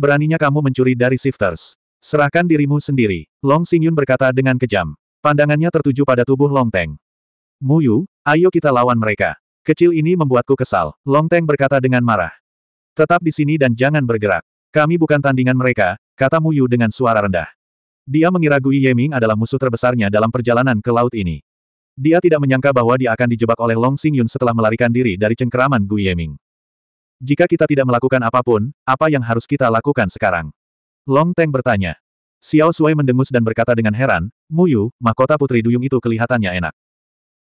Beraninya kamu mencuri dari shifters. Serahkan dirimu sendiri, Long Xingyun berkata dengan kejam. Pandangannya tertuju pada tubuh Long Teng. Muyu, ayo kita lawan mereka. Kecil ini membuatku kesal, Long Teng berkata dengan marah. Tetap di sini dan jangan bergerak. Kami bukan tandingan mereka, kata Muyu dengan suara rendah. Dia mengira Gui Yeming adalah musuh terbesarnya dalam perjalanan ke laut ini. Dia tidak menyangka bahwa dia akan dijebak oleh Long Xingyun setelah melarikan diri dari cengkeraman Gui Yeming. Jika kita tidak melakukan apapun, apa yang harus kita lakukan sekarang? Long Teng bertanya. Xiao Sui mendengus dan berkata dengan heran, Muyu, mahkota putri duyung itu kelihatannya enak.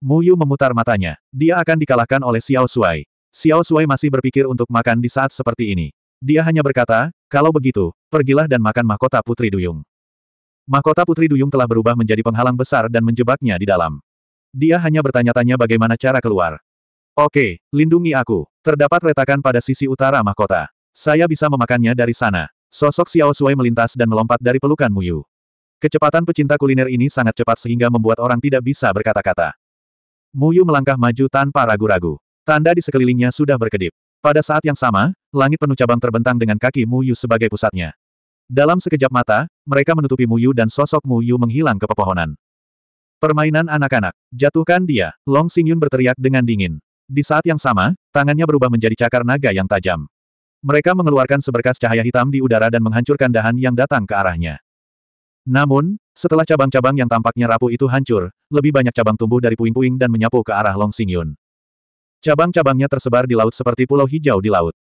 Muyu memutar matanya. Dia akan dikalahkan oleh Xiao Sui. Xiao Sui masih berpikir untuk makan di saat seperti ini. Dia hanya berkata, kalau begitu, pergilah dan makan mahkota putri duyung. Mahkota putri duyung telah berubah menjadi penghalang besar dan menjebaknya di dalam. Dia hanya bertanya-tanya bagaimana cara keluar. Oke, lindungi aku. Terdapat retakan pada sisi utara mahkota. Saya bisa memakannya dari sana. Sosok Xiao Sui melintas dan melompat dari pelukan Muyu. Kecepatan pecinta kuliner ini sangat cepat sehingga membuat orang tidak bisa berkata-kata. Muyu melangkah maju tanpa ragu-ragu. Tanda di sekelilingnya sudah berkedip. Pada saat yang sama, langit penuh cabang terbentang dengan kaki Muyu sebagai pusatnya. Dalam sekejap mata, mereka menutupi Muyu dan sosok Muyu menghilang ke pepohonan. Permainan anak-anak. Jatuhkan dia, Long Xingyun berteriak dengan dingin. Di saat yang sama, tangannya berubah menjadi cakar naga yang tajam. Mereka mengeluarkan seberkas cahaya hitam di udara dan menghancurkan dahan yang datang ke arahnya. Namun, setelah cabang-cabang yang tampaknya rapuh itu hancur, lebih banyak cabang tumbuh dari puing-puing dan menyapu ke arah Long Xingyun. Cabang-cabangnya tersebar di laut seperti pulau hijau di laut.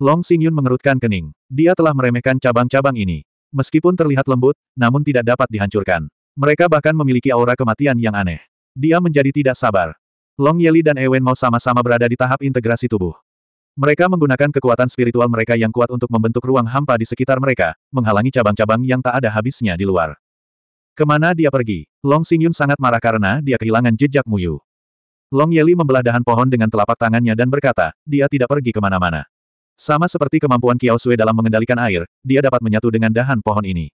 Long Xingyun mengerutkan kening. Dia telah meremehkan cabang-cabang ini. Meskipun terlihat lembut, namun tidak dapat dihancurkan. Mereka bahkan memiliki aura kematian yang aneh. Dia menjadi tidak sabar. Long Yeli dan Ewen mau sama-sama berada di tahap integrasi tubuh. Mereka menggunakan kekuatan spiritual mereka yang kuat untuk membentuk ruang hampa di sekitar mereka, menghalangi cabang-cabang yang tak ada habisnya di luar. Kemana dia pergi? Long Xingyun sangat marah karena dia kehilangan jejak Muyu. Long Yeli membelah dahan pohon dengan telapak tangannya dan berkata, dia tidak pergi kemana-mana. Sama seperti kemampuan Kiao Sui dalam mengendalikan air, dia dapat menyatu dengan dahan pohon ini.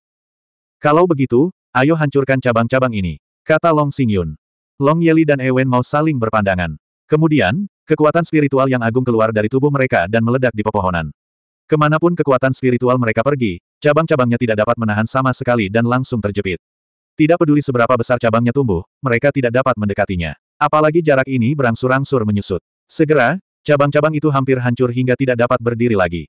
Kalau begitu, ayo hancurkan cabang-cabang ini, kata Long Xingyun. Long Yeli dan Ewen mau saling berpandangan. Kemudian, kekuatan spiritual yang agung keluar dari tubuh mereka dan meledak di pepohonan. Kemanapun kekuatan spiritual mereka pergi, cabang-cabangnya tidak dapat menahan sama sekali dan langsung terjepit. Tidak peduli seberapa besar cabangnya tumbuh, mereka tidak dapat mendekatinya. Apalagi jarak ini berangsur-angsur menyusut. Segera, cabang-cabang itu hampir hancur hingga tidak dapat berdiri lagi.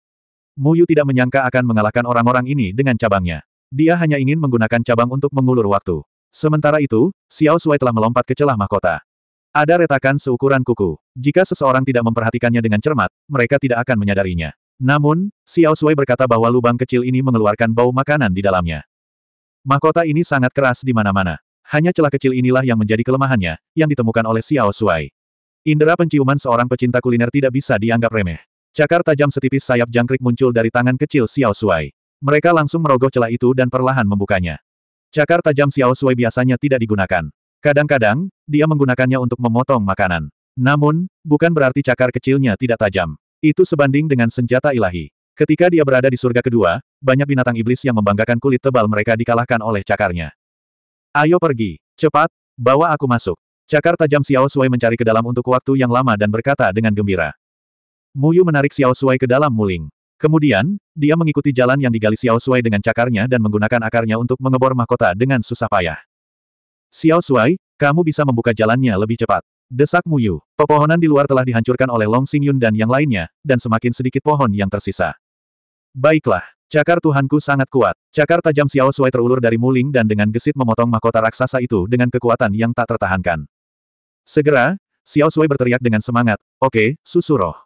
Muyu tidak menyangka akan mengalahkan orang-orang ini dengan cabangnya. Dia hanya ingin menggunakan cabang untuk mengulur waktu. Sementara itu, Xiao Sui telah melompat ke celah mahkota. Ada retakan seukuran kuku. Jika seseorang tidak memperhatikannya dengan cermat, mereka tidak akan menyadarinya. Namun, Xiao Sui berkata bahwa lubang kecil ini mengeluarkan bau makanan di dalamnya. Mahkota ini sangat keras di mana-mana. Hanya celah kecil inilah yang menjadi kelemahannya, yang ditemukan oleh Xiao Sui. Indera penciuman seorang pecinta kuliner tidak bisa dianggap remeh. Cakar tajam setipis sayap jangkrik muncul dari tangan kecil Xiao Sui. Mereka langsung merogoh celah itu dan perlahan membukanya. Cakar tajam Xiao Sui biasanya tidak digunakan. Kadang-kadang, dia menggunakannya untuk memotong makanan. Namun, bukan berarti cakar kecilnya tidak tajam. Itu sebanding dengan senjata ilahi. Ketika dia berada di surga kedua, banyak binatang iblis yang membanggakan kulit tebal mereka dikalahkan oleh cakarnya. Ayo pergi, cepat, bawa aku masuk. Cakar tajam Xiao Sui mencari ke dalam untuk waktu yang lama dan berkata dengan gembira. Muyu menarik Xiao Sui ke dalam muling. Kemudian, dia mengikuti jalan yang digali Xiao Suai dengan cakarnya dan menggunakan akarnya untuk mengebor mahkota dengan susah payah. Xiao Suai, kamu bisa membuka jalannya lebih cepat. Desak Muyu, pepohonan di luar telah dihancurkan oleh Long Xingyun dan yang lainnya, dan semakin sedikit pohon yang tersisa. Baiklah, cakar Tuhanku sangat kuat. Cakar tajam Xiao Suai terulur dari muling dan dengan gesit memotong mahkota raksasa itu dengan kekuatan yang tak tertahankan. Segera, Xiao Suai berteriak dengan semangat, Oke, okay, susuroh.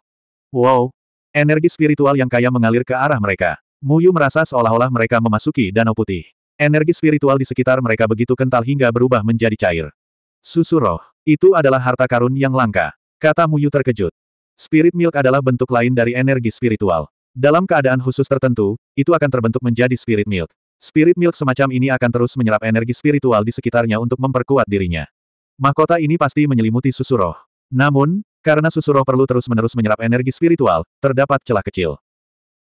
Wow, Energi spiritual yang kaya mengalir ke arah mereka. Muyu merasa seolah-olah mereka memasuki danau putih. Energi spiritual di sekitar mereka begitu kental hingga berubah menjadi cair. Susu roh, itu adalah harta karun yang langka. Kata Muyu terkejut. Spirit milk adalah bentuk lain dari energi spiritual. Dalam keadaan khusus tertentu, itu akan terbentuk menjadi spirit milk. Spirit milk semacam ini akan terus menyerap energi spiritual di sekitarnya untuk memperkuat dirinya. Mahkota ini pasti menyelimuti susu roh. Namun, karena Susuro perlu terus-menerus menyerap energi spiritual, terdapat celah kecil.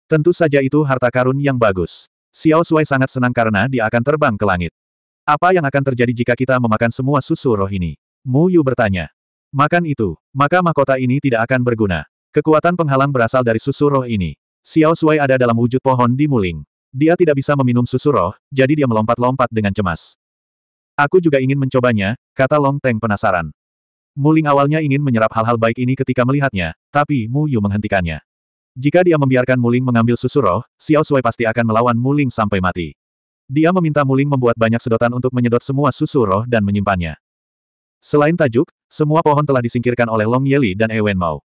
Tentu saja itu harta karun yang bagus. Xiao Suai sangat senang karena dia akan terbang ke langit. Apa yang akan terjadi jika kita memakan semua susu roh ini? Mu Yu bertanya. Makan itu, maka mahkota ini tidak akan berguna. Kekuatan penghalang berasal dari susu roh ini. Xiao Suai ada dalam wujud pohon di Muling. Dia tidak bisa meminum susu roh, jadi dia melompat-lompat dengan cemas. Aku juga ingin mencobanya, kata Long Teng penasaran. Muling awalnya ingin menyerap hal-hal baik ini ketika melihatnya, tapi Mu Yu menghentikannya. Jika dia membiarkan Muling mengambil susuro, Xiao Sui pasti akan melawan Muling sampai mati. Dia meminta Muling membuat banyak sedotan untuk menyedot semua susuro dan menyimpannya. Selain tajuk, semua pohon telah disingkirkan oleh Long Yeli dan Ewen Mao.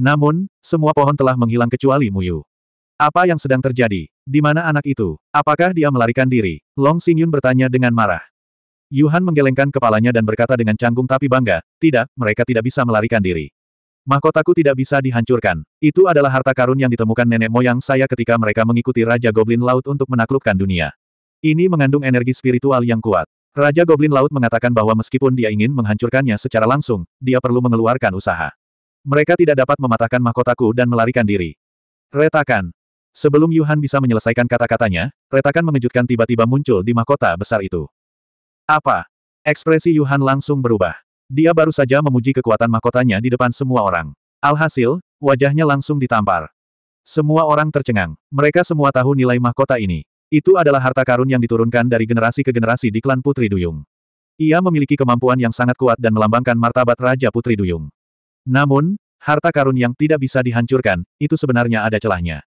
Namun, semua pohon telah menghilang kecuali Mu Yu. Apa yang sedang terjadi? Di mana anak itu? Apakah dia melarikan diri? Long Xingyun bertanya dengan marah. Yuhan menggelengkan kepalanya dan berkata dengan canggung tapi bangga, tidak, mereka tidak bisa melarikan diri. Mahkotaku tidak bisa dihancurkan. Itu adalah harta karun yang ditemukan nenek moyang saya ketika mereka mengikuti Raja Goblin Laut untuk menaklukkan dunia. Ini mengandung energi spiritual yang kuat. Raja Goblin Laut mengatakan bahwa meskipun dia ingin menghancurkannya secara langsung, dia perlu mengeluarkan usaha. Mereka tidak dapat mematahkan mahkotaku dan melarikan diri. Retakan. Sebelum Yuhan bisa menyelesaikan kata-katanya, retakan mengejutkan tiba-tiba muncul di mahkota besar itu. Apa? Ekspresi Yuhan langsung berubah. Dia baru saja memuji kekuatan mahkotanya di depan semua orang. Alhasil, wajahnya langsung ditampar. Semua orang tercengang. Mereka semua tahu nilai mahkota ini. Itu adalah harta karun yang diturunkan dari generasi ke generasi di klan Putri Duyung. Ia memiliki kemampuan yang sangat kuat dan melambangkan martabat Raja Putri Duyung. Namun, harta karun yang tidak bisa dihancurkan, itu sebenarnya ada celahnya.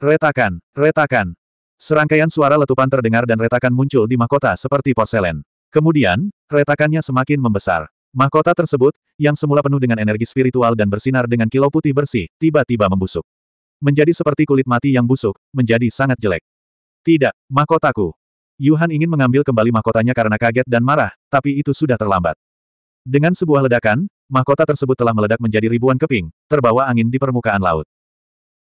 Retakan, retakan, Serangkaian suara letupan terdengar dan retakan muncul di mahkota seperti porselen. Kemudian, retakannya semakin membesar. Mahkota tersebut, yang semula penuh dengan energi spiritual dan bersinar dengan kilau putih bersih, tiba-tiba membusuk. Menjadi seperti kulit mati yang busuk, menjadi sangat jelek. Tidak, mahkotaku. Yuhan ingin mengambil kembali mahkotanya karena kaget dan marah, tapi itu sudah terlambat. Dengan sebuah ledakan, mahkota tersebut telah meledak menjadi ribuan keping, terbawa angin di permukaan laut.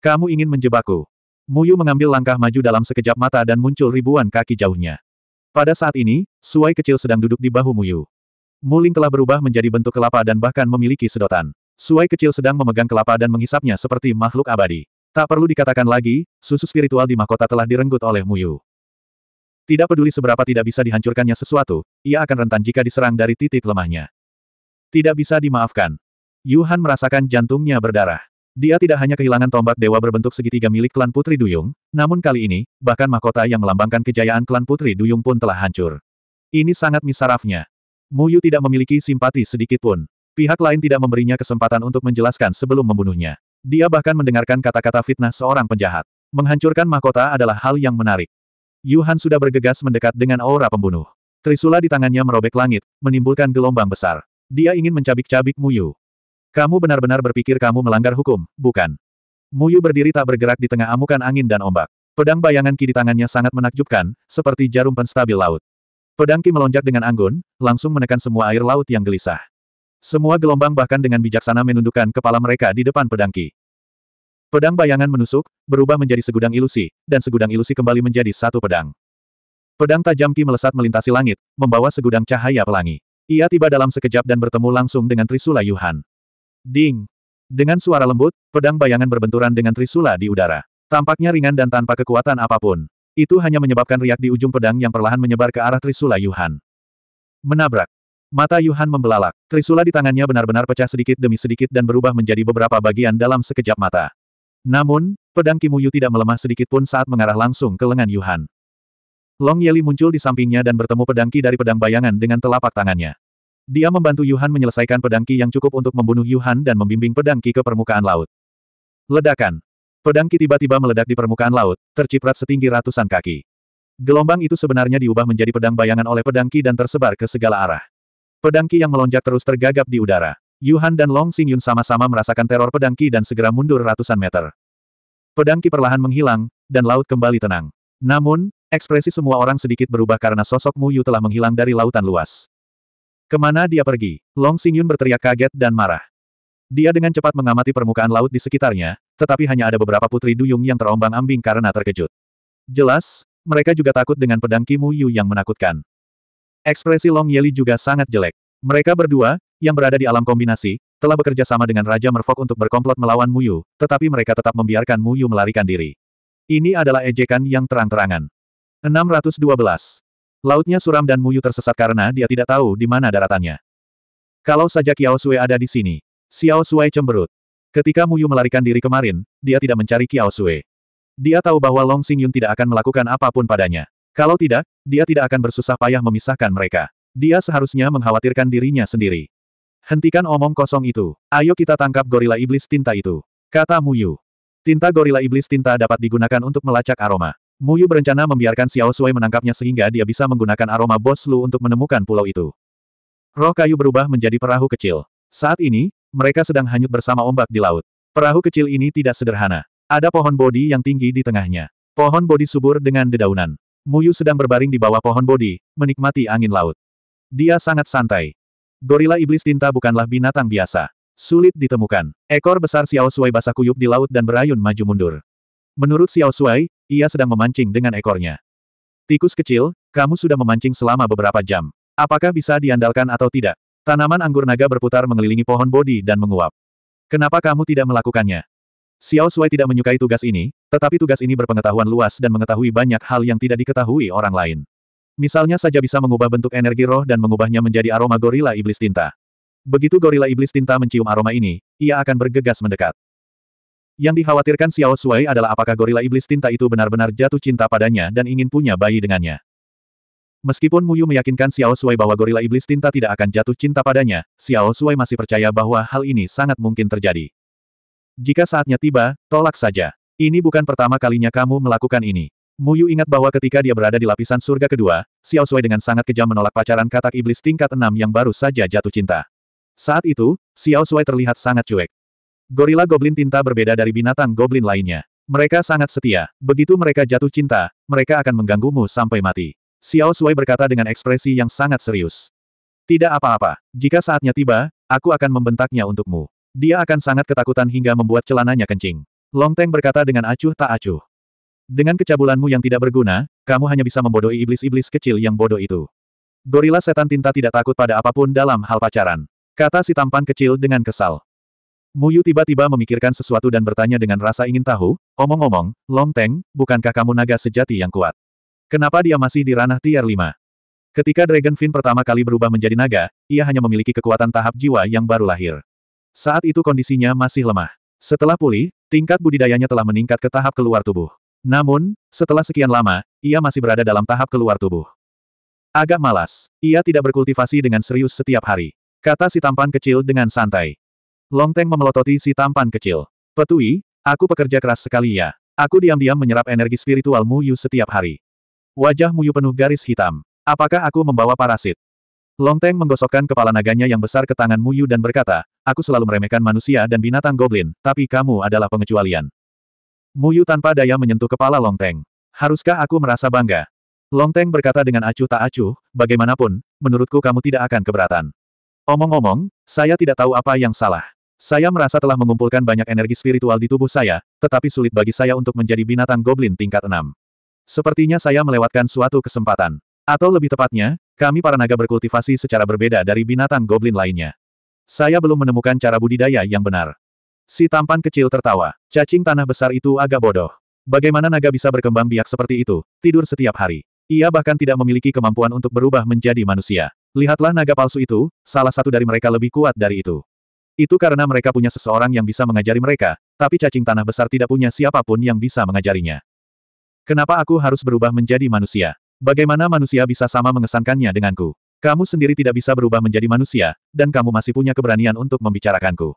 Kamu ingin menjebakku. Muyu mengambil langkah maju dalam sekejap mata dan muncul ribuan kaki jauhnya. Pada saat ini, suai kecil sedang duduk di bahu Muyu. Muling telah berubah menjadi bentuk kelapa dan bahkan memiliki sedotan. Suai kecil sedang memegang kelapa dan menghisapnya seperti makhluk abadi. Tak perlu dikatakan lagi, susu spiritual di mahkota telah direnggut oleh Muyu. Tidak peduli seberapa tidak bisa dihancurkannya sesuatu, ia akan rentan jika diserang dari titik lemahnya. Tidak bisa dimaafkan. Yuhan merasakan jantungnya berdarah. Dia tidak hanya kehilangan tombak dewa berbentuk segitiga milik klan Putri Duyung, namun kali ini, bahkan mahkota yang melambangkan kejayaan klan Putri Duyung pun telah hancur. Ini sangat misarafnya. Muyu tidak memiliki simpati sedikit pun. Pihak lain tidak memberinya kesempatan untuk menjelaskan sebelum membunuhnya. Dia bahkan mendengarkan kata-kata fitnah seorang penjahat. Menghancurkan mahkota adalah hal yang menarik. Yuhan sudah bergegas mendekat dengan aura pembunuh. Trisula di tangannya merobek langit, menimbulkan gelombang besar. Dia ingin mencabik-cabik Muyu. Kamu benar-benar berpikir kamu melanggar hukum, bukan? Muyu berdiri tak bergerak di tengah amukan angin dan ombak. Pedang bayangan Ki di tangannya sangat menakjubkan, seperti jarum penstabil laut. Pedang Ki melonjak dengan anggun, langsung menekan semua air laut yang gelisah. Semua gelombang bahkan dengan bijaksana menundukkan kepala mereka di depan pedang Ki. Pedang bayangan menusuk, berubah menjadi segudang ilusi, dan segudang ilusi kembali menjadi satu pedang. Pedang tajam Ki melesat melintasi langit, membawa segudang cahaya pelangi. Ia tiba dalam sekejap dan bertemu langsung dengan Trisula Yuhan. Ding! Dengan suara lembut, pedang bayangan berbenturan dengan trisula di udara. Tampaknya ringan dan tanpa kekuatan apapun. Itu hanya menyebabkan riak di ujung pedang yang perlahan menyebar ke arah trisula Yuhan. Menabrak. Mata Yuhan membelalak. Trisula di tangannya benar-benar pecah sedikit demi sedikit dan berubah menjadi beberapa bagian dalam sekejap mata. Namun, pedang Kimuyu tidak melemah sedikit pun saat mengarah langsung ke lengan Yuhan. Long Yeli muncul di sampingnya dan bertemu pedangki dari pedang bayangan dengan telapak tangannya. Dia membantu Yuhan menyelesaikan pedangki yang cukup untuk membunuh Yuhan dan membimbing pedangki ke permukaan laut. Ledakan. Pedangki tiba-tiba meledak di permukaan laut, terciprat setinggi ratusan kaki. Gelombang itu sebenarnya diubah menjadi pedang bayangan oleh pedangki dan tersebar ke segala arah. Pedangki yang melonjak terus tergagap di udara. Yuhan dan Long Xingyun sama-sama merasakan teror pedangki dan segera mundur ratusan meter. Pedangki perlahan menghilang, dan laut kembali tenang. Namun, ekspresi semua orang sedikit berubah karena sosok Mu Yu telah menghilang dari lautan luas. Kemana dia pergi? Long Xingyun berteriak kaget dan marah. Dia dengan cepat mengamati permukaan laut di sekitarnya, tetapi hanya ada beberapa putri duyung yang terombang-ambing karena terkejut. Jelas, mereka juga takut dengan pedang Kimu Yu yang menakutkan. Ekspresi Long Yeli juga sangat jelek. Mereka berdua, yang berada di alam kombinasi, telah bekerja sama dengan Raja Merfok untuk berkomplot melawan Muyu, tetapi mereka tetap membiarkan Muyu melarikan diri. Ini adalah ejekan yang terang-terangan. 612. Lautnya suram dan Muyu tersesat karena dia tidak tahu di mana daratannya. Kalau saja Kiao Sui ada di sini. Xiao Sui cemberut. Ketika Muyu melarikan diri kemarin, dia tidak mencari Kiao Sui. Dia tahu bahwa Long Xing Yun tidak akan melakukan apapun padanya. Kalau tidak, dia tidak akan bersusah payah memisahkan mereka. Dia seharusnya mengkhawatirkan dirinya sendiri. Hentikan omong kosong itu. Ayo kita tangkap gorila iblis tinta itu. Kata Muyu. Tinta gorila iblis tinta dapat digunakan untuk melacak aroma. Muyu berencana membiarkan Xiao Sui menangkapnya sehingga dia bisa menggunakan aroma Bos Lu untuk menemukan pulau itu. Roh kayu berubah menjadi perahu kecil. Saat ini, mereka sedang hanyut bersama ombak di laut. Perahu kecil ini tidak sederhana. Ada pohon bodi yang tinggi di tengahnya. Pohon bodi subur dengan dedaunan. Muyu sedang berbaring di bawah pohon bodi, menikmati angin laut. Dia sangat santai. Gorila iblis tinta bukanlah binatang biasa. Sulit ditemukan. Ekor besar Xiao Sui basah kuyup di laut dan berayun maju mundur. Menurut Xiao Sui, ia sedang memancing dengan ekornya. Tikus kecil, kamu sudah memancing selama beberapa jam. Apakah bisa diandalkan atau tidak? Tanaman anggur naga berputar mengelilingi pohon bodi dan menguap. Kenapa kamu tidak melakukannya? Xiao Sui tidak menyukai tugas ini, tetapi tugas ini berpengetahuan luas dan mengetahui banyak hal yang tidak diketahui orang lain. Misalnya saja bisa mengubah bentuk energi roh dan mengubahnya menjadi aroma gorila iblis tinta. Begitu gorila iblis tinta mencium aroma ini, ia akan bergegas mendekat. Yang dikhawatirkan Xiao Sui adalah apakah gorila iblis tinta itu benar-benar jatuh cinta padanya dan ingin punya bayi dengannya. Meskipun Muyu meyakinkan Xiao Sui bahwa gorila iblis tinta tidak akan jatuh cinta padanya, Xiao Sui masih percaya bahwa hal ini sangat mungkin terjadi. Jika saatnya tiba, tolak saja. Ini bukan pertama kalinya kamu melakukan ini. Muyu ingat bahwa ketika dia berada di lapisan surga kedua, Xiao Sui dengan sangat kejam menolak pacaran katak iblis tingkat enam yang baru saja jatuh cinta. Saat itu, Xiao Sui terlihat sangat cuek. Gorila Goblin Tinta berbeda dari binatang Goblin lainnya. Mereka sangat setia. Begitu mereka jatuh cinta, mereka akan mengganggumu sampai mati. Xiao Sui berkata dengan ekspresi yang sangat serius. Tidak apa-apa. Jika saatnya tiba, aku akan membentaknya untukmu. Dia akan sangat ketakutan hingga membuat celananya kencing. Long Teng berkata dengan acuh tak acuh. Dengan kecabulanmu yang tidak berguna, kamu hanya bisa membodohi iblis-iblis kecil yang bodoh itu. Gorila setan tinta tidak takut pada apapun dalam hal pacaran. Kata si tampan kecil dengan kesal. Muyu tiba-tiba memikirkan sesuatu dan bertanya dengan rasa ingin tahu, omong-omong, Long Teng, bukankah kamu naga sejati yang kuat? Kenapa dia masih di ranah tier 5? Ketika Dragon Fin pertama kali berubah menjadi naga, ia hanya memiliki kekuatan tahap jiwa yang baru lahir. Saat itu kondisinya masih lemah. Setelah pulih, tingkat budidayanya telah meningkat ke tahap keluar tubuh. Namun, setelah sekian lama, ia masih berada dalam tahap keluar tubuh. Agak malas, ia tidak berkultivasi dengan serius setiap hari. Kata si tampan kecil dengan santai. Longteng memelototi si tampan kecil. Petui, aku pekerja keras sekali ya. Aku diam-diam menyerap energi spiritual Yu setiap hari. Wajah Yu penuh garis hitam. Apakah aku membawa parasit? Longteng menggosokkan kepala naganya yang besar ke tangan Mu Yu dan berkata, aku selalu meremehkan manusia dan binatang goblin, tapi kamu adalah pengecualian. Mu Yu tanpa daya menyentuh kepala Longteng. Haruskah aku merasa bangga? Longteng berkata dengan acuh tak acuh, bagaimanapun, menurutku kamu tidak akan keberatan. Omong-omong, saya tidak tahu apa yang salah. Saya merasa telah mengumpulkan banyak energi spiritual di tubuh saya, tetapi sulit bagi saya untuk menjadi binatang goblin tingkat 6. Sepertinya saya melewatkan suatu kesempatan. Atau lebih tepatnya, kami para naga berkultivasi secara berbeda dari binatang goblin lainnya. Saya belum menemukan cara budidaya yang benar. Si tampan kecil tertawa. Cacing tanah besar itu agak bodoh. Bagaimana naga bisa berkembang biak seperti itu, tidur setiap hari. Ia bahkan tidak memiliki kemampuan untuk berubah menjadi manusia. Lihatlah naga palsu itu, salah satu dari mereka lebih kuat dari itu. Itu karena mereka punya seseorang yang bisa mengajari mereka, tapi cacing tanah besar tidak punya siapapun yang bisa mengajarinya. Kenapa aku harus berubah menjadi manusia? Bagaimana manusia bisa sama mengesankannya denganku? Kamu sendiri tidak bisa berubah menjadi manusia, dan kamu masih punya keberanian untuk membicarakanku.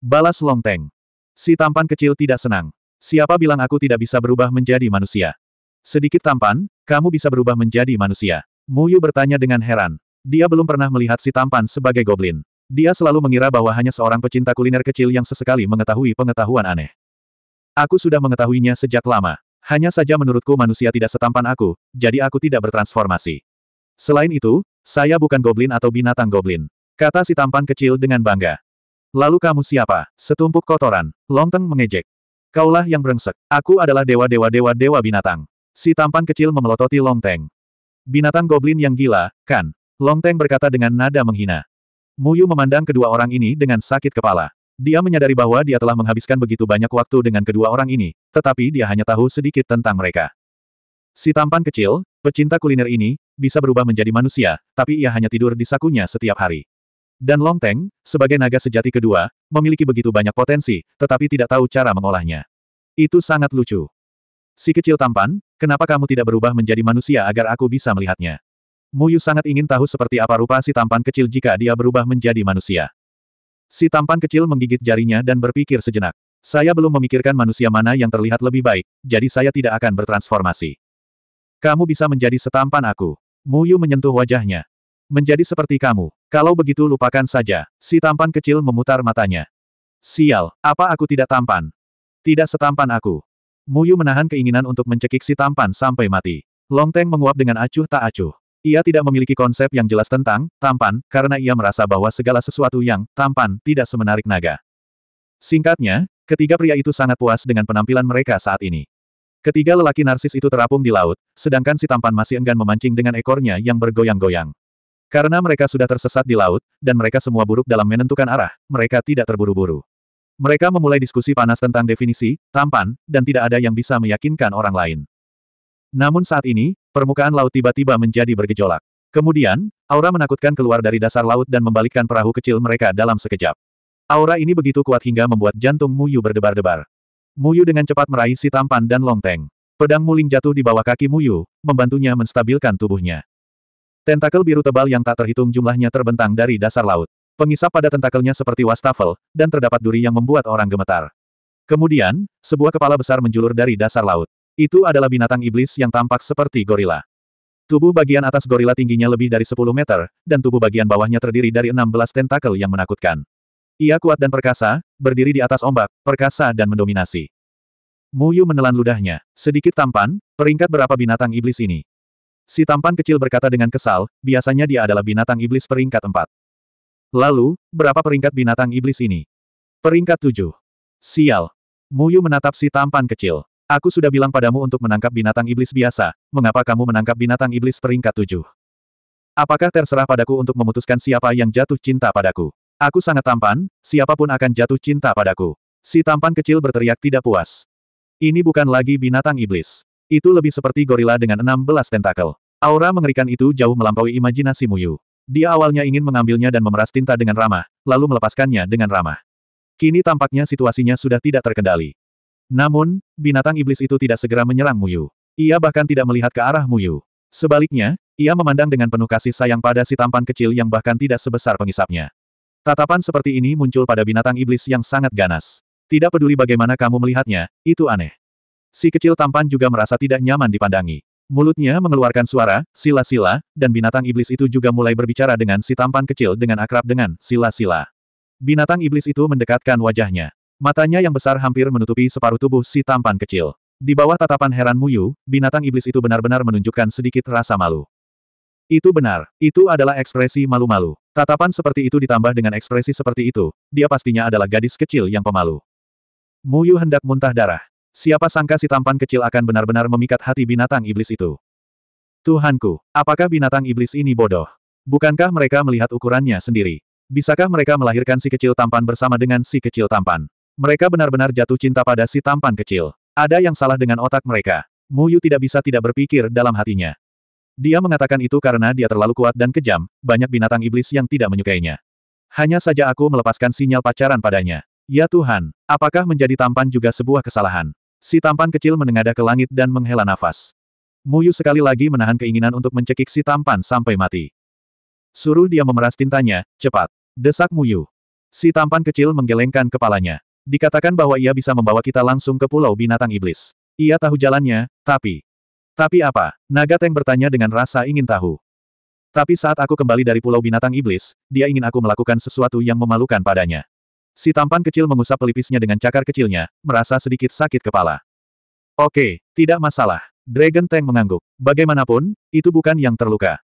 Balas Longteng. Si tampan kecil tidak senang. Siapa bilang aku tidak bisa berubah menjadi manusia? Sedikit tampan, kamu bisa berubah menjadi manusia. Muyu bertanya dengan heran. Dia belum pernah melihat si tampan sebagai goblin. Dia selalu mengira bahwa hanya seorang pecinta kuliner kecil yang sesekali mengetahui pengetahuan aneh. Aku sudah mengetahuinya sejak lama. Hanya saja menurutku manusia tidak setampan aku, jadi aku tidak bertransformasi. Selain itu, saya bukan goblin atau binatang goblin. Kata si tampan kecil dengan bangga. Lalu kamu siapa? Setumpuk kotoran. Longteng mengejek. Kaulah yang brengsek. Aku adalah dewa-dewa-dewa-dewa binatang. Si tampan kecil memelototi Longteng. Binatang goblin yang gila, kan? Longteng berkata dengan nada menghina. Muyu memandang kedua orang ini dengan sakit kepala. Dia menyadari bahwa dia telah menghabiskan begitu banyak waktu dengan kedua orang ini, tetapi dia hanya tahu sedikit tentang mereka. Si tampan kecil, pecinta kuliner ini, bisa berubah menjadi manusia, tapi ia hanya tidur di sakunya setiap hari. Dan Long Teng, sebagai naga sejati kedua, memiliki begitu banyak potensi, tetapi tidak tahu cara mengolahnya. Itu sangat lucu. Si kecil tampan, kenapa kamu tidak berubah menjadi manusia agar aku bisa melihatnya? Muyu sangat ingin tahu seperti apa rupa si tampan kecil jika dia berubah menjadi manusia. Si tampan kecil menggigit jarinya dan berpikir sejenak. Saya belum memikirkan manusia mana yang terlihat lebih baik, jadi saya tidak akan bertransformasi. Kamu bisa menjadi setampan aku. Muyu menyentuh wajahnya. Menjadi seperti kamu. Kalau begitu lupakan saja. Si tampan kecil memutar matanya. Sial, apa aku tidak tampan? Tidak setampan aku. Muyu menahan keinginan untuk mencekik si tampan sampai mati. Longteng menguap dengan acuh tak acuh. Ia tidak memiliki konsep yang jelas tentang tampan, karena ia merasa bahwa segala sesuatu yang tampan tidak semenarik naga. Singkatnya, ketiga pria itu sangat puas dengan penampilan mereka saat ini. Ketiga lelaki narsis itu terapung di laut, sedangkan si tampan masih enggan memancing dengan ekornya yang bergoyang-goyang. Karena mereka sudah tersesat di laut, dan mereka semua buruk dalam menentukan arah, mereka tidak terburu-buru. Mereka memulai diskusi panas tentang definisi, tampan, dan tidak ada yang bisa meyakinkan orang lain. Namun saat ini, Permukaan laut tiba-tiba menjadi bergejolak. Kemudian, aura menakutkan keluar dari dasar laut dan membalikkan perahu kecil mereka dalam sekejap. Aura ini begitu kuat hingga membuat jantung Muyu berdebar-debar. Muyu dengan cepat meraih si tampan dan longteng. Pedang muling jatuh di bawah kaki Muyu, membantunya menstabilkan tubuhnya. Tentakel biru tebal yang tak terhitung jumlahnya terbentang dari dasar laut. Pengisap pada tentakelnya seperti wastafel, dan terdapat duri yang membuat orang gemetar. Kemudian, sebuah kepala besar menjulur dari dasar laut. Itu adalah binatang iblis yang tampak seperti gorila. Tubuh bagian atas gorila tingginya lebih dari 10 meter, dan tubuh bagian bawahnya terdiri dari 16 tentakel yang menakutkan. Ia kuat dan perkasa, berdiri di atas ombak, perkasa dan mendominasi. Muyu menelan ludahnya. Sedikit tampan, peringkat berapa binatang iblis ini? Si tampan kecil berkata dengan kesal, biasanya dia adalah binatang iblis peringkat 4. Lalu, berapa peringkat binatang iblis ini? Peringkat 7. Sial. Muyu menatap si tampan kecil. Aku sudah bilang padamu untuk menangkap binatang iblis biasa, mengapa kamu menangkap binatang iblis peringkat tujuh? Apakah terserah padaku untuk memutuskan siapa yang jatuh cinta padaku? Aku sangat tampan, siapapun akan jatuh cinta padaku. Si tampan kecil berteriak tidak puas. Ini bukan lagi binatang iblis. Itu lebih seperti gorila dengan 16 tentakel. Aura mengerikan itu jauh melampaui imajinasi Muyu. Dia awalnya ingin mengambilnya dan memeras tinta dengan ramah, lalu melepaskannya dengan ramah. Kini tampaknya situasinya sudah tidak terkendali. Namun, binatang iblis itu tidak segera menyerang Muyu. Ia bahkan tidak melihat ke arah Muyu. Sebaliknya, ia memandang dengan penuh kasih sayang pada si tampan kecil yang bahkan tidak sebesar pengisapnya. Tatapan seperti ini muncul pada binatang iblis yang sangat ganas. Tidak peduli bagaimana kamu melihatnya, itu aneh. Si kecil tampan juga merasa tidak nyaman dipandangi. Mulutnya mengeluarkan suara, sila-sila, dan binatang iblis itu juga mulai berbicara dengan si tampan kecil dengan akrab dengan sila-sila. Binatang iblis itu mendekatkan wajahnya. Matanya yang besar hampir menutupi separuh tubuh si tampan kecil. Di bawah tatapan heran Muyu, binatang iblis itu benar-benar menunjukkan sedikit rasa malu. Itu benar, itu adalah ekspresi malu-malu. Tatapan seperti itu ditambah dengan ekspresi seperti itu, dia pastinya adalah gadis kecil yang pemalu. Muyu hendak muntah darah. Siapa sangka si tampan kecil akan benar-benar memikat hati binatang iblis itu. Tuhanku, apakah binatang iblis ini bodoh? Bukankah mereka melihat ukurannya sendiri? Bisakah mereka melahirkan si kecil tampan bersama dengan si kecil tampan? Mereka benar-benar jatuh cinta pada si tampan kecil. Ada yang salah dengan otak mereka. Mu Yu tidak bisa tidak berpikir dalam hatinya. Dia mengatakan itu karena dia terlalu kuat dan kejam, banyak binatang iblis yang tidak menyukainya. Hanya saja aku melepaskan sinyal pacaran padanya. Ya Tuhan, apakah menjadi tampan juga sebuah kesalahan? Si tampan kecil menengadah ke langit dan menghela nafas. Mu Yu sekali lagi menahan keinginan untuk mencekik si tampan sampai mati. Suruh dia memeras tintanya, cepat. Desak Mu Yu. Si tampan kecil menggelengkan kepalanya. Dikatakan bahwa ia bisa membawa kita langsung ke Pulau Binatang Iblis. Ia tahu jalannya, tapi... Tapi apa? Naga Teng bertanya dengan rasa ingin tahu. Tapi saat aku kembali dari Pulau Binatang Iblis, dia ingin aku melakukan sesuatu yang memalukan padanya. Si tampan kecil mengusap pelipisnya dengan cakar kecilnya, merasa sedikit sakit kepala. Oke, tidak masalah. Dragon Tank mengangguk. Bagaimanapun, itu bukan yang terluka.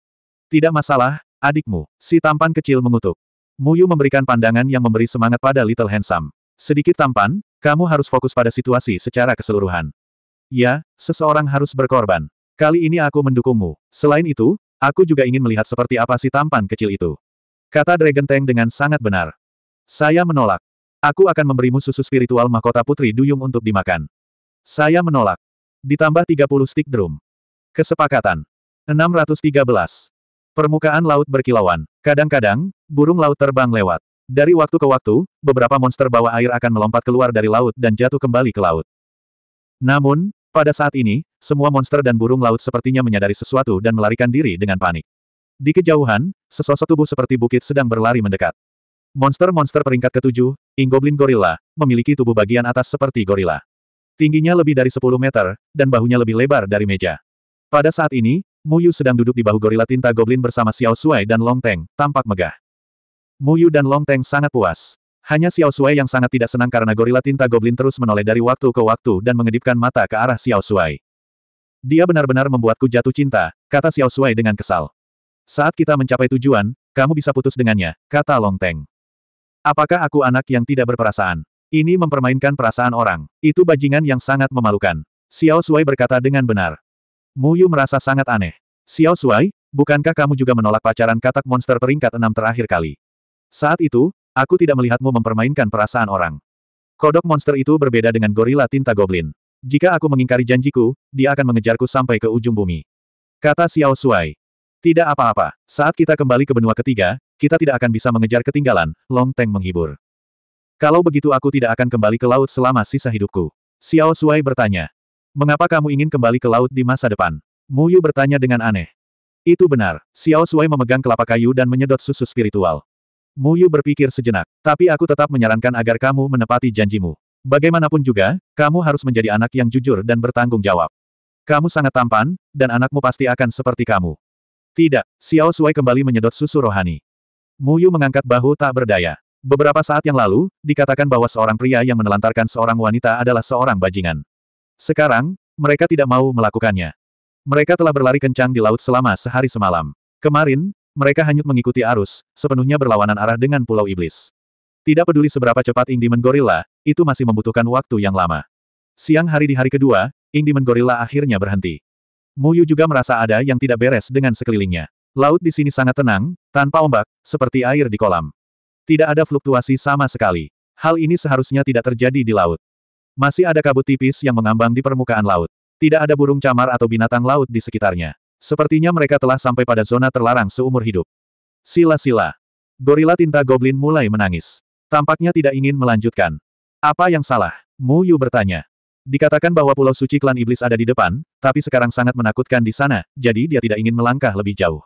Tidak masalah, adikmu. Si tampan kecil mengutuk. Muyu memberikan pandangan yang memberi semangat pada Little Handsome. Sedikit tampan, kamu harus fokus pada situasi secara keseluruhan. Ya, seseorang harus berkorban. Kali ini aku mendukungmu. Selain itu, aku juga ingin melihat seperti apa si tampan kecil itu. Kata Dragon Tank dengan sangat benar. Saya menolak. Aku akan memberimu susu spiritual mahkota putri duyung untuk dimakan. Saya menolak. Ditambah 30 stick drum. Kesepakatan. 613. Permukaan laut berkilauan. Kadang-kadang, burung laut terbang lewat. Dari waktu ke waktu, beberapa monster bawah air akan melompat keluar dari laut dan jatuh kembali ke laut. Namun, pada saat ini, semua monster dan burung laut sepertinya menyadari sesuatu dan melarikan diri dengan panik. Di kejauhan, sesosok tubuh seperti bukit sedang berlari mendekat. Monster-monster peringkat ketujuh, Ingoblin Gorilla, memiliki tubuh bagian atas seperti gorila. Tingginya lebih dari 10 meter, dan bahunya lebih lebar dari meja. Pada saat ini, Muyu sedang duduk di bahu gorila tinta goblin bersama Xiao Suai dan Long Teng, tampak megah. Muyu dan Long Teng sangat puas. Hanya Xiao Sui yang sangat tidak senang karena gorila tinta goblin terus menoleh dari waktu ke waktu dan mengedipkan mata ke arah Xiao Sui. Dia benar-benar membuatku jatuh cinta, kata Xiao Sui dengan kesal. Saat kita mencapai tujuan, kamu bisa putus dengannya, kata Long Teng. Apakah aku anak yang tidak berperasaan? Ini mempermainkan perasaan orang. Itu bajingan yang sangat memalukan. Xiao Sui berkata dengan benar. Muyu merasa sangat aneh. Xiao Sui, bukankah kamu juga menolak pacaran katak monster peringkat enam terakhir kali? Saat itu, aku tidak melihatmu mempermainkan perasaan orang. Kodok monster itu berbeda dengan gorila tinta goblin. Jika aku mengingkari janjiku, dia akan mengejarku sampai ke ujung bumi. Kata Xiao Suai. Tidak apa-apa, saat kita kembali ke benua ketiga, kita tidak akan bisa mengejar ketinggalan, Long Teng menghibur. Kalau begitu aku tidak akan kembali ke laut selama sisa hidupku. Xiao Suai bertanya. Mengapa kamu ingin kembali ke laut di masa depan? Mu Yu bertanya dengan aneh. Itu benar, Xiao Suai memegang kelapa kayu dan menyedot susu spiritual. Muyu berpikir sejenak, tapi aku tetap menyarankan agar kamu menepati janjimu. Bagaimanapun juga, kamu harus menjadi anak yang jujur dan bertanggung jawab. Kamu sangat tampan, dan anakmu pasti akan seperti kamu. Tidak, Xiao Sui kembali menyedot susu rohani. Muyu mengangkat bahu tak berdaya. Beberapa saat yang lalu, dikatakan bahwa seorang pria yang menelantarkan seorang wanita adalah seorang bajingan. Sekarang, mereka tidak mau melakukannya. Mereka telah berlari kencang di laut selama sehari semalam. Kemarin, mereka hanyut mengikuti arus, sepenuhnya berlawanan arah dengan Pulau Iblis. Tidak peduli seberapa cepat Demon Gorilla, itu masih membutuhkan waktu yang lama. Siang hari di hari kedua, Demon Gorilla akhirnya berhenti. Muyu juga merasa ada yang tidak beres dengan sekelilingnya. Laut di sini sangat tenang, tanpa ombak, seperti air di kolam. Tidak ada fluktuasi sama sekali. Hal ini seharusnya tidak terjadi di laut. Masih ada kabut tipis yang mengambang di permukaan laut. Tidak ada burung camar atau binatang laut di sekitarnya. Sepertinya mereka telah sampai pada zona terlarang seumur hidup. Sila-sila. Gorila tinta goblin mulai menangis. Tampaknya tidak ingin melanjutkan. Apa yang salah? Mu Yu bertanya. Dikatakan bahwa pulau suci klan iblis ada di depan, tapi sekarang sangat menakutkan di sana, jadi dia tidak ingin melangkah lebih jauh.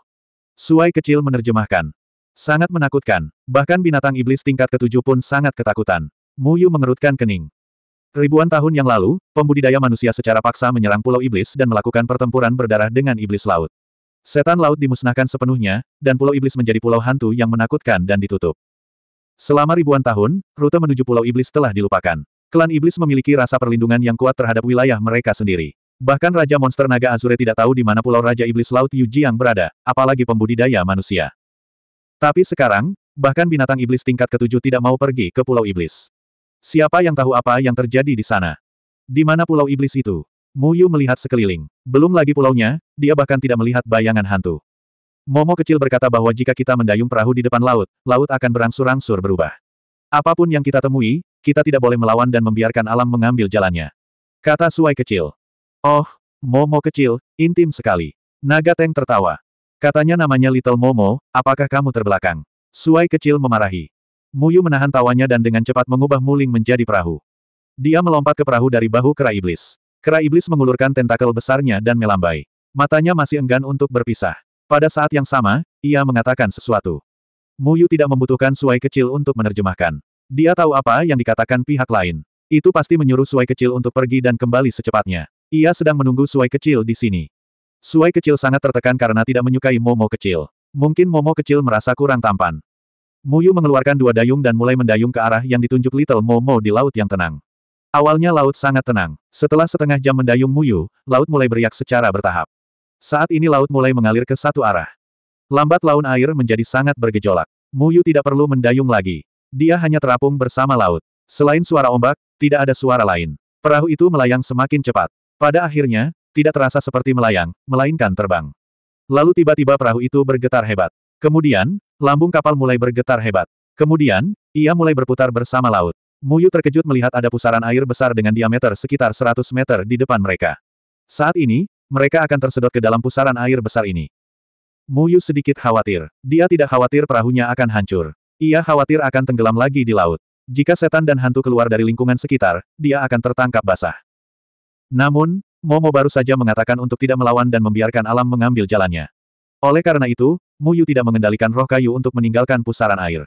Suai kecil menerjemahkan. Sangat menakutkan, bahkan binatang iblis tingkat ketujuh pun sangat ketakutan. Mu Yu mengerutkan kening. Ribuan tahun yang lalu, pembudidaya manusia secara paksa menyerang Pulau Iblis dan melakukan pertempuran berdarah dengan Iblis Laut. Setan Laut dimusnahkan sepenuhnya, dan Pulau Iblis menjadi pulau hantu yang menakutkan dan ditutup. Selama ribuan tahun, rute menuju Pulau Iblis telah dilupakan. Klan Iblis memiliki rasa perlindungan yang kuat terhadap wilayah mereka sendiri. Bahkan Raja Monster Naga Azure tidak tahu di mana Pulau Raja Iblis Laut Yujiang berada, apalagi pembudidaya manusia. Tapi sekarang, bahkan binatang iblis tingkat ketujuh tidak mau pergi ke Pulau Iblis. Siapa yang tahu apa yang terjadi di sana? Di mana pulau iblis itu? Mu Yu melihat sekeliling. Belum lagi pulaunya, dia bahkan tidak melihat bayangan hantu. Momo kecil berkata bahwa jika kita mendayung perahu di depan laut, laut akan berangsur-angsur berubah. Apapun yang kita temui, kita tidak boleh melawan dan membiarkan alam mengambil jalannya. Kata Suai kecil. Oh, Momo kecil, intim sekali. Naga Teng tertawa. Katanya namanya Little Momo, apakah kamu terbelakang? Suai kecil memarahi. Muyu menahan tawanya dan dengan cepat mengubah Muling menjadi perahu. Dia melompat ke perahu dari bahu kera iblis. Kera iblis mengulurkan tentakel besarnya dan melambai. Matanya masih enggan untuk berpisah. Pada saat yang sama, ia mengatakan sesuatu. Muyu tidak membutuhkan suai kecil untuk menerjemahkan. Dia tahu apa yang dikatakan pihak lain. Itu pasti menyuruh suai kecil untuk pergi dan kembali secepatnya. Ia sedang menunggu suai kecil di sini. Suai kecil sangat tertekan karena tidak menyukai Momo kecil. Mungkin Momo kecil merasa kurang tampan. Muyu mengeluarkan dua dayung dan mulai mendayung ke arah yang ditunjuk Little Momo di laut yang tenang. Awalnya laut sangat tenang. Setelah setengah jam mendayung Muyu, laut mulai beriak secara bertahap. Saat ini laut mulai mengalir ke satu arah. Lambat laun air menjadi sangat bergejolak. Muyu tidak perlu mendayung lagi. Dia hanya terapung bersama laut. Selain suara ombak, tidak ada suara lain. Perahu itu melayang semakin cepat. Pada akhirnya, tidak terasa seperti melayang, melainkan terbang. Lalu tiba-tiba perahu itu bergetar hebat. Kemudian, Lambung kapal mulai bergetar hebat. Kemudian, ia mulai berputar bersama laut. Muyu terkejut melihat ada pusaran air besar dengan diameter sekitar 100 meter di depan mereka. Saat ini, mereka akan tersedot ke dalam pusaran air besar ini. Muyu sedikit khawatir. Dia tidak khawatir perahunya akan hancur. Ia khawatir akan tenggelam lagi di laut. Jika setan dan hantu keluar dari lingkungan sekitar, dia akan tertangkap basah. Namun, Momo baru saja mengatakan untuk tidak melawan dan membiarkan alam mengambil jalannya. Oleh karena itu, Mu Yu tidak mengendalikan roh kayu untuk meninggalkan pusaran air.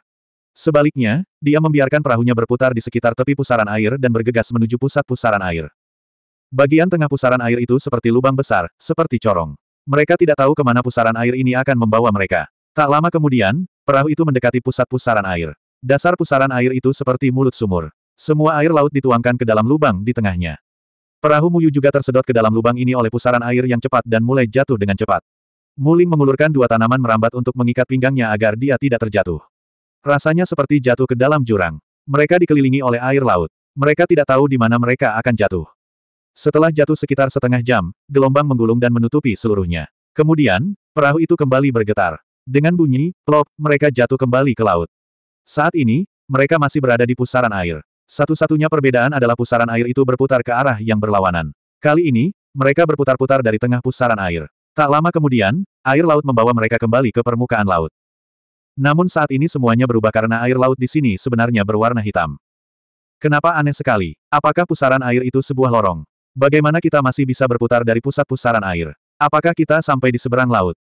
Sebaliknya, dia membiarkan perahunya berputar di sekitar tepi pusaran air dan bergegas menuju pusat pusaran air. Bagian tengah pusaran air itu seperti lubang besar, seperti corong. Mereka tidak tahu kemana pusaran air ini akan membawa mereka. Tak lama kemudian, perahu itu mendekati pusat pusaran air. Dasar pusaran air itu seperti mulut sumur. Semua air laut dituangkan ke dalam lubang di tengahnya. Perahu Muyu juga tersedot ke dalam lubang ini oleh pusaran air yang cepat dan mulai jatuh dengan cepat. Muling mengulurkan dua tanaman merambat untuk mengikat pinggangnya agar dia tidak terjatuh. Rasanya seperti jatuh ke dalam jurang. Mereka dikelilingi oleh air laut. Mereka tidak tahu di mana mereka akan jatuh. Setelah jatuh sekitar setengah jam, gelombang menggulung dan menutupi seluruhnya. Kemudian, perahu itu kembali bergetar. Dengan bunyi, plop, mereka jatuh kembali ke laut. Saat ini, mereka masih berada di pusaran air. Satu-satunya perbedaan adalah pusaran air itu berputar ke arah yang berlawanan. Kali ini, mereka berputar-putar dari tengah pusaran air. Tak lama kemudian, air laut membawa mereka kembali ke permukaan laut. Namun saat ini semuanya berubah karena air laut di sini sebenarnya berwarna hitam. Kenapa aneh sekali? Apakah pusaran air itu sebuah lorong? Bagaimana kita masih bisa berputar dari pusat pusaran air? Apakah kita sampai di seberang laut?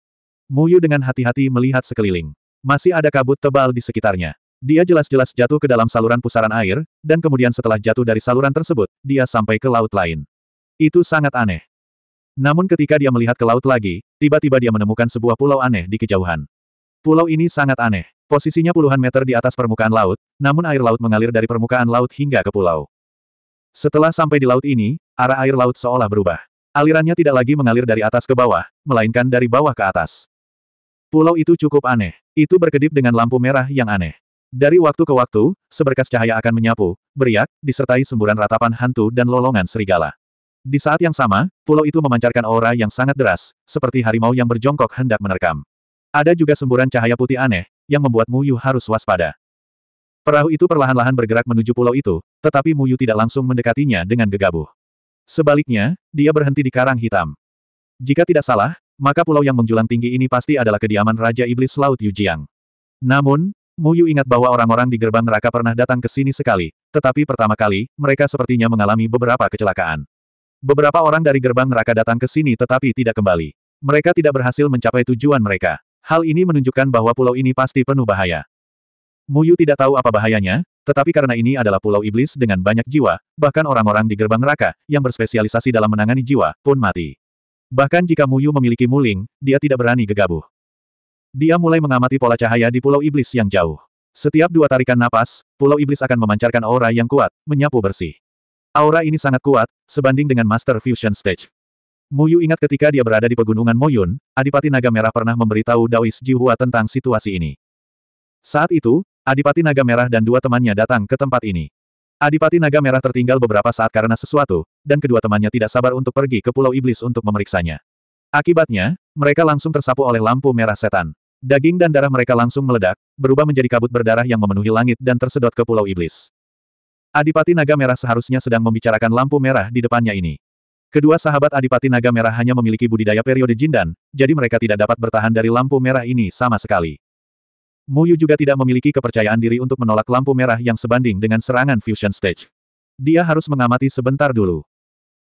Muyu dengan hati-hati melihat sekeliling. Masih ada kabut tebal di sekitarnya. Dia jelas-jelas jatuh ke dalam saluran pusaran air, dan kemudian setelah jatuh dari saluran tersebut, dia sampai ke laut lain. Itu sangat aneh. Namun ketika dia melihat ke laut lagi, tiba-tiba dia menemukan sebuah pulau aneh di kejauhan. Pulau ini sangat aneh. Posisinya puluhan meter di atas permukaan laut, namun air laut mengalir dari permukaan laut hingga ke pulau. Setelah sampai di laut ini, arah air laut seolah berubah. Alirannya tidak lagi mengalir dari atas ke bawah, melainkan dari bawah ke atas. Pulau itu cukup aneh. Itu berkedip dengan lampu merah yang aneh. Dari waktu ke waktu, seberkas cahaya akan menyapu, beriak, disertai semburan ratapan hantu dan lolongan serigala. Di saat yang sama, pulau itu memancarkan aura yang sangat deras, seperti harimau yang berjongkok hendak menerkam. Ada juga semburan cahaya putih aneh, yang membuat Muyu harus waspada. Perahu itu perlahan-lahan bergerak menuju pulau itu, tetapi Muyu tidak langsung mendekatinya dengan gegabah. Sebaliknya, dia berhenti di karang hitam. Jika tidak salah, maka pulau yang menjulang tinggi ini pasti adalah kediaman Raja Iblis Laut Yujiang. Namun, Muyu ingat bahwa orang-orang di gerbang neraka pernah datang ke sini sekali, tetapi pertama kali, mereka sepertinya mengalami beberapa kecelakaan. Beberapa orang dari gerbang neraka datang ke sini tetapi tidak kembali. Mereka tidak berhasil mencapai tujuan mereka. Hal ini menunjukkan bahwa pulau ini pasti penuh bahaya. Muyu tidak tahu apa bahayanya, tetapi karena ini adalah pulau iblis dengan banyak jiwa, bahkan orang-orang di gerbang neraka, yang berspesialisasi dalam menangani jiwa, pun mati. Bahkan jika Muyu memiliki muling, dia tidak berani gegabah. Dia mulai mengamati pola cahaya di pulau iblis yang jauh. Setiap dua tarikan napas, pulau iblis akan memancarkan aura yang kuat, menyapu bersih. Aura ini sangat kuat, sebanding dengan Master Fusion Stage. Muyu ingat ketika dia berada di pegunungan Moyun, Adipati Naga Merah pernah memberitahu Daois Jihua tentang situasi ini. Saat itu, Adipati Naga Merah dan dua temannya datang ke tempat ini. Adipati Naga Merah tertinggal beberapa saat karena sesuatu, dan kedua temannya tidak sabar untuk pergi ke Pulau Iblis untuk memeriksanya. Akibatnya, mereka langsung tersapu oleh lampu merah setan. Daging dan darah mereka langsung meledak, berubah menjadi kabut berdarah yang memenuhi langit dan tersedot ke Pulau Iblis. Adipati Naga Merah seharusnya sedang membicarakan lampu merah di depannya ini. Kedua sahabat Adipati Naga Merah hanya memiliki budidaya periode Jindan, jadi mereka tidak dapat bertahan dari lampu merah ini sama sekali. Muyu juga tidak memiliki kepercayaan diri untuk menolak lampu merah yang sebanding dengan serangan Fusion Stage. Dia harus mengamati sebentar dulu.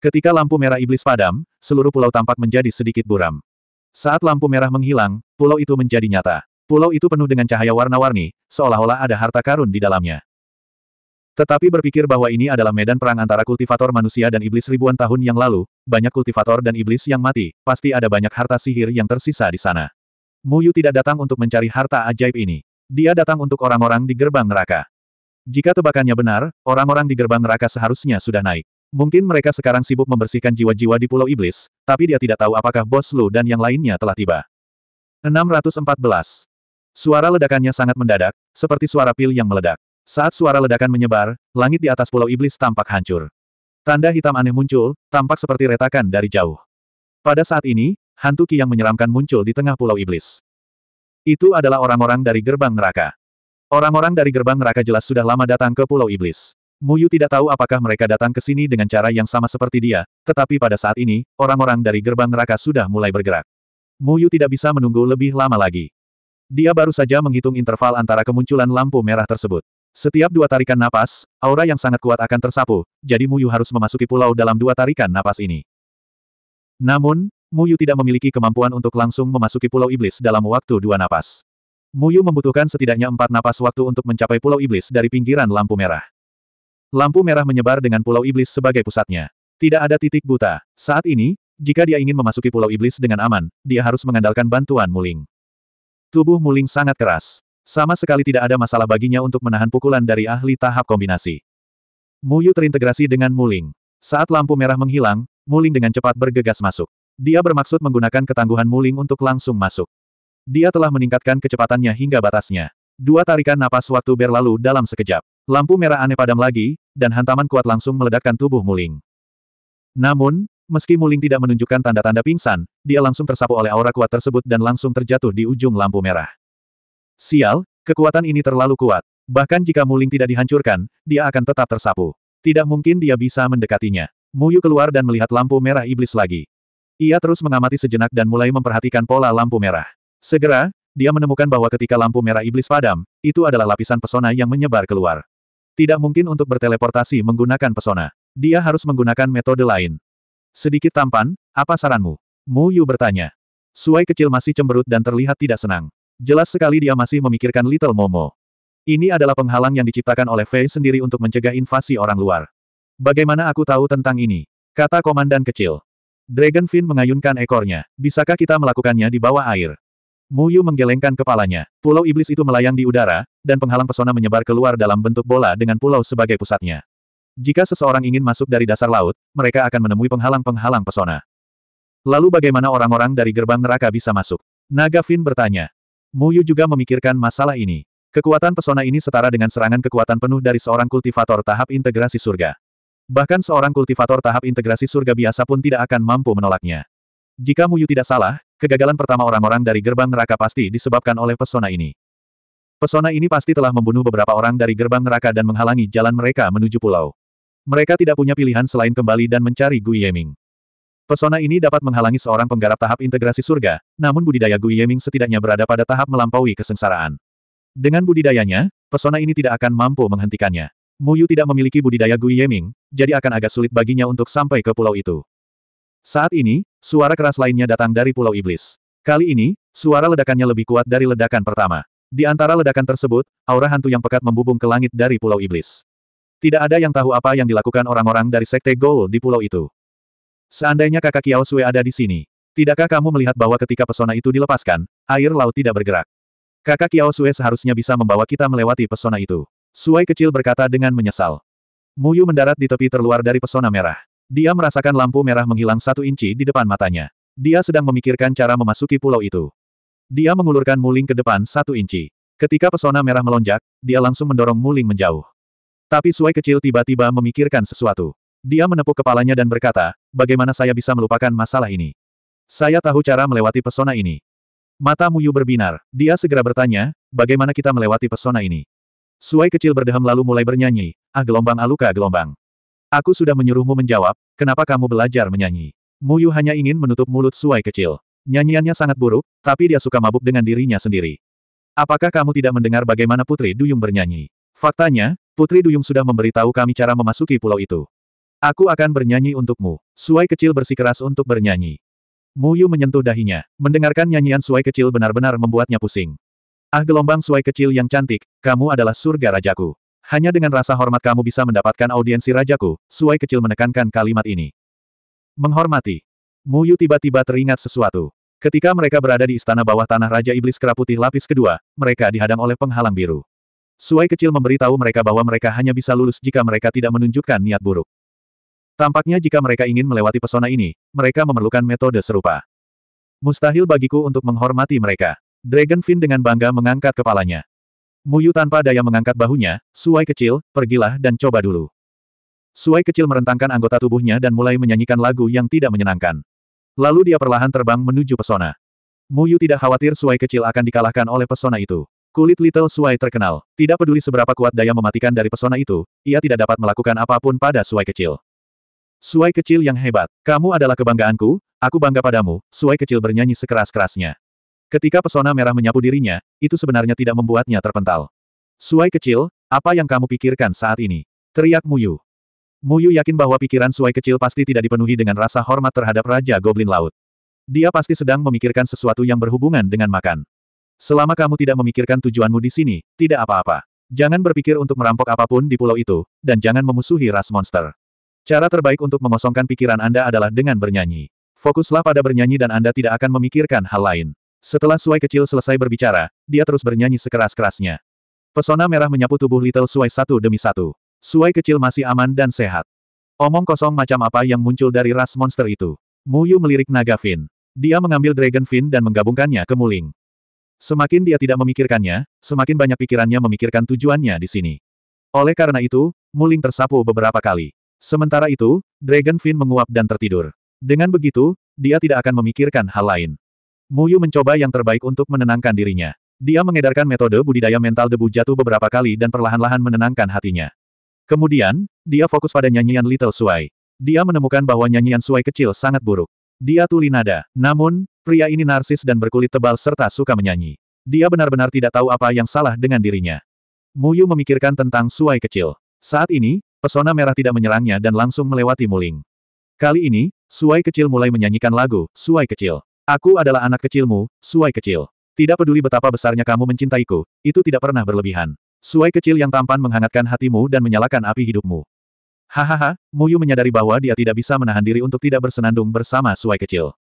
Ketika lampu merah iblis padam, seluruh pulau tampak menjadi sedikit buram. Saat lampu merah menghilang, pulau itu menjadi nyata. Pulau itu penuh dengan cahaya warna-warni, seolah-olah ada harta karun di dalamnya. Tetapi berpikir bahwa ini adalah medan perang antara kultivator manusia dan iblis ribuan tahun yang lalu, banyak kultivator dan iblis yang mati, pasti ada banyak harta sihir yang tersisa di sana. Muyu tidak datang untuk mencari harta ajaib ini. Dia datang untuk orang-orang di gerbang neraka. Jika tebakannya benar, orang-orang di gerbang neraka seharusnya sudah naik. Mungkin mereka sekarang sibuk membersihkan jiwa-jiwa di Pulau Iblis, tapi dia tidak tahu apakah Bos Lu dan yang lainnya telah tiba. 614. Suara ledakannya sangat mendadak, seperti suara pil yang meledak. Saat suara ledakan menyebar, langit di atas pulau iblis tampak hancur. Tanda hitam aneh muncul, tampak seperti retakan dari jauh. Pada saat ini, hantu Ki yang menyeramkan muncul di tengah pulau iblis. Itu adalah orang-orang dari gerbang neraka. Orang-orang dari gerbang neraka jelas sudah lama datang ke pulau iblis. Muyu tidak tahu apakah mereka datang ke sini dengan cara yang sama seperti dia, tetapi pada saat ini, orang-orang dari gerbang neraka sudah mulai bergerak. Muyu tidak bisa menunggu lebih lama lagi. Dia baru saja menghitung interval antara kemunculan lampu merah tersebut. Setiap dua tarikan napas, aura yang sangat kuat akan tersapu, jadi Muyu harus memasuki pulau dalam dua tarikan napas ini. Namun, Muyu tidak memiliki kemampuan untuk langsung memasuki pulau iblis dalam waktu dua napas. Muyu membutuhkan setidaknya empat napas waktu untuk mencapai pulau iblis dari pinggiran lampu merah. Lampu merah menyebar dengan pulau iblis sebagai pusatnya. Tidak ada titik buta. Saat ini, jika dia ingin memasuki pulau iblis dengan aman, dia harus mengandalkan bantuan Muling. Tubuh Muling sangat keras. Sama sekali tidak ada masalah baginya untuk menahan pukulan dari ahli tahap kombinasi. Muyu terintegrasi dengan Muling. Saat lampu merah menghilang, Muling dengan cepat bergegas masuk. Dia bermaksud menggunakan ketangguhan Muling untuk langsung masuk. Dia telah meningkatkan kecepatannya hingga batasnya. Dua tarikan napas waktu berlalu dalam sekejap. Lampu merah aneh padam lagi, dan hantaman kuat langsung meledakkan tubuh Muling. Namun, meski Muling tidak menunjukkan tanda-tanda pingsan, dia langsung tersapu oleh aura kuat tersebut dan langsung terjatuh di ujung lampu merah. Sial, kekuatan ini terlalu kuat. Bahkan jika Muling tidak dihancurkan, dia akan tetap tersapu. Tidak mungkin dia bisa mendekatinya. Muyu keluar dan melihat lampu merah iblis lagi. Ia terus mengamati sejenak dan mulai memperhatikan pola lampu merah. Segera, dia menemukan bahwa ketika lampu merah iblis padam, itu adalah lapisan pesona yang menyebar keluar. Tidak mungkin untuk berteleportasi menggunakan pesona. Dia harus menggunakan metode lain. Sedikit tampan, apa saranmu? Mu Yu bertanya. Suai kecil masih cemberut dan terlihat tidak senang. Jelas sekali dia masih memikirkan Little Momo. Ini adalah penghalang yang diciptakan oleh Fei sendiri untuk mencegah invasi orang luar. Bagaimana aku tahu tentang ini? Kata komandan kecil. Dragon Dragonfin mengayunkan ekornya. Bisakah kita melakukannya di bawah air? Muyu menggelengkan kepalanya. Pulau iblis itu melayang di udara, dan penghalang pesona menyebar keluar dalam bentuk bola dengan pulau sebagai pusatnya. Jika seseorang ingin masuk dari dasar laut, mereka akan menemui penghalang-penghalang pesona. Lalu bagaimana orang-orang dari gerbang neraka bisa masuk? Naga Fin bertanya. Mu Yu juga memikirkan masalah ini. Kekuatan pesona ini setara dengan serangan kekuatan penuh dari seorang kultivator tahap integrasi surga. Bahkan seorang kultivator tahap integrasi surga biasa pun tidak akan mampu menolaknya. Jika Muyu tidak salah, kegagalan pertama orang-orang dari gerbang neraka pasti disebabkan oleh pesona ini. Pesona ini pasti telah membunuh beberapa orang dari gerbang neraka dan menghalangi jalan mereka menuju pulau. Mereka tidak punya pilihan selain kembali dan mencari Gui Yeming. Pesona ini dapat menghalangi seorang penggarap tahap integrasi surga, namun budidaya Gui Yeming setidaknya berada pada tahap melampaui kesengsaraan. Dengan budidayanya, pesona ini tidak akan mampu menghentikannya. Muyu tidak memiliki budidaya Gui Yeming, jadi akan agak sulit baginya untuk sampai ke pulau itu. Saat ini, suara keras lainnya datang dari Pulau Iblis. Kali ini, suara ledakannya lebih kuat dari ledakan pertama. Di antara ledakan tersebut, aura hantu yang pekat membubung ke langit dari Pulau Iblis. Tidak ada yang tahu apa yang dilakukan orang-orang dari Sekte Gol di pulau itu. Seandainya kakak Kiao Sui ada di sini, tidakkah kamu melihat bahwa ketika pesona itu dilepaskan, air laut tidak bergerak? Kakak Kiao Sui seharusnya bisa membawa kita melewati pesona itu. Suai kecil berkata dengan menyesal. Muyu mendarat di tepi terluar dari pesona merah. Dia merasakan lampu merah menghilang satu inci di depan matanya. Dia sedang memikirkan cara memasuki pulau itu. Dia mengulurkan muling ke depan satu inci. Ketika pesona merah melonjak, dia langsung mendorong muling menjauh. Tapi suai kecil tiba-tiba memikirkan sesuatu. Dia menepuk kepalanya dan berkata, bagaimana saya bisa melupakan masalah ini? Saya tahu cara melewati pesona ini. Mata Muyu berbinar. Dia segera bertanya, bagaimana kita melewati pesona ini? Suai kecil berdehem lalu mulai bernyanyi, ah gelombang aluka ah, gelombang. Aku sudah menyuruhmu menjawab, kenapa kamu belajar menyanyi? Muyu hanya ingin menutup mulut Suai kecil. Nyanyiannya sangat buruk, tapi dia suka mabuk dengan dirinya sendiri. Apakah kamu tidak mendengar bagaimana Putri Duyung bernyanyi? Faktanya, Putri Duyung sudah memberitahu kami cara memasuki pulau itu. Aku akan bernyanyi untukmu. Suai kecil bersikeras untuk bernyanyi. Mu Yu menyentuh dahinya. Mendengarkan nyanyian Suai kecil benar-benar membuatnya pusing. Ah gelombang Suai kecil yang cantik, kamu adalah surga rajaku. Hanya dengan rasa hormat kamu bisa mendapatkan audiensi rajaku, Suai kecil menekankan kalimat ini. Menghormati. Mu Yu tiba-tiba teringat sesuatu. Ketika mereka berada di istana bawah tanah Raja Iblis keraputih lapis kedua, mereka dihadang oleh penghalang biru. Suai kecil memberitahu mereka bahwa mereka hanya bisa lulus jika mereka tidak menunjukkan niat buruk. Tampaknya jika mereka ingin melewati pesona ini, mereka memerlukan metode serupa. Mustahil bagiku untuk menghormati mereka. Dragon Fin dengan bangga mengangkat kepalanya. Muyu tanpa daya mengangkat bahunya, suai kecil, pergilah dan coba dulu. Suai kecil merentangkan anggota tubuhnya dan mulai menyanyikan lagu yang tidak menyenangkan. Lalu dia perlahan terbang menuju pesona. Muyu tidak khawatir Suai kecil akan dikalahkan oleh pesona itu. Kulit Little Suai terkenal. Tidak peduli seberapa kuat daya mematikan dari pesona itu, ia tidak dapat melakukan apapun pada Suai kecil. Suai kecil yang hebat, kamu adalah kebanggaanku, aku bangga padamu, Suai kecil bernyanyi sekeras-kerasnya. Ketika pesona merah menyapu dirinya, itu sebenarnya tidak membuatnya terpental. Suai kecil, apa yang kamu pikirkan saat ini? Teriak Muyu. Muyu yakin bahwa pikiran Suai kecil pasti tidak dipenuhi dengan rasa hormat terhadap Raja Goblin Laut. Dia pasti sedang memikirkan sesuatu yang berhubungan dengan makan. Selama kamu tidak memikirkan tujuanmu di sini, tidak apa-apa. Jangan berpikir untuk merampok apapun di pulau itu, dan jangan memusuhi ras monster. Cara terbaik untuk mengosongkan pikiran Anda adalah dengan bernyanyi. Fokuslah pada bernyanyi dan Anda tidak akan memikirkan hal lain. Setelah Suai kecil selesai berbicara, dia terus bernyanyi sekeras-kerasnya. Pesona merah menyapu tubuh Little Suai satu demi satu. Suai kecil masih aman dan sehat. Omong kosong macam apa yang muncul dari ras monster itu. Muyu melirik naga fin. Dia mengambil dragon fin dan menggabungkannya ke muling. Semakin dia tidak memikirkannya, semakin banyak pikirannya memikirkan tujuannya di sini. Oleh karena itu, muling tersapu beberapa kali. Sementara itu, Dragon Fin menguap dan tertidur. Dengan begitu, dia tidak akan memikirkan hal lain. Muyu mencoba yang terbaik untuk menenangkan dirinya. Dia mengedarkan metode budidaya mental debu jatuh beberapa kali dan perlahan-lahan menenangkan hatinya. Kemudian, dia fokus pada nyanyian Little Suai. Dia menemukan bahwa nyanyian Suai kecil sangat buruk. Dia tuli nada. Namun, pria ini narsis dan berkulit tebal serta suka menyanyi. Dia benar-benar tidak tahu apa yang salah dengan dirinya. Muyu memikirkan tentang Suai kecil. Saat ini, Pesona merah tidak menyerangnya dan langsung melewati Muling. Kali ini, Suai kecil mulai menyanyikan lagu, Suai kecil. Aku adalah anak kecilmu, Suai kecil. Tidak peduli betapa besarnya kamu mencintaiku, itu tidak pernah berlebihan. Suai kecil yang tampan menghangatkan hatimu dan menyalakan api hidupmu. Hahaha, Muyu menyadari bahwa dia tidak bisa menahan diri untuk tidak bersenandung bersama Suai kecil.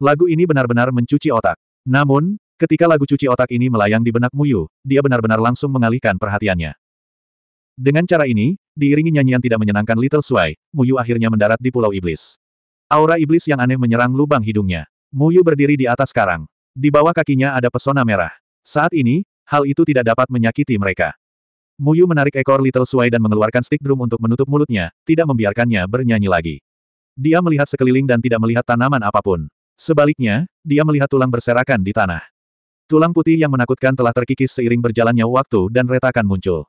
Lagu ini benar-benar mencuci otak. Namun, ketika lagu cuci otak ini melayang di benak Muyu, dia benar-benar langsung mengalihkan perhatiannya. Dengan cara ini, diiringi nyanyian tidak menyenangkan Little Sui, Muyu akhirnya mendarat di Pulau Iblis. Aura iblis yang aneh menyerang lubang hidungnya. Muyu berdiri di atas karang. Di bawah kakinya ada pesona merah. Saat ini, hal itu tidak dapat menyakiti mereka. Muyu menarik ekor Little Sui dan mengeluarkan stick drum untuk menutup mulutnya, tidak membiarkannya bernyanyi lagi. Dia melihat sekeliling dan tidak melihat tanaman apapun. Sebaliknya, dia melihat tulang berserakan di tanah. Tulang putih yang menakutkan telah terkikis seiring berjalannya waktu dan retakan muncul.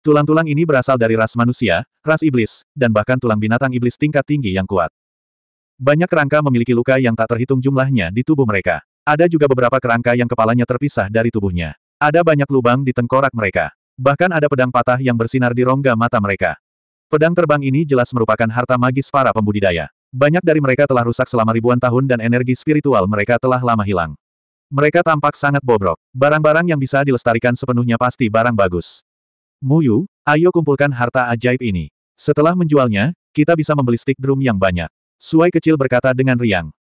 Tulang-tulang ini berasal dari ras manusia, ras iblis, dan bahkan tulang binatang iblis tingkat tinggi yang kuat. Banyak kerangka memiliki luka yang tak terhitung jumlahnya di tubuh mereka. Ada juga beberapa kerangka yang kepalanya terpisah dari tubuhnya. Ada banyak lubang di tengkorak mereka. Bahkan ada pedang patah yang bersinar di rongga mata mereka. Pedang terbang ini jelas merupakan harta magis para pembudidaya. Banyak dari mereka telah rusak selama ribuan tahun dan energi spiritual mereka telah lama hilang. Mereka tampak sangat bobrok. Barang-barang yang bisa dilestarikan sepenuhnya pasti barang bagus. Muyu, ayo kumpulkan harta ajaib ini. Setelah menjualnya, kita bisa membeli stick drum yang banyak. Suai kecil berkata dengan riang.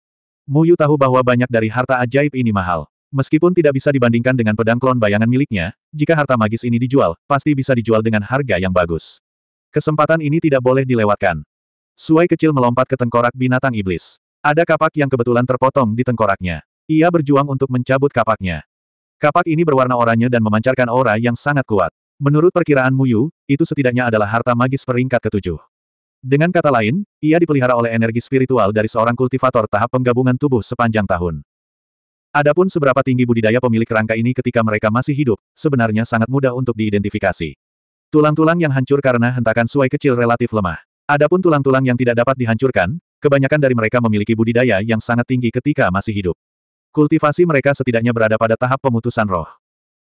Muyu tahu bahwa banyak dari harta ajaib ini mahal. Meskipun tidak bisa dibandingkan dengan pedang klon bayangan miliknya, jika harta magis ini dijual, pasti bisa dijual dengan harga yang bagus. Kesempatan ini tidak boleh dilewatkan. Suai kecil melompat ke tengkorak binatang iblis. Ada kapak yang kebetulan terpotong di tengkoraknya. Ia berjuang untuk mencabut kapaknya. Kapak ini berwarna oranye dan memancarkan aura yang sangat kuat. Menurut perkiraan Muyu, itu setidaknya adalah harta magis peringkat ketujuh. Dengan kata lain, ia dipelihara oleh energi spiritual dari seorang kultivator tahap penggabungan tubuh sepanjang tahun. Adapun seberapa tinggi budidaya pemilik rangka ini ketika mereka masih hidup, sebenarnya sangat mudah untuk diidentifikasi. Tulang-tulang yang hancur karena hentakan suai kecil relatif lemah. Adapun tulang-tulang yang tidak dapat dihancurkan, kebanyakan dari mereka memiliki budidaya yang sangat tinggi ketika masih hidup. Kultivasi mereka setidaknya berada pada tahap pemutusan roh.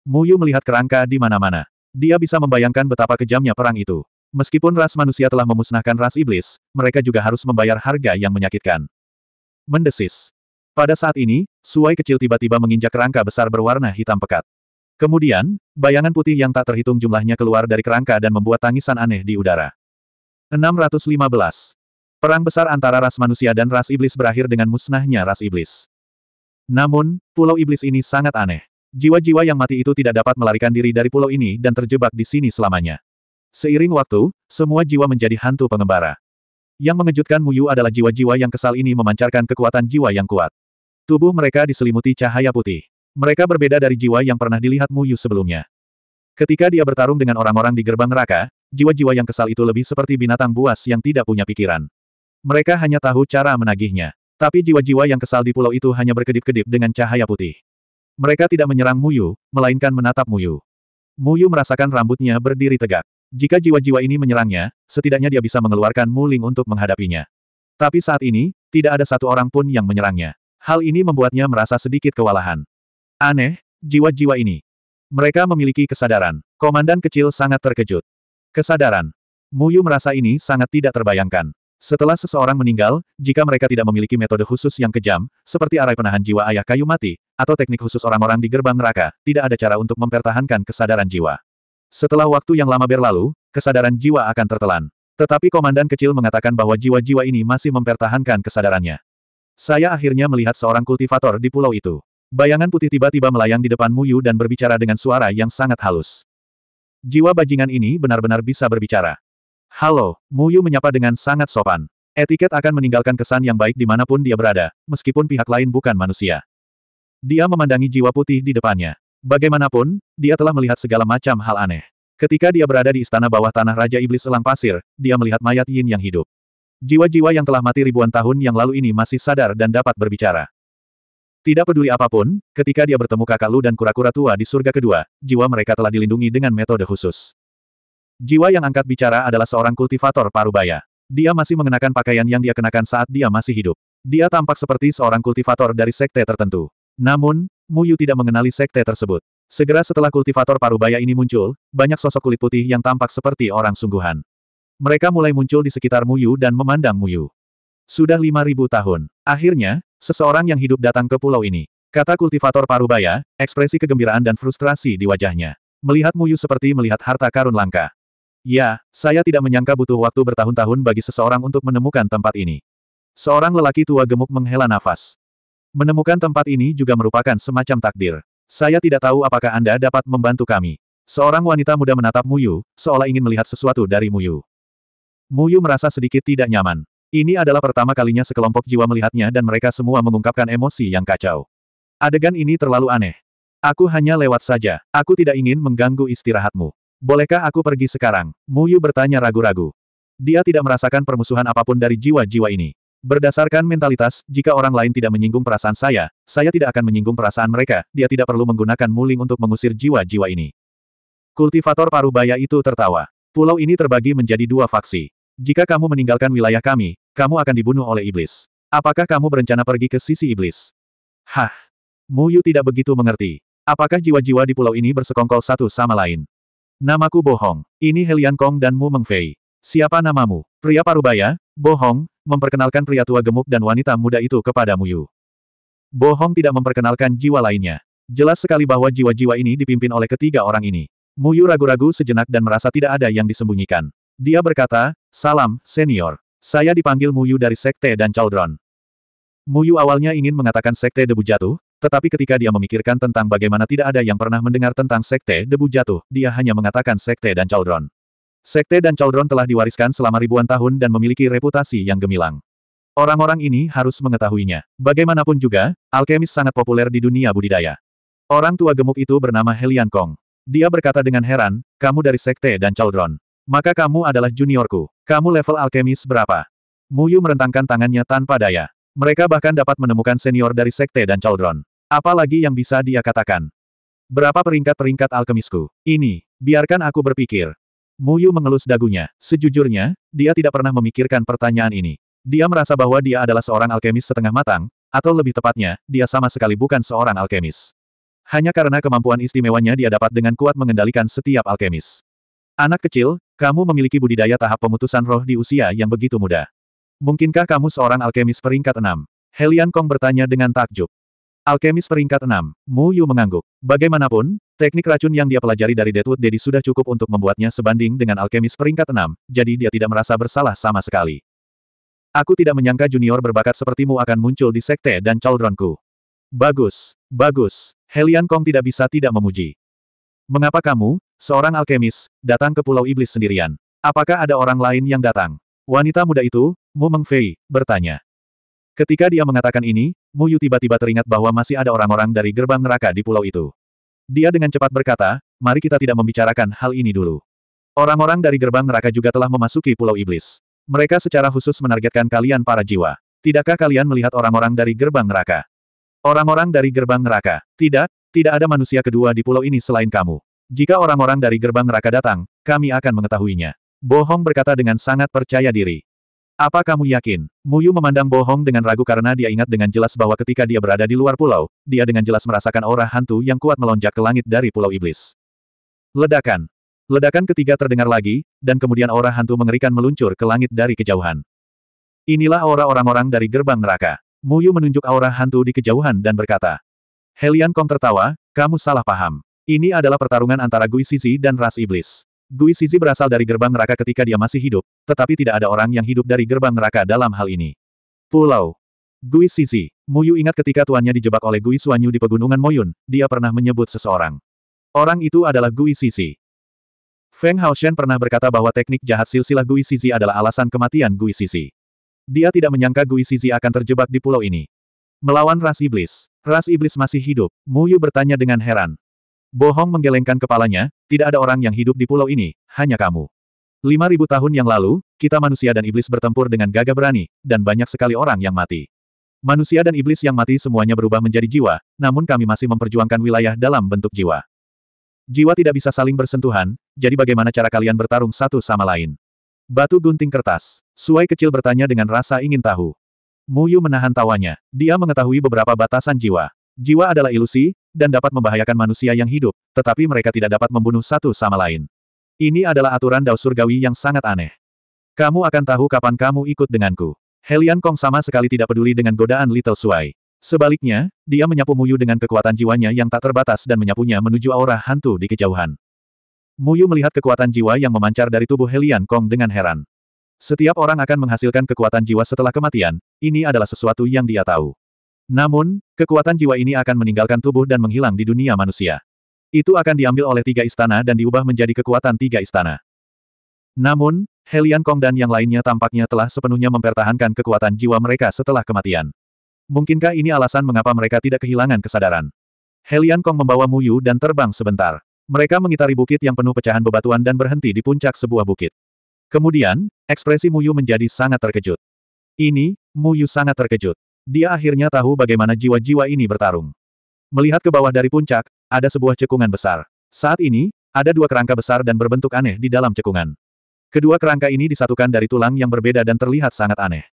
Muyu melihat kerangka di mana-mana. Dia bisa membayangkan betapa kejamnya perang itu. Meskipun ras manusia telah memusnahkan ras iblis, mereka juga harus membayar harga yang menyakitkan. Mendesis. Pada saat ini, suai kecil tiba-tiba menginjak kerangka besar berwarna hitam pekat. Kemudian, bayangan putih yang tak terhitung jumlahnya keluar dari kerangka dan membuat tangisan aneh di udara. 615. Perang besar antara ras manusia dan ras iblis berakhir dengan musnahnya ras iblis. Namun, pulau iblis ini sangat aneh. Jiwa-jiwa yang mati itu tidak dapat melarikan diri dari pulau ini dan terjebak di sini selamanya. Seiring waktu, semua jiwa menjadi hantu pengembara. Yang mengejutkan Muyu adalah jiwa-jiwa yang kesal ini memancarkan kekuatan jiwa yang kuat. Tubuh mereka diselimuti cahaya putih. Mereka berbeda dari jiwa yang pernah dilihat Muyu sebelumnya. Ketika dia bertarung dengan orang-orang di gerbang neraka, jiwa-jiwa yang kesal itu lebih seperti binatang buas yang tidak punya pikiran. Mereka hanya tahu cara menagihnya. Tapi jiwa-jiwa yang kesal di pulau itu hanya berkedip-kedip dengan cahaya putih. Mereka tidak menyerang Muyu, melainkan menatap Muyu. Muyu merasakan rambutnya berdiri tegak. Jika jiwa-jiwa ini menyerangnya, setidaknya dia bisa mengeluarkan Muling untuk menghadapinya. Tapi saat ini, tidak ada satu orang pun yang menyerangnya. Hal ini membuatnya merasa sedikit kewalahan. Aneh, jiwa-jiwa ini. Mereka memiliki kesadaran. Komandan kecil sangat terkejut. Kesadaran. Muyu merasa ini sangat tidak terbayangkan. Setelah seseorang meninggal, jika mereka tidak memiliki metode khusus yang kejam, seperti arai penahan jiwa ayah kayu mati, atau teknik khusus orang-orang di gerbang neraka, tidak ada cara untuk mempertahankan kesadaran jiwa. Setelah waktu yang lama berlalu, kesadaran jiwa akan tertelan. Tetapi komandan kecil mengatakan bahwa jiwa-jiwa ini masih mempertahankan kesadarannya. Saya akhirnya melihat seorang kultivator di pulau itu. Bayangan putih tiba-tiba melayang di depan Muyu dan berbicara dengan suara yang sangat halus. Jiwa bajingan ini benar-benar bisa berbicara. Halo, Muyu menyapa dengan sangat sopan. Etiket akan meninggalkan kesan yang baik dimanapun dia berada, meskipun pihak lain bukan manusia. Dia memandangi jiwa putih di depannya. Bagaimanapun, dia telah melihat segala macam hal aneh. Ketika dia berada di istana bawah tanah Raja Iblis Selang Pasir, dia melihat mayat Yin yang hidup. Jiwa-jiwa yang telah mati ribuan tahun yang lalu ini masih sadar dan dapat berbicara. Tidak peduli apapun, ketika dia bertemu kakak Lu dan kura-kura tua di surga kedua, jiwa mereka telah dilindungi dengan metode khusus. Jiwa yang angkat bicara adalah seorang kultivator parubaya. Dia masih mengenakan pakaian yang dia kenakan saat dia masih hidup. Dia tampak seperti seorang kultivator dari sekte tertentu. Namun, Muyu tidak mengenali sekte tersebut. Segera setelah kultivator parubaya ini muncul, banyak sosok kulit putih yang tampak seperti orang sungguhan. Mereka mulai muncul di sekitar Muyu dan memandang Muyu. Sudah 5.000 tahun. Akhirnya, seseorang yang hidup datang ke pulau ini. Kata kultivator parubaya, ekspresi kegembiraan dan frustrasi di wajahnya. Melihat Muyu seperti melihat harta karun langka. Ya, saya tidak menyangka butuh waktu bertahun-tahun bagi seseorang untuk menemukan tempat ini. Seorang lelaki tua gemuk menghela nafas. Menemukan tempat ini juga merupakan semacam takdir. Saya tidak tahu apakah Anda dapat membantu kami. Seorang wanita muda menatap Muyu, seolah ingin melihat sesuatu dari Muyu. Muyu merasa sedikit tidak nyaman. Ini adalah pertama kalinya sekelompok jiwa melihatnya dan mereka semua mengungkapkan emosi yang kacau. Adegan ini terlalu aneh. Aku hanya lewat saja. Aku tidak ingin mengganggu istirahatmu. Bolehkah aku pergi sekarang? Mu Yu bertanya ragu-ragu. Dia tidak merasakan permusuhan apapun dari jiwa-jiwa ini. Berdasarkan mentalitas, jika orang lain tidak menyinggung perasaan saya, saya tidak akan menyinggung perasaan mereka, dia tidak perlu menggunakan muling untuk mengusir jiwa-jiwa ini. Kultivator paruh baya itu tertawa. Pulau ini terbagi menjadi dua faksi. Jika kamu meninggalkan wilayah kami, kamu akan dibunuh oleh iblis. Apakah kamu berencana pergi ke sisi iblis? Hah! Muyu tidak begitu mengerti. Apakah jiwa-jiwa di pulau ini bersekongkol satu sama lain? Namaku bohong. Ini Helian Kong dan Mu Mengfei. Siapa namamu? Pria parubaya, bohong, memperkenalkan pria tua gemuk dan wanita muda itu kepada Muyu. Bohong tidak memperkenalkan jiwa lainnya. Jelas sekali bahwa jiwa-jiwa ini dipimpin oleh ketiga orang ini. Muyu ragu-ragu sejenak dan merasa tidak ada yang disembunyikan. Dia berkata, Salam, senior. Saya dipanggil Muyu dari Sekte dan Chaldron. Muyu awalnya ingin mengatakan Sekte Debu Jatuh, tetapi ketika dia memikirkan tentang bagaimana tidak ada yang pernah mendengar tentang sekte debu jatuh, dia hanya mengatakan sekte dan cauldron. Sekte dan cauldron telah diwariskan selama ribuan tahun dan memiliki reputasi yang gemilang. Orang-orang ini harus mengetahuinya. Bagaimanapun juga, alkemis sangat populer di dunia budidaya. Orang tua gemuk itu bernama Helian Kong. Dia berkata dengan heran, kamu dari sekte dan cauldron. Maka kamu adalah juniorku. Kamu level alkemis berapa? Muyu merentangkan tangannya tanpa daya. Mereka bahkan dapat menemukan senior dari sekte dan cauldron. Apalagi yang bisa dia katakan? Berapa peringkat-peringkat alkemisku? Ini, biarkan aku berpikir. Muyu mengelus dagunya. Sejujurnya, dia tidak pernah memikirkan pertanyaan ini. Dia merasa bahwa dia adalah seorang alkemis setengah matang, atau lebih tepatnya, dia sama sekali bukan seorang alkemis. Hanya karena kemampuan istimewanya dia dapat dengan kuat mengendalikan setiap alkemis. Anak kecil, kamu memiliki budidaya tahap pemutusan roh di usia yang begitu muda. Mungkinkah kamu seorang alkemis peringkat enam? Helian Kong bertanya dengan takjub. Alkemis peringkat 6, Mu Yu mengangguk. Bagaimanapun, teknik racun yang dia pelajari dari Deadwood Dedi sudah cukup untuk membuatnya sebanding dengan alkemis peringkat 6, jadi dia tidak merasa bersalah sama sekali. Aku tidak menyangka junior berbakat sepertimu akan muncul di sekte dan cauldronku. Bagus, bagus, Helian Kong tidak bisa tidak memuji. Mengapa kamu, seorang alkemis, datang ke Pulau Iblis sendirian? Apakah ada orang lain yang datang? Wanita muda itu, Mu Mengfei, bertanya. Ketika dia mengatakan ini, Muyu tiba-tiba teringat bahwa masih ada orang-orang dari gerbang neraka di pulau itu. Dia dengan cepat berkata, mari kita tidak membicarakan hal ini dulu. Orang-orang dari gerbang neraka juga telah memasuki pulau iblis. Mereka secara khusus menargetkan kalian para jiwa. Tidakkah kalian melihat orang-orang dari gerbang neraka? Orang-orang dari gerbang neraka. Tidak, tidak ada manusia kedua di pulau ini selain kamu. Jika orang-orang dari gerbang neraka datang, kami akan mengetahuinya. Bohong berkata dengan sangat percaya diri. Apa kamu yakin? Muyu memandang bohong dengan ragu karena dia ingat dengan jelas bahwa ketika dia berada di luar pulau, dia dengan jelas merasakan aura hantu yang kuat melonjak ke langit dari pulau iblis. Ledakan. Ledakan ketiga terdengar lagi, dan kemudian aura hantu mengerikan meluncur ke langit dari kejauhan. Inilah aura orang-orang dari gerbang neraka. Muyu menunjuk aura hantu di kejauhan dan berkata. Helian Kong tertawa, kamu salah paham. Ini adalah pertarungan antara Gui Sisi dan ras iblis. Gui Sizi berasal dari gerbang neraka ketika dia masih hidup, tetapi tidak ada orang yang hidup dari gerbang neraka dalam hal ini. Pulau. Gui Sizi. Muyu ingat ketika tuannya dijebak oleh Gui Suanyu di pegunungan Moyun, dia pernah menyebut seseorang. Orang itu adalah Gui Sizi. Feng Haoshen pernah berkata bahwa teknik jahat silsilah Gui Sizi adalah alasan kematian Gui Sizi. Dia tidak menyangka Gui Sizi akan terjebak di pulau ini. Melawan ras iblis. Ras iblis masih hidup. Muyu bertanya dengan heran. Bohong menggelengkan kepalanya, tidak ada orang yang hidup di pulau ini, hanya kamu. Lima tahun yang lalu, kita manusia dan iblis bertempur dengan gagah berani, dan banyak sekali orang yang mati. Manusia dan iblis yang mati semuanya berubah menjadi jiwa, namun kami masih memperjuangkan wilayah dalam bentuk jiwa. Jiwa tidak bisa saling bersentuhan, jadi bagaimana cara kalian bertarung satu sama lain? Batu gunting kertas. Suai kecil bertanya dengan rasa ingin tahu. Muyu menahan tawanya. Dia mengetahui beberapa batasan jiwa. Jiwa adalah ilusi, dan dapat membahayakan manusia yang hidup, tetapi mereka tidak dapat membunuh satu sama lain. Ini adalah aturan dao surgawi yang sangat aneh. Kamu akan tahu kapan kamu ikut denganku. Helian Kong sama sekali tidak peduli dengan godaan Little Suai. Sebaliknya, dia menyapu Muyu dengan kekuatan jiwanya yang tak terbatas dan menyapunya menuju aura hantu di kejauhan. Muyu melihat kekuatan jiwa yang memancar dari tubuh Helian Kong dengan heran. Setiap orang akan menghasilkan kekuatan jiwa setelah kematian, ini adalah sesuatu yang dia tahu. Namun, kekuatan jiwa ini akan meninggalkan tubuh dan menghilang di dunia manusia. Itu akan diambil oleh tiga istana dan diubah menjadi kekuatan tiga istana. Namun, Helian Kong dan yang lainnya tampaknya telah sepenuhnya mempertahankan kekuatan jiwa mereka setelah kematian. Mungkinkah ini alasan mengapa mereka tidak kehilangan kesadaran? Helian Kong membawa Muyu dan terbang sebentar. Mereka mengitari bukit yang penuh pecahan bebatuan dan berhenti di puncak sebuah bukit. Kemudian, ekspresi Muyu menjadi sangat terkejut. Ini, Muyu sangat terkejut. Dia akhirnya tahu bagaimana jiwa-jiwa ini bertarung. Melihat ke bawah dari puncak, ada sebuah cekungan besar. Saat ini, ada dua kerangka besar dan berbentuk aneh di dalam cekungan. Kedua kerangka ini disatukan dari tulang yang berbeda dan terlihat sangat aneh.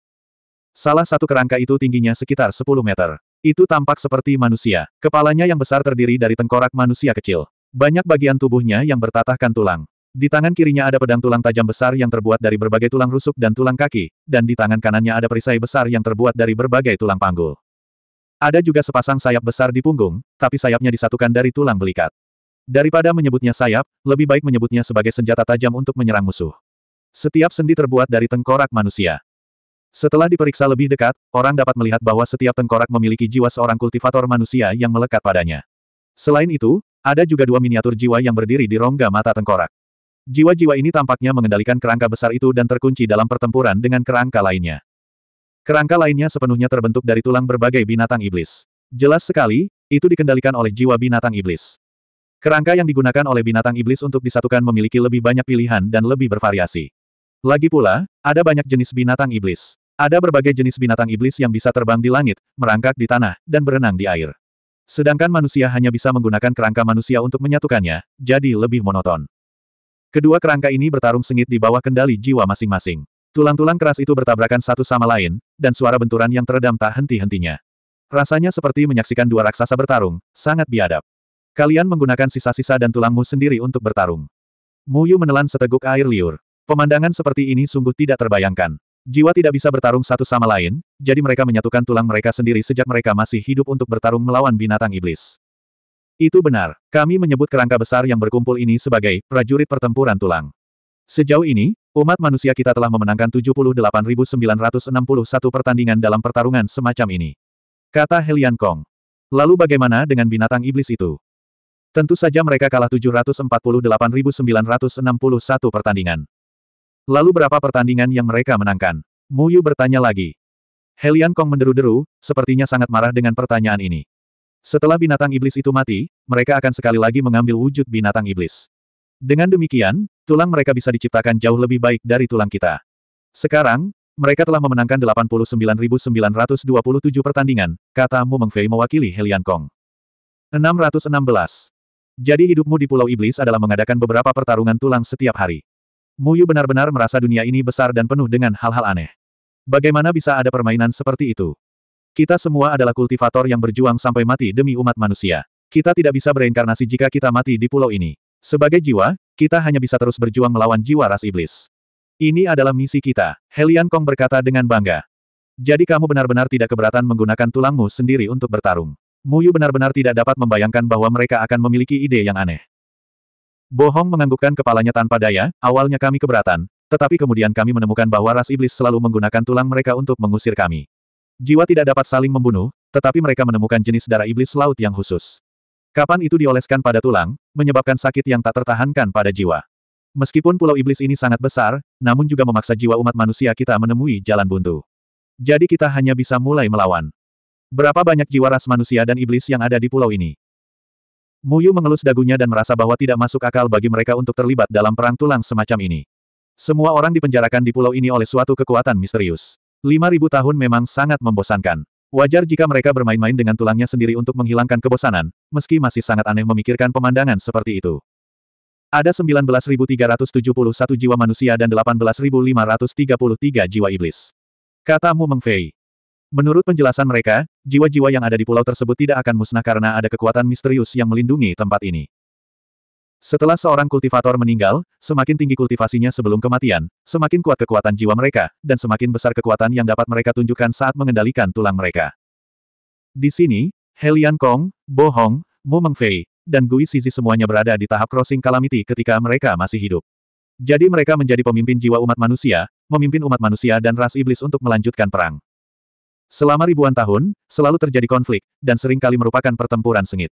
Salah satu kerangka itu tingginya sekitar 10 meter. Itu tampak seperti manusia. Kepalanya yang besar terdiri dari tengkorak manusia kecil. Banyak bagian tubuhnya yang bertatahkan tulang. Di tangan kirinya ada pedang tulang tajam besar yang terbuat dari berbagai tulang rusuk dan tulang kaki, dan di tangan kanannya ada perisai besar yang terbuat dari berbagai tulang panggul. Ada juga sepasang sayap besar di punggung, tapi sayapnya disatukan dari tulang belikat. Daripada menyebutnya sayap, lebih baik menyebutnya sebagai senjata tajam untuk menyerang musuh. Setiap sendi terbuat dari tengkorak manusia. Setelah diperiksa lebih dekat, orang dapat melihat bahwa setiap tengkorak memiliki jiwa seorang kultivator manusia yang melekat padanya. Selain itu, ada juga dua miniatur jiwa yang berdiri di rongga mata tengkorak. Jiwa-jiwa ini tampaknya mengendalikan kerangka besar itu dan terkunci dalam pertempuran dengan kerangka lainnya. Kerangka lainnya sepenuhnya terbentuk dari tulang berbagai binatang iblis. Jelas sekali, itu dikendalikan oleh jiwa binatang iblis. Kerangka yang digunakan oleh binatang iblis untuk disatukan memiliki lebih banyak pilihan dan lebih bervariasi. Lagi pula, ada banyak jenis binatang iblis. Ada berbagai jenis binatang iblis yang bisa terbang di langit, merangkak di tanah, dan berenang di air. Sedangkan manusia hanya bisa menggunakan kerangka manusia untuk menyatukannya, jadi lebih monoton. Kedua kerangka ini bertarung sengit di bawah kendali jiwa masing-masing. Tulang-tulang keras itu bertabrakan satu sama lain, dan suara benturan yang teredam tak henti-hentinya. Rasanya seperti menyaksikan dua raksasa bertarung, sangat biadab. Kalian menggunakan sisa-sisa dan tulangmu sendiri untuk bertarung. Muyu menelan seteguk air liur. Pemandangan seperti ini sungguh tidak terbayangkan. Jiwa tidak bisa bertarung satu sama lain, jadi mereka menyatukan tulang mereka sendiri sejak mereka masih hidup untuk bertarung melawan binatang iblis. Itu benar, kami menyebut kerangka besar yang berkumpul ini sebagai prajurit pertempuran tulang. Sejauh ini, umat manusia kita telah memenangkan 78.961 pertandingan dalam pertarungan semacam ini. Kata Helian Kong. Lalu bagaimana dengan binatang iblis itu? Tentu saja mereka kalah 748.961 pertandingan. Lalu berapa pertandingan yang mereka menangkan? Mu Yu bertanya lagi. Helian Kong menderu-deru, sepertinya sangat marah dengan pertanyaan ini. Setelah binatang iblis itu mati, mereka akan sekali lagi mengambil wujud binatang iblis. Dengan demikian, tulang mereka bisa diciptakan jauh lebih baik dari tulang kita. Sekarang, mereka telah memenangkan 89.927 pertandingan, kata Mu Mengfei mewakili Helian Kong. 616. Jadi hidupmu di Pulau Iblis adalah mengadakan beberapa pertarungan tulang setiap hari. Mu Yu benar-benar merasa dunia ini besar dan penuh dengan hal-hal aneh. Bagaimana bisa ada permainan seperti itu? Kita semua adalah kultivator yang berjuang sampai mati demi umat manusia. Kita tidak bisa bereinkarnasi jika kita mati di pulau ini. Sebagai jiwa, kita hanya bisa terus berjuang melawan jiwa ras iblis. Ini adalah misi kita, Helian Kong berkata dengan bangga. Jadi kamu benar-benar tidak keberatan menggunakan tulangmu sendiri untuk bertarung. Muyu benar-benar tidak dapat membayangkan bahwa mereka akan memiliki ide yang aneh. Bohong menganggukkan kepalanya tanpa daya, awalnya kami keberatan, tetapi kemudian kami menemukan bahwa ras iblis selalu menggunakan tulang mereka untuk mengusir kami. Jiwa tidak dapat saling membunuh, tetapi mereka menemukan jenis darah iblis laut yang khusus. Kapan itu dioleskan pada tulang, menyebabkan sakit yang tak tertahankan pada jiwa. Meskipun pulau iblis ini sangat besar, namun juga memaksa jiwa umat manusia kita menemui jalan buntu. Jadi kita hanya bisa mulai melawan. Berapa banyak jiwa ras manusia dan iblis yang ada di pulau ini? Muyu mengelus dagunya dan merasa bahwa tidak masuk akal bagi mereka untuk terlibat dalam perang tulang semacam ini. Semua orang dipenjarakan di pulau ini oleh suatu kekuatan misterius lima ribu tahun memang sangat membosankan. Wajar jika mereka bermain-main dengan tulangnya sendiri untuk menghilangkan kebosanan, meski masih sangat aneh memikirkan pemandangan seperti itu. Ada 19.371 jiwa manusia dan 18.533 jiwa iblis. katamu Mu Mengfei. Menurut penjelasan mereka, jiwa-jiwa yang ada di pulau tersebut tidak akan musnah karena ada kekuatan misterius yang melindungi tempat ini. Setelah seorang kultivator meninggal, semakin tinggi kultivasinya sebelum kematian, semakin kuat kekuatan jiwa mereka, dan semakin besar kekuatan yang dapat mereka tunjukkan saat mengendalikan tulang mereka. Di sini, Helian Kong, Bo Hong, Mu Mengfei, dan Gui Sisi semuanya berada di tahap crossing calamity ketika mereka masih hidup. Jadi mereka menjadi pemimpin jiwa umat manusia, memimpin umat manusia dan ras iblis untuk melanjutkan perang. Selama ribuan tahun, selalu terjadi konflik, dan seringkali merupakan pertempuran sengit.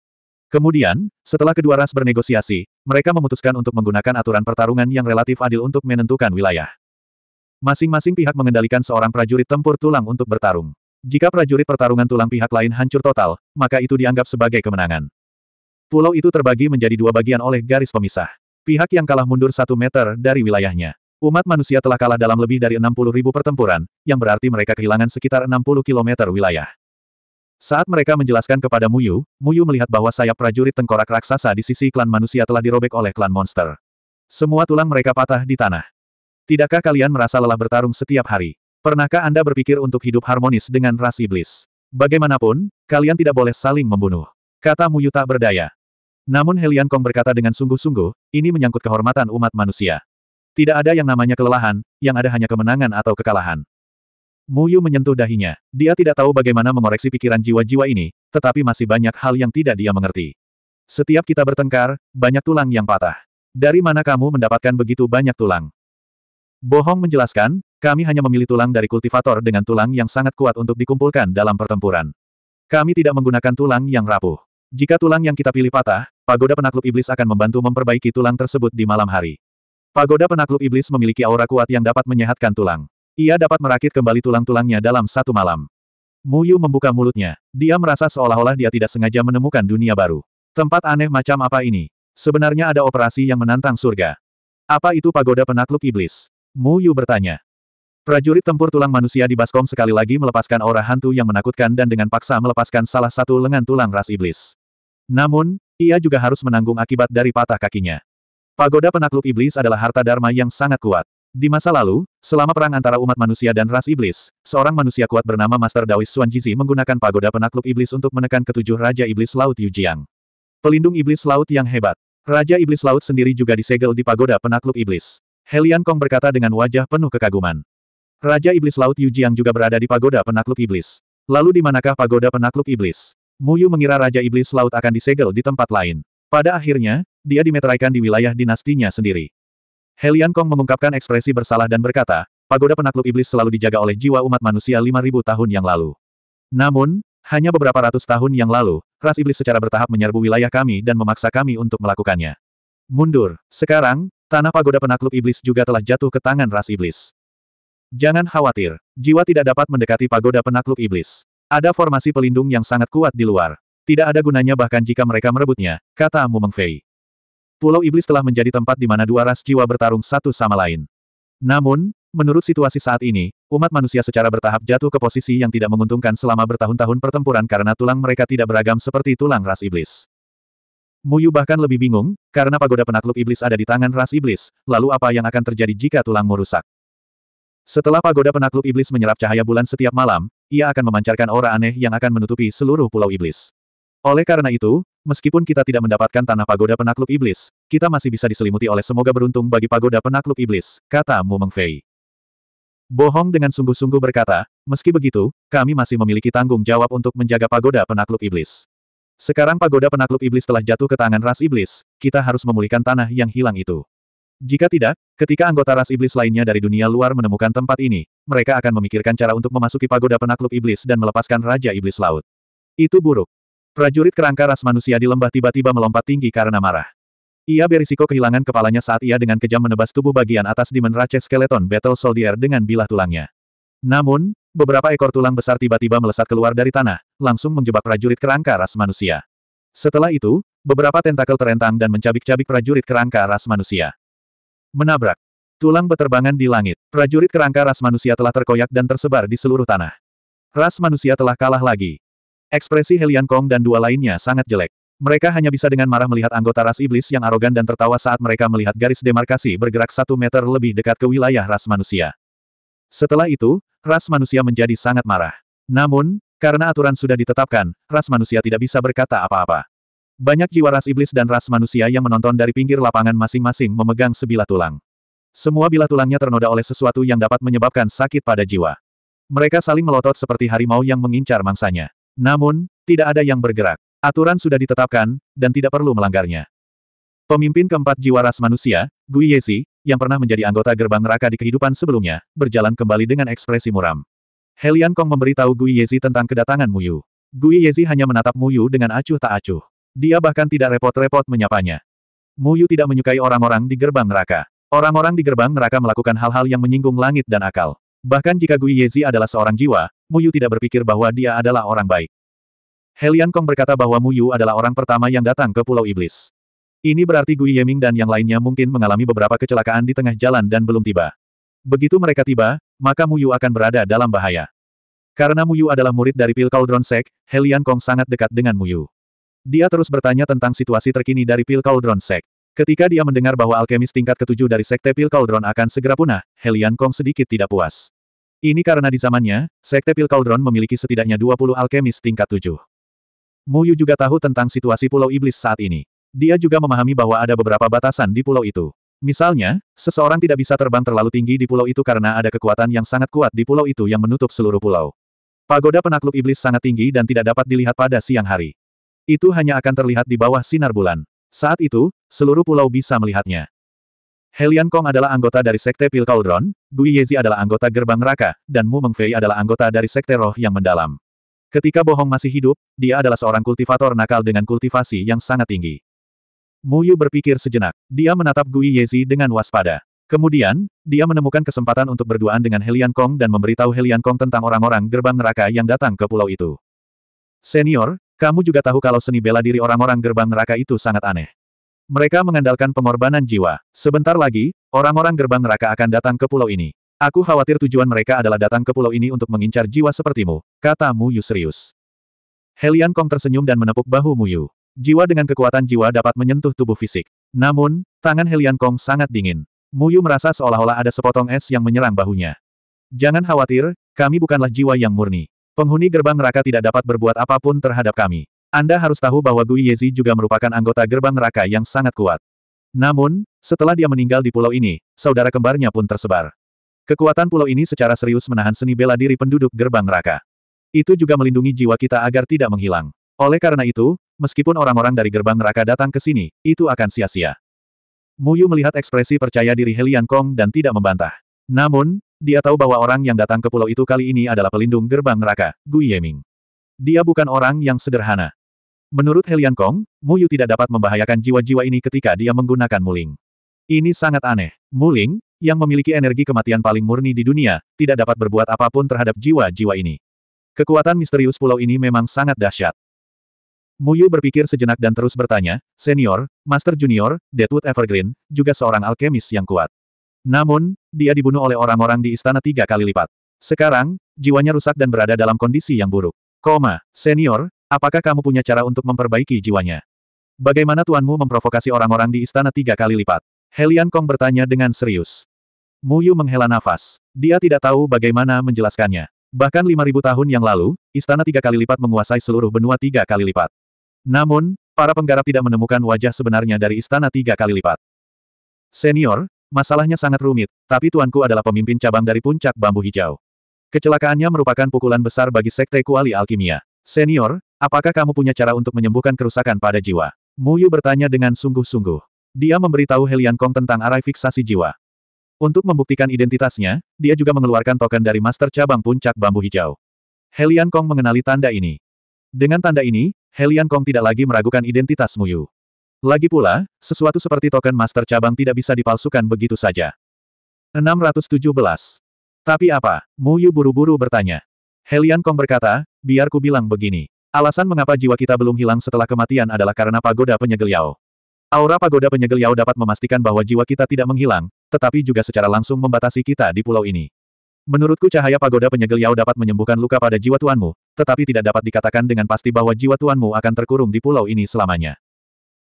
Kemudian, setelah kedua ras bernegosiasi, mereka memutuskan untuk menggunakan aturan pertarungan yang relatif adil untuk menentukan wilayah. Masing-masing pihak mengendalikan seorang prajurit tempur tulang untuk bertarung. Jika prajurit pertarungan tulang pihak lain hancur total, maka itu dianggap sebagai kemenangan. Pulau itu terbagi menjadi dua bagian oleh garis pemisah. Pihak yang kalah mundur satu meter dari wilayahnya. Umat manusia telah kalah dalam lebih dari 60 ribu pertempuran, yang berarti mereka kehilangan sekitar 60 kilometer wilayah. Saat mereka menjelaskan kepada Muyu, Muyu melihat bahwa sayap prajurit tengkorak raksasa di sisi klan manusia telah dirobek oleh klan monster. Semua tulang mereka patah di tanah. Tidakkah kalian merasa lelah bertarung setiap hari? Pernahkah Anda berpikir untuk hidup harmonis dengan ras iblis? Bagaimanapun, kalian tidak boleh saling membunuh. Kata Muyu tak berdaya. Namun Helian Kong berkata dengan sungguh-sungguh, ini menyangkut kehormatan umat manusia. Tidak ada yang namanya kelelahan, yang ada hanya kemenangan atau kekalahan. Muyu menyentuh dahinya. Dia tidak tahu bagaimana mengoreksi pikiran jiwa-jiwa ini, tetapi masih banyak hal yang tidak dia mengerti. Setiap kita bertengkar, banyak tulang yang patah. Dari mana kamu mendapatkan begitu banyak tulang? Bohong menjelaskan, kami hanya memilih tulang dari kultivator dengan tulang yang sangat kuat untuk dikumpulkan dalam pertempuran. Kami tidak menggunakan tulang yang rapuh. Jika tulang yang kita pilih patah, pagoda penakluk iblis akan membantu memperbaiki tulang tersebut di malam hari. Pagoda penakluk iblis memiliki aura kuat yang dapat menyehatkan tulang. Ia dapat merakit kembali tulang-tulangnya dalam satu malam. Mu Yu membuka mulutnya. Dia merasa seolah-olah dia tidak sengaja menemukan dunia baru. Tempat aneh macam apa ini? Sebenarnya ada operasi yang menantang surga. Apa itu pagoda penakluk iblis? Mu Yu bertanya. Prajurit tempur tulang manusia di Baskom sekali lagi melepaskan aura hantu yang menakutkan dan dengan paksa melepaskan salah satu lengan tulang ras iblis. Namun, ia juga harus menanggung akibat dari patah kakinya. Pagoda penakluk iblis adalah harta dharma yang sangat kuat. Di masa lalu, selama perang antara umat manusia dan ras iblis, seorang manusia kuat bernama Master Daois Xuan Jizi menggunakan pagoda penakluk iblis untuk menekan ketujuh Raja Iblis Laut Yujiang. Pelindung iblis laut yang hebat. Raja Iblis Laut sendiri juga disegel di pagoda penakluk iblis. Helian Kong berkata dengan wajah penuh kekaguman. Raja Iblis Laut Yujiang juga berada di pagoda penakluk iblis. Lalu di manakah pagoda penakluk iblis? Muyu mengira Raja Iblis Laut akan disegel di tempat lain. Pada akhirnya, dia dimeteraikan di wilayah dinastinya sendiri. Helian Kong mengungkapkan ekspresi bersalah dan berkata, pagoda penakluk iblis selalu dijaga oleh jiwa umat manusia 5.000 tahun yang lalu. Namun, hanya beberapa ratus tahun yang lalu, ras iblis secara bertahap menyerbu wilayah kami dan memaksa kami untuk melakukannya. Mundur, sekarang, tanah pagoda penakluk iblis juga telah jatuh ke tangan ras iblis. Jangan khawatir, jiwa tidak dapat mendekati pagoda penakluk iblis. Ada formasi pelindung yang sangat kuat di luar. Tidak ada gunanya bahkan jika mereka merebutnya, kata Mu Mengfei. Pulau Iblis telah menjadi tempat di mana dua ras jiwa bertarung satu sama lain. Namun, menurut situasi saat ini, umat manusia secara bertahap jatuh ke posisi yang tidak menguntungkan selama bertahun-tahun pertempuran karena tulang mereka tidak beragam seperti tulang ras iblis. Muyu bahkan lebih bingung, karena pagoda penakluk iblis ada di tangan ras iblis, lalu apa yang akan terjadi jika tulangmu rusak? Setelah pagoda penakluk iblis menyerap cahaya bulan setiap malam, ia akan memancarkan aura aneh yang akan menutupi seluruh pulau iblis. Oleh karena itu, meskipun kita tidak mendapatkan tanah pagoda penakluk iblis, kita masih bisa diselimuti oleh semoga beruntung bagi pagoda penakluk iblis, kata Mu Mengfei. Bohong dengan sungguh-sungguh berkata, meski begitu, kami masih memiliki tanggung jawab untuk menjaga pagoda penakluk iblis. Sekarang pagoda penakluk iblis telah jatuh ke tangan ras iblis, kita harus memulihkan tanah yang hilang itu. Jika tidak, ketika anggota ras iblis lainnya dari dunia luar menemukan tempat ini, mereka akan memikirkan cara untuk memasuki pagoda penakluk iblis dan melepaskan Raja Iblis Laut. Itu buruk. Prajurit kerangka ras manusia di lembah tiba-tiba melompat tinggi karena marah. Ia berisiko kehilangan kepalanya saat ia dengan kejam menebas tubuh bagian atas di menrace skeleton battle soldier dengan bilah tulangnya. Namun, beberapa ekor tulang besar tiba-tiba melesat keluar dari tanah, langsung menjebak prajurit kerangka ras manusia. Setelah itu, beberapa tentakel terentang dan mencabik-cabik prajurit kerangka ras manusia. Menabrak. Tulang beterbangan di langit. Prajurit kerangka ras manusia telah terkoyak dan tersebar di seluruh tanah. Ras manusia telah kalah lagi. Ekspresi Helian Kong dan dua lainnya sangat jelek. Mereka hanya bisa dengan marah melihat anggota ras iblis yang arogan dan tertawa saat mereka melihat garis demarkasi bergerak satu meter lebih dekat ke wilayah ras manusia. Setelah itu, ras manusia menjadi sangat marah. Namun, karena aturan sudah ditetapkan, ras manusia tidak bisa berkata apa-apa. Banyak jiwa ras iblis dan ras manusia yang menonton dari pinggir lapangan masing-masing memegang sebilah tulang. Semua bilah tulangnya ternoda oleh sesuatu yang dapat menyebabkan sakit pada jiwa. Mereka saling melotot seperti harimau yang mengincar mangsanya. Namun, tidak ada yang bergerak. Aturan sudah ditetapkan, dan tidak perlu melanggarnya. Pemimpin keempat jiwa ras manusia, Gui Yesi, yang pernah menjadi anggota gerbang neraka di kehidupan sebelumnya, berjalan kembali dengan ekspresi muram. Helian Kong memberitahu Gui Yesi tentang kedatangan Muyu. Gui Yesi hanya menatap Muyu dengan acuh tak acuh. Dia bahkan tidak repot-repot menyapanya. Muyu tidak menyukai orang-orang di gerbang neraka. Orang-orang di gerbang neraka melakukan hal-hal yang menyinggung langit dan akal. Bahkan jika Gui Yezi adalah seorang jiwa, Muyu tidak berpikir bahwa dia adalah orang baik. Helian Kong berkata bahwa Muyu adalah orang pertama yang datang ke Pulau Iblis. Ini berarti Gui Yeming dan yang lainnya mungkin mengalami beberapa kecelakaan di tengah jalan dan belum tiba. Begitu mereka tiba, maka Muyu akan berada dalam bahaya. Karena Muyu adalah murid dari Pil Cauldron Sek, Helian Kong sangat dekat dengan Muyu. Dia terus bertanya tentang situasi terkini dari Pil Cauldron Sek. Ketika dia mendengar bahwa alkemis tingkat ketujuh dari Sekte Pil Cauldron akan segera punah, Helian Kong sedikit tidak puas. Ini karena di zamannya, Sekte Pil Cauldron memiliki setidaknya 20 alkemis tingkat 7. Yu juga tahu tentang situasi Pulau Iblis saat ini. Dia juga memahami bahwa ada beberapa batasan di pulau itu. Misalnya, seseorang tidak bisa terbang terlalu tinggi di pulau itu karena ada kekuatan yang sangat kuat di pulau itu yang menutup seluruh pulau. Pagoda penakluk iblis sangat tinggi dan tidak dapat dilihat pada siang hari. Itu hanya akan terlihat di bawah sinar bulan. Saat itu, seluruh pulau bisa melihatnya. Helian Kong adalah anggota dari Sekte Pil Cauldron, Gui Yezi adalah anggota Gerbang Neraka, dan Mu Mengfei adalah anggota dari Sekte Roh yang Mendalam. Ketika Bohong masih hidup, dia adalah seorang kultivator nakal dengan kultivasi yang sangat tinggi. Mu Yu berpikir sejenak. Dia menatap Gui Yezi dengan waspada. Kemudian, dia menemukan kesempatan untuk berduaan dengan Helian Kong dan memberitahu Helian Kong tentang orang-orang gerbang neraka yang datang ke pulau itu. Senior, kamu juga tahu kalau seni bela diri orang-orang gerbang neraka itu sangat aneh. Mereka mengandalkan pengorbanan jiwa. Sebentar lagi, orang-orang gerbang neraka akan datang ke pulau ini. Aku khawatir tujuan mereka adalah datang ke pulau ini untuk mengincar jiwa sepertimu, kata Mu Yu serius. Helian Kong tersenyum dan menepuk bahu Mu Yu. Jiwa dengan kekuatan jiwa dapat menyentuh tubuh fisik. Namun, tangan Helian Kong sangat dingin. Mu Yu merasa seolah-olah ada sepotong es yang menyerang bahunya. Jangan khawatir, kami bukanlah jiwa yang murni. Penghuni gerbang neraka tidak dapat berbuat apapun terhadap kami. Anda harus tahu bahwa Gui Yezi juga merupakan anggota gerbang neraka yang sangat kuat. Namun, setelah dia meninggal di pulau ini, saudara kembarnya pun tersebar. Kekuatan pulau ini secara serius menahan seni bela diri penduduk gerbang neraka. Itu juga melindungi jiwa kita agar tidak menghilang. Oleh karena itu, meskipun orang-orang dari gerbang neraka datang ke sini, itu akan sia-sia. Muyu melihat ekspresi percaya diri Helian Kong dan tidak membantah. Namun, dia tahu bahwa orang yang datang ke pulau itu kali ini adalah pelindung gerbang neraka, Gui Yeming. Dia bukan orang yang sederhana. Menurut Helian Kong, Muyu tidak dapat membahayakan jiwa-jiwa ini ketika dia menggunakan Muling. Ini sangat aneh. Muling, yang memiliki energi kematian paling murni di dunia, tidak dapat berbuat apapun terhadap jiwa-jiwa ini. Kekuatan misterius pulau ini memang sangat dahsyat. Muyu berpikir sejenak dan terus bertanya, senior, master junior, Deadwood Evergreen, juga seorang alkemis yang kuat. Namun, dia dibunuh oleh orang-orang di istana tiga kali lipat. Sekarang, jiwanya rusak dan berada dalam kondisi yang buruk. Koma, senior, Apakah kamu punya cara untuk memperbaiki jiwanya? Bagaimana tuanmu memprovokasi orang-orang di istana tiga kali lipat? Helian Kong bertanya dengan serius. Mu Yu menghela nafas. Dia tidak tahu bagaimana menjelaskannya. Bahkan lima ribu tahun yang lalu, istana tiga kali lipat menguasai seluruh benua tiga kali lipat. Namun, para penggarap tidak menemukan wajah sebenarnya dari istana tiga kali lipat. Senior, masalahnya sangat rumit, tapi tuanku adalah pemimpin cabang dari puncak bambu hijau. Kecelakaannya merupakan pukulan besar bagi Sekte Kuali Alkimia. Senior, Apakah kamu punya cara untuk menyembuhkan kerusakan pada jiwa? Mu Yu bertanya dengan sungguh-sungguh. Dia memberitahu Helian Kong tentang arai fiksasi jiwa. Untuk membuktikan identitasnya, dia juga mengeluarkan token dari master cabang puncak bambu hijau. Helian Kong mengenali tanda ini. Dengan tanda ini, Helian Kong tidak lagi meragukan identitas Mu Yu. Lagi pula, sesuatu seperti token master cabang tidak bisa dipalsukan begitu saja. 617. Tapi apa? Mu Yu buru-buru bertanya. Helian Kong berkata, biar ku bilang begini. Alasan mengapa jiwa kita belum hilang setelah kematian adalah karena pagoda penyegel Yao. Aura pagoda penyegel Yao dapat memastikan bahwa jiwa kita tidak menghilang, tetapi juga secara langsung membatasi kita di pulau ini. Menurutku cahaya pagoda penyegel Yao dapat menyembuhkan luka pada jiwa tuanmu, tetapi tidak dapat dikatakan dengan pasti bahwa jiwa tuanmu akan terkurung di pulau ini selamanya.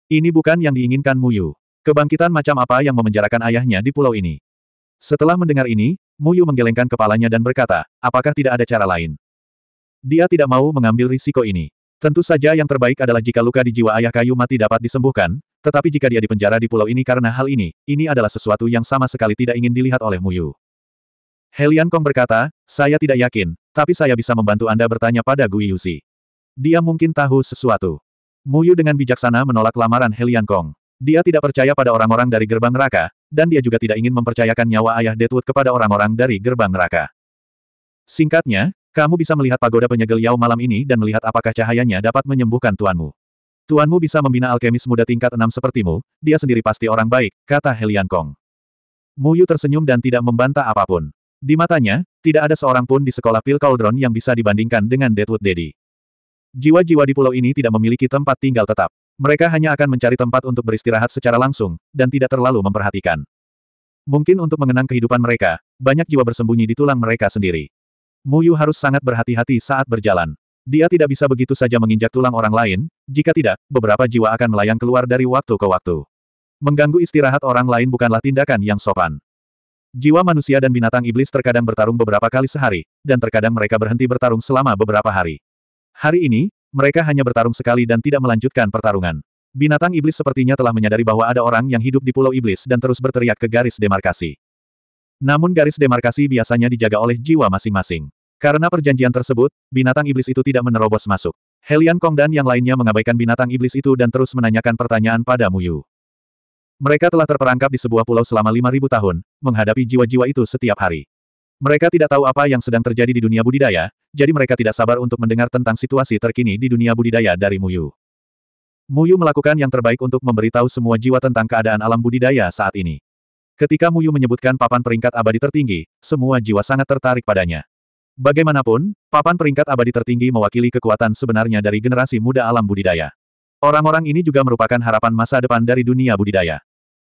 Ini bukan yang diinginkan Muyu. Kebangkitan macam apa yang memenjarakan ayahnya di pulau ini? Setelah mendengar ini, Muyu menggelengkan kepalanya dan berkata, apakah tidak ada cara lain? Dia tidak mau mengambil risiko ini. Tentu saja yang terbaik adalah jika luka di jiwa ayah kayu mati dapat disembuhkan, tetapi jika dia dipenjara di pulau ini karena hal ini, ini adalah sesuatu yang sama sekali tidak ingin dilihat oleh Muyu. Helian Kong berkata, saya tidak yakin, tapi saya bisa membantu Anda bertanya pada Gui Yuzi. Dia mungkin tahu sesuatu. Muyu dengan bijaksana menolak lamaran Helian Kong. Dia tidak percaya pada orang-orang dari gerbang neraka, dan dia juga tidak ingin mempercayakan nyawa ayah Deadwood kepada orang-orang dari gerbang neraka. Singkatnya, kamu bisa melihat pagoda penyegel Yao malam ini dan melihat apakah cahayanya dapat menyembuhkan tuanmu. Tuanmu bisa membina alkemis muda tingkat enam sepertimu, dia sendiri pasti orang baik, kata Helian Kong. Muyu tersenyum dan tidak membantah apapun. Di matanya, tidak ada seorang pun di sekolah Pil Cauldron yang bisa dibandingkan dengan Deadwood Daddy. Jiwa-jiwa di pulau ini tidak memiliki tempat tinggal tetap. Mereka hanya akan mencari tempat untuk beristirahat secara langsung, dan tidak terlalu memperhatikan. Mungkin untuk mengenang kehidupan mereka, banyak jiwa bersembunyi di tulang mereka sendiri. Muyu harus sangat berhati-hati saat berjalan. Dia tidak bisa begitu saja menginjak tulang orang lain, jika tidak, beberapa jiwa akan melayang keluar dari waktu ke waktu. Mengganggu istirahat orang lain bukanlah tindakan yang sopan. Jiwa manusia dan binatang iblis terkadang bertarung beberapa kali sehari, dan terkadang mereka berhenti bertarung selama beberapa hari. Hari ini, mereka hanya bertarung sekali dan tidak melanjutkan pertarungan. Binatang iblis sepertinya telah menyadari bahwa ada orang yang hidup di Pulau Iblis dan terus berteriak ke garis demarkasi. Namun garis demarkasi biasanya dijaga oleh jiwa masing-masing. Karena perjanjian tersebut, binatang iblis itu tidak menerobos masuk. Helian Kong dan yang lainnya mengabaikan binatang iblis itu dan terus menanyakan pertanyaan pada Muyu. Mereka telah terperangkap di sebuah pulau selama 5.000 tahun, menghadapi jiwa-jiwa itu setiap hari. Mereka tidak tahu apa yang sedang terjadi di dunia budidaya, jadi mereka tidak sabar untuk mendengar tentang situasi terkini di dunia budidaya dari Muyu. Muyu melakukan yang terbaik untuk memberitahu semua jiwa tentang keadaan alam budidaya saat ini. Ketika Muyu menyebutkan papan peringkat abadi tertinggi, semua jiwa sangat tertarik padanya. Bagaimanapun, papan peringkat abadi tertinggi mewakili kekuatan sebenarnya dari generasi muda alam budidaya. Orang-orang ini juga merupakan harapan masa depan dari dunia budidaya.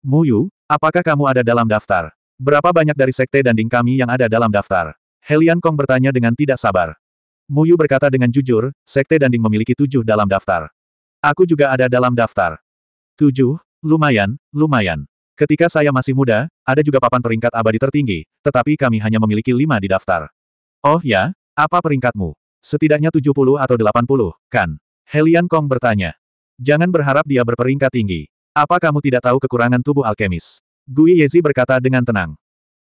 Muyu, apakah kamu ada dalam daftar? Berapa banyak dari sekte danding kami yang ada dalam daftar? Helian Kong bertanya dengan tidak sabar. Muyu berkata dengan jujur, sekte danding memiliki tujuh dalam daftar. Aku juga ada dalam daftar. Tujuh, lumayan, lumayan. Ketika saya masih muda, ada juga papan peringkat abadi tertinggi, tetapi kami hanya memiliki lima di daftar. Oh ya, apa peringkatmu? Setidaknya 70 atau 80, kan? Helian Kong bertanya. Jangan berharap dia berperingkat tinggi. Apa kamu tidak tahu kekurangan tubuh alkemis? Gui Yezi berkata dengan tenang.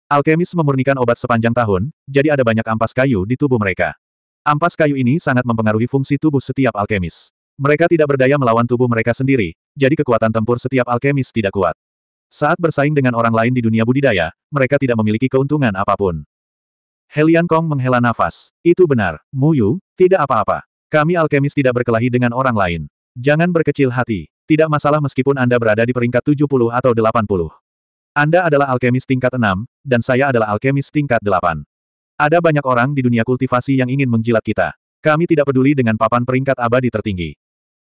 Alkemis memurnikan obat sepanjang tahun, jadi ada banyak ampas kayu di tubuh mereka. Ampas kayu ini sangat mempengaruhi fungsi tubuh setiap alkemis. Mereka tidak berdaya melawan tubuh mereka sendiri, jadi kekuatan tempur setiap alkemis tidak kuat. Saat bersaing dengan orang lain di dunia budidaya, mereka tidak memiliki keuntungan apapun. Helian Kong menghela nafas. Itu benar, Muyu, tidak apa-apa. Kami alkemis tidak berkelahi dengan orang lain. Jangan berkecil hati. Tidak masalah meskipun Anda berada di peringkat 70 atau 80. Anda adalah alkemis tingkat 6, dan saya adalah alkemis tingkat 8. Ada banyak orang di dunia kultivasi yang ingin menjilat kita. Kami tidak peduli dengan papan peringkat abadi tertinggi.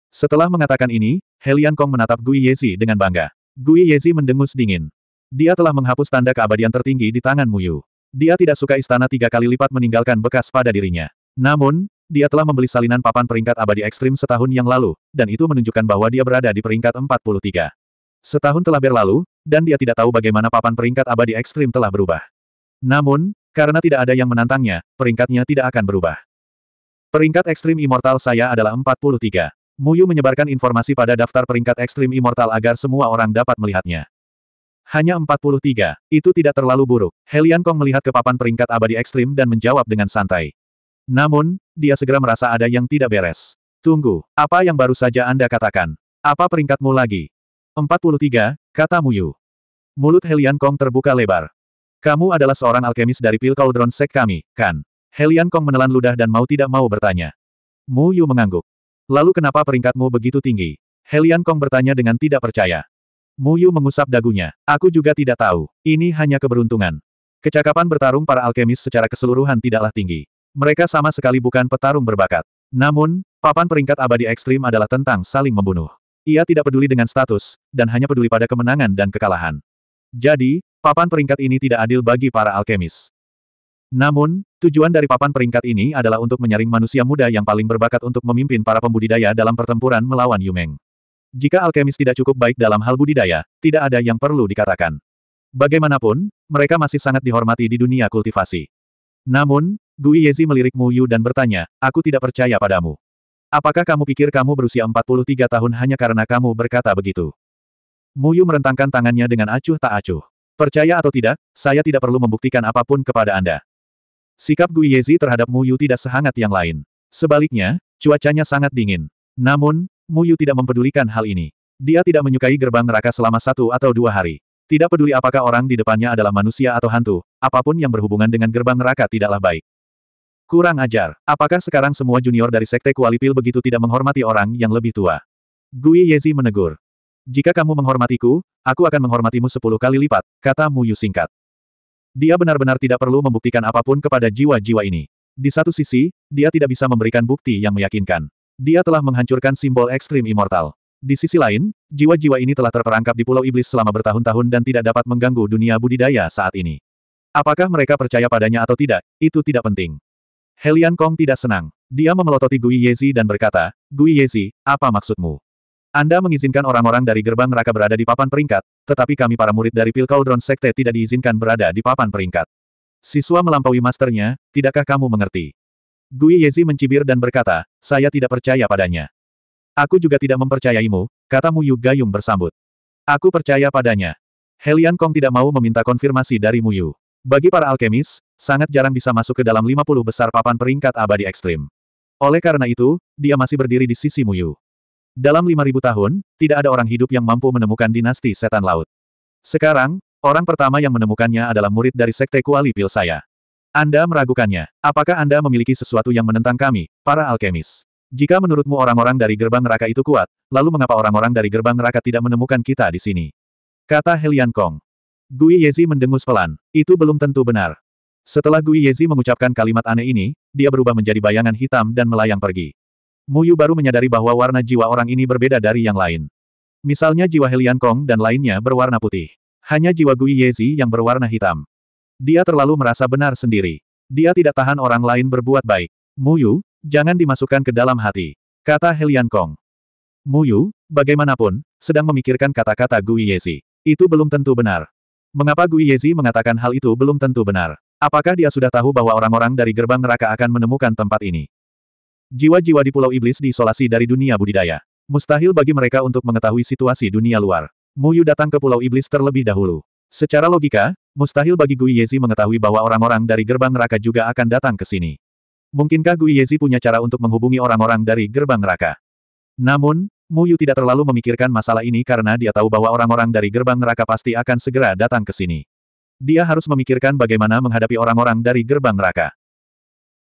Setelah mengatakan ini, Helian Kong menatap Gui Yezi dengan bangga. Gui Yezi mendengus dingin. Dia telah menghapus tanda keabadian tertinggi di tangan Muyu. Dia tidak suka istana tiga kali lipat meninggalkan bekas pada dirinya. Namun, dia telah membeli salinan papan peringkat abadi ekstrim setahun yang lalu, dan itu menunjukkan bahwa dia berada di peringkat 43. Setahun telah berlalu, dan dia tidak tahu bagaimana papan peringkat abadi ekstrim telah berubah. Namun, karena tidak ada yang menantangnya, peringkatnya tidak akan berubah. Peringkat ekstrim immortal saya adalah 43. Muyu menyebarkan informasi pada daftar peringkat ekstrim immortal agar semua orang dapat melihatnya. Hanya 43. Itu tidak terlalu buruk. Helian Kong melihat ke papan peringkat abadi ekstrim dan menjawab dengan santai. Namun, dia segera merasa ada yang tidak beres. Tunggu, apa yang baru saja Anda katakan? Apa peringkatmu lagi? 43, kata Muyu. Mulut Helian Kong terbuka lebar. Kamu adalah seorang alkemis dari pil cauldron sek kami, kan? Helian Kong menelan ludah dan mau tidak mau bertanya. Muyu mengangguk. Lalu kenapa peringkatmu begitu tinggi? Helian Kong bertanya dengan tidak percaya. Mu Yu mengusap dagunya. Aku juga tidak tahu. Ini hanya keberuntungan. Kecakapan bertarung para alkemis secara keseluruhan tidaklah tinggi. Mereka sama sekali bukan petarung berbakat. Namun, papan peringkat abadi ekstrim adalah tentang saling membunuh. Ia tidak peduli dengan status, dan hanya peduli pada kemenangan dan kekalahan. Jadi, papan peringkat ini tidak adil bagi para alkemis. Namun, tujuan dari papan peringkat ini adalah untuk menyaring manusia muda yang paling berbakat untuk memimpin para pembudidaya dalam pertempuran melawan Yumeng. Jika alkemis tidak cukup baik dalam hal budidaya, tidak ada yang perlu dikatakan. Bagaimanapun, mereka masih sangat dihormati di dunia kultivasi. Namun, Gui Yezi melirik Mu Yu dan bertanya, aku tidak percaya padamu. Apakah kamu pikir kamu berusia 43 tahun hanya karena kamu berkata begitu? Mu Yu merentangkan tangannya dengan acuh tak acuh. Percaya atau tidak, saya tidak perlu membuktikan apapun kepada Anda. Sikap Gui Yezi terhadap Mu Yu tidak sehangat yang lain. Sebaliknya, cuacanya sangat dingin. Namun, Mu Yu tidak mempedulikan hal ini. Dia tidak menyukai gerbang neraka selama satu atau dua hari. Tidak peduli apakah orang di depannya adalah manusia atau hantu, apapun yang berhubungan dengan gerbang neraka tidaklah baik. Kurang ajar, apakah sekarang semua junior dari Sekte Kualipil begitu tidak menghormati orang yang lebih tua? Gui Yezi menegur. Jika kamu menghormatiku, aku akan menghormatimu sepuluh kali lipat, kata Mu Yu singkat. Dia benar-benar tidak perlu membuktikan apapun kepada jiwa-jiwa ini. Di satu sisi, dia tidak bisa memberikan bukti yang meyakinkan. Dia telah menghancurkan simbol ekstrim immortal. Di sisi lain, jiwa-jiwa ini telah terperangkap di Pulau Iblis selama bertahun-tahun dan tidak dapat mengganggu dunia budidaya saat ini. Apakah mereka percaya padanya atau tidak, itu tidak penting. Helian Kong tidak senang. Dia memelototi Gui Yezi dan berkata, Gui Yezi, apa maksudmu? Anda mengizinkan orang-orang dari gerbang neraka berada di papan peringkat, tetapi kami para murid dari Pil Sekte tidak diizinkan berada di papan peringkat. Siswa melampaui masternya, tidakkah kamu mengerti? Gui Yezi mencibir dan berkata, saya tidak percaya padanya. Aku juga tidak mempercayaimu, Mu Yu Gayung bersambut. Aku percaya padanya. Helian Kong tidak mau meminta konfirmasi dari Muyu. Bagi para alkemis, sangat jarang bisa masuk ke dalam 50 besar papan peringkat abadi ekstrim. Oleh karena itu, dia masih berdiri di sisi Muyu. Dalam 5.000 tahun, tidak ada orang hidup yang mampu menemukan dinasti setan laut. Sekarang, orang pertama yang menemukannya adalah murid dari Sekte Kuali Pil saya. Anda meragukannya. Apakah Anda memiliki sesuatu yang menentang kami, para alkemis? Jika menurutmu orang-orang dari gerbang neraka itu kuat, lalu mengapa orang-orang dari gerbang neraka tidak menemukan kita di sini? Kata Helian Kong. Gui Yezi mendengus pelan. Itu belum tentu benar. Setelah Gui Yezi mengucapkan kalimat aneh ini, dia berubah menjadi bayangan hitam dan melayang pergi. Muyu baru menyadari bahwa warna jiwa orang ini berbeda dari yang lain. Misalnya jiwa Helian Kong dan lainnya berwarna putih. Hanya jiwa Gui Yezi yang berwarna hitam. Dia terlalu merasa benar sendiri. Dia tidak tahan orang lain berbuat baik. Muyu, jangan dimasukkan ke dalam hati. Kata Helian Kong. Muyu, bagaimanapun, sedang memikirkan kata-kata Gui Yezi. Itu belum tentu benar. Mengapa Gui Yezi mengatakan hal itu belum tentu benar? Apakah dia sudah tahu bahwa orang-orang dari gerbang neraka akan menemukan tempat ini? Jiwa-jiwa di Pulau Iblis diisolasi dari dunia budidaya. Mustahil bagi mereka untuk mengetahui situasi dunia luar. Muyu datang ke Pulau Iblis terlebih dahulu. Secara logika, mustahil bagi Gui Yezi mengetahui bahwa orang-orang dari gerbang neraka juga akan datang ke sini. Mungkinkah Gui Yezi punya cara untuk menghubungi orang-orang dari gerbang neraka? Namun, Muyu tidak terlalu memikirkan masalah ini karena dia tahu bahwa orang-orang dari gerbang neraka pasti akan segera datang ke sini. Dia harus memikirkan bagaimana menghadapi orang-orang dari gerbang neraka.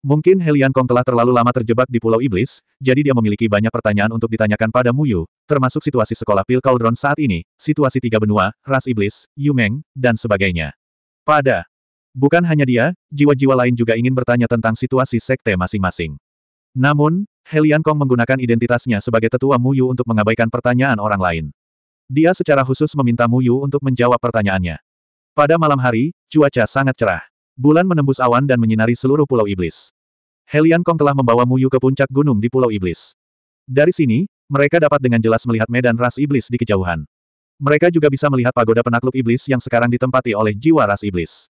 Mungkin Helian Kong telah terlalu lama terjebak di Pulau Iblis, jadi dia memiliki banyak pertanyaan untuk ditanyakan pada Mu Yu, termasuk situasi sekolah Pil Cauldron saat ini, situasi tiga benua, ras iblis, Yumeng, dan sebagainya. Pada bukan hanya dia, jiwa-jiwa lain juga ingin bertanya tentang situasi sekte masing-masing. Namun, Helian Kong menggunakan identitasnya sebagai tetua Mu Yu untuk mengabaikan pertanyaan orang lain. Dia secara khusus meminta Mu Yu untuk menjawab pertanyaannya. Pada malam hari, cuaca sangat cerah. Bulan menembus awan dan menyinari seluruh Pulau Iblis. Helian Kong telah membawa Muyu ke puncak gunung di Pulau Iblis. Dari sini, mereka dapat dengan jelas melihat medan ras iblis di kejauhan. Mereka juga bisa melihat pagoda penakluk iblis yang sekarang ditempati oleh jiwa ras iblis.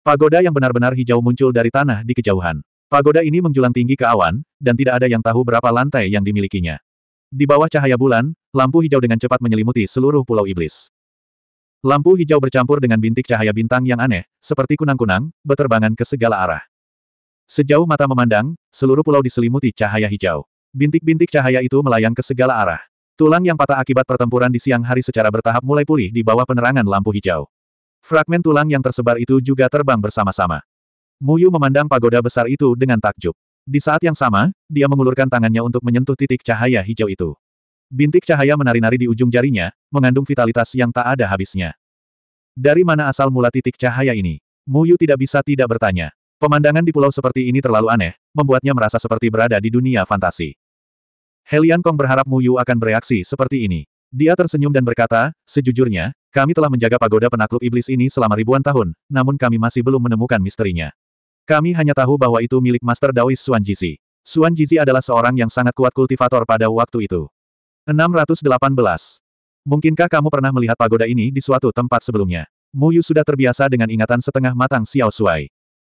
Pagoda yang benar-benar hijau muncul dari tanah di kejauhan. Pagoda ini menjulang tinggi ke awan, dan tidak ada yang tahu berapa lantai yang dimilikinya. Di bawah cahaya bulan, lampu hijau dengan cepat menyelimuti seluruh pulau iblis. Lampu hijau bercampur dengan bintik cahaya bintang yang aneh, seperti kunang-kunang, beterbangan ke segala arah. Sejauh mata memandang, seluruh pulau diselimuti cahaya hijau. Bintik-bintik cahaya itu melayang ke segala arah. Tulang yang patah akibat pertempuran di siang hari secara bertahap mulai pulih di bawah penerangan lampu hijau. Fragmen tulang yang tersebar itu juga terbang bersama-sama. Muyu memandang pagoda besar itu dengan takjub. Di saat yang sama, dia mengulurkan tangannya untuk menyentuh titik cahaya hijau itu. Bintik cahaya menari-nari di ujung jarinya, mengandung vitalitas yang tak ada habisnya. Dari mana asal mula titik cahaya ini? Muyu tidak bisa tidak bertanya. Pemandangan di pulau seperti ini terlalu aneh, membuatnya merasa seperti berada di dunia fantasi. Helian Kong berharap Muyu akan bereaksi seperti ini. Dia tersenyum dan berkata, sejujurnya, kami telah menjaga pagoda penakluk iblis ini selama ribuan tahun, namun kami masih belum menemukan misterinya. Kami hanya tahu bahwa itu milik Master Daois Suan Jizi. Suan Jizi adalah seorang yang sangat kuat kultivator pada waktu itu. 618. Mungkinkah kamu pernah melihat pagoda ini di suatu tempat sebelumnya? Mu Yu sudah terbiasa dengan ingatan setengah matang Xiao Shuai.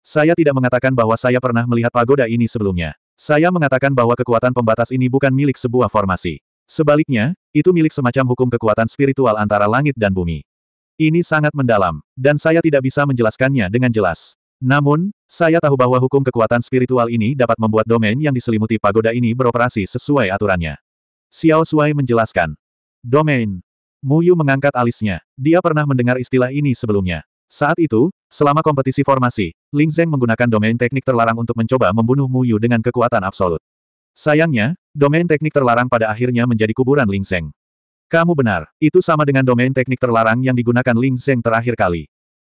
Saya tidak mengatakan bahwa saya pernah melihat pagoda ini sebelumnya. Saya mengatakan bahwa kekuatan pembatas ini bukan milik sebuah formasi. Sebaliknya, itu milik semacam hukum kekuatan spiritual antara langit dan bumi. Ini sangat mendalam, dan saya tidak bisa menjelaskannya dengan jelas. Namun, saya tahu bahwa hukum kekuatan spiritual ini dapat membuat domain yang diselimuti pagoda ini beroperasi sesuai aturannya. Xiao Shuai menjelaskan. Domain. Mu Yu mengangkat alisnya. Dia pernah mendengar istilah ini sebelumnya. Saat itu, selama kompetisi formasi, Ling Zeng menggunakan domain teknik terlarang untuk mencoba membunuh Mu Yu dengan kekuatan absolut. Sayangnya, domain teknik terlarang pada akhirnya menjadi kuburan Ling Zeng. Kamu benar, itu sama dengan domain teknik terlarang yang digunakan Ling Zeng terakhir kali.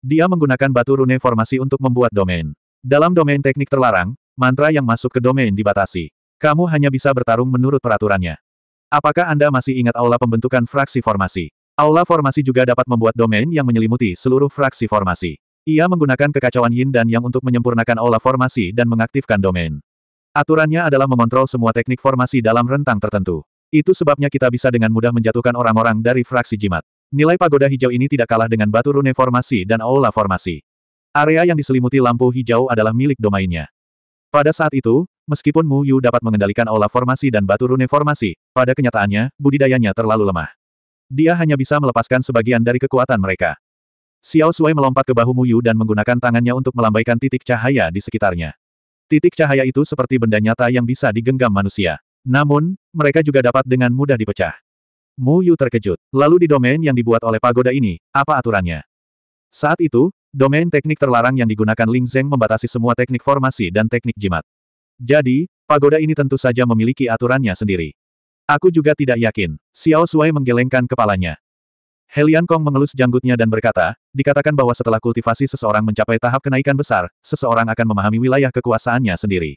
Dia menggunakan batu rune formasi untuk membuat domain. Dalam domain teknik terlarang, mantra yang masuk ke domain dibatasi. Kamu hanya bisa bertarung menurut peraturannya. Apakah Anda masih ingat aula pembentukan fraksi formasi? Aula formasi juga dapat membuat domain yang menyelimuti seluruh fraksi formasi. Ia menggunakan kekacauan yin dan yang untuk menyempurnakan aula formasi dan mengaktifkan domain. Aturannya adalah mengontrol semua teknik formasi dalam rentang tertentu. Itu sebabnya kita bisa dengan mudah menjatuhkan orang-orang dari fraksi jimat. Nilai pagoda hijau ini tidak kalah dengan batu rune formasi dan aula formasi. Area yang diselimuti lampu hijau adalah milik domainnya. Pada saat itu, meskipun Mu Yu dapat mengendalikan aula formasi dan batu rune formasi, pada kenyataannya, budidayanya terlalu lemah. Dia hanya bisa melepaskan sebagian dari kekuatan mereka. Xiao Sui melompat ke bahu Mu Yu dan menggunakan tangannya untuk melambaikan titik cahaya di sekitarnya. Titik cahaya itu seperti benda nyata yang bisa digenggam manusia. Namun, mereka juga dapat dengan mudah dipecah. Mu Yu terkejut. Lalu di domain yang dibuat oleh pagoda ini, apa aturannya? Saat itu, Domain teknik terlarang yang digunakan Ling Zeng membatasi semua teknik formasi dan teknik jimat. Jadi, pagoda ini tentu saja memiliki aturannya sendiri. Aku juga tidak yakin. Xiao Suai menggelengkan kepalanya. Helian Kong mengelus janggutnya dan berkata, dikatakan bahwa setelah kultivasi seseorang mencapai tahap kenaikan besar, seseorang akan memahami wilayah kekuasaannya sendiri.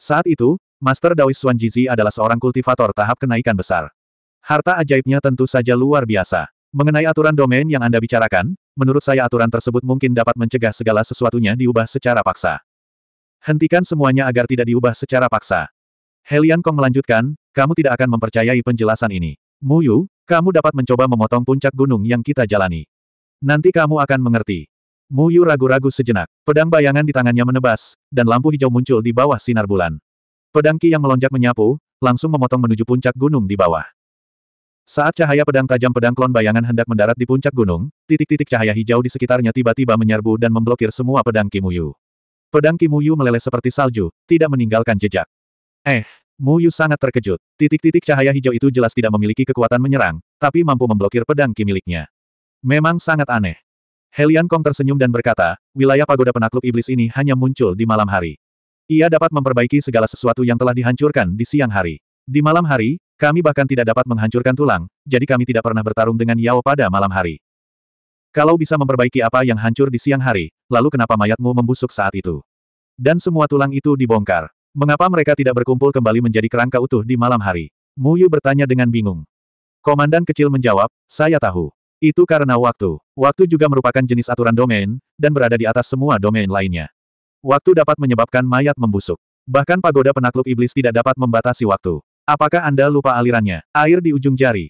Saat itu, Master Daoist Xuan Jizi adalah seorang kultivator tahap kenaikan besar. Harta ajaibnya tentu saja luar biasa. Mengenai aturan domain yang Anda bicarakan, menurut saya aturan tersebut mungkin dapat mencegah segala sesuatunya diubah secara paksa. Hentikan semuanya agar tidak diubah secara paksa. Helian Kong melanjutkan, kamu tidak akan mempercayai penjelasan ini. Mu Yu, kamu dapat mencoba memotong puncak gunung yang kita jalani. Nanti kamu akan mengerti. Mu Yu ragu-ragu sejenak. Pedang bayangan di tangannya menebas, dan lampu hijau muncul di bawah sinar bulan. Pedang Ki yang melonjak menyapu, langsung memotong menuju puncak gunung di bawah. Saat cahaya pedang tajam pedang klon bayangan hendak mendarat di puncak gunung, titik-titik cahaya hijau di sekitarnya tiba-tiba menyerbu dan memblokir semua pedang Kimuyu. Pedang Kimuyu meleleh seperti salju, tidak meninggalkan jejak. Eh, Muyu sangat terkejut. Titik-titik cahaya hijau itu jelas tidak memiliki kekuatan menyerang, tapi mampu memblokir pedang Ki miliknya. Memang sangat aneh. Helian Kong tersenyum dan berkata, wilayah pagoda penakluk iblis ini hanya muncul di malam hari. Ia dapat memperbaiki segala sesuatu yang telah dihancurkan di siang hari. Di malam hari, kami bahkan tidak dapat menghancurkan tulang, jadi kami tidak pernah bertarung dengan Yao pada malam hari. Kalau bisa memperbaiki apa yang hancur di siang hari, lalu kenapa mayatmu membusuk saat itu? Dan semua tulang itu dibongkar. Mengapa mereka tidak berkumpul kembali menjadi kerangka utuh di malam hari? Mu Yu bertanya dengan bingung. Komandan kecil menjawab, saya tahu. Itu karena waktu. Waktu juga merupakan jenis aturan domain, dan berada di atas semua domain lainnya. Waktu dapat menyebabkan mayat membusuk. Bahkan pagoda penakluk iblis tidak dapat membatasi waktu. Apakah Anda lupa alirannya? Air di ujung jari.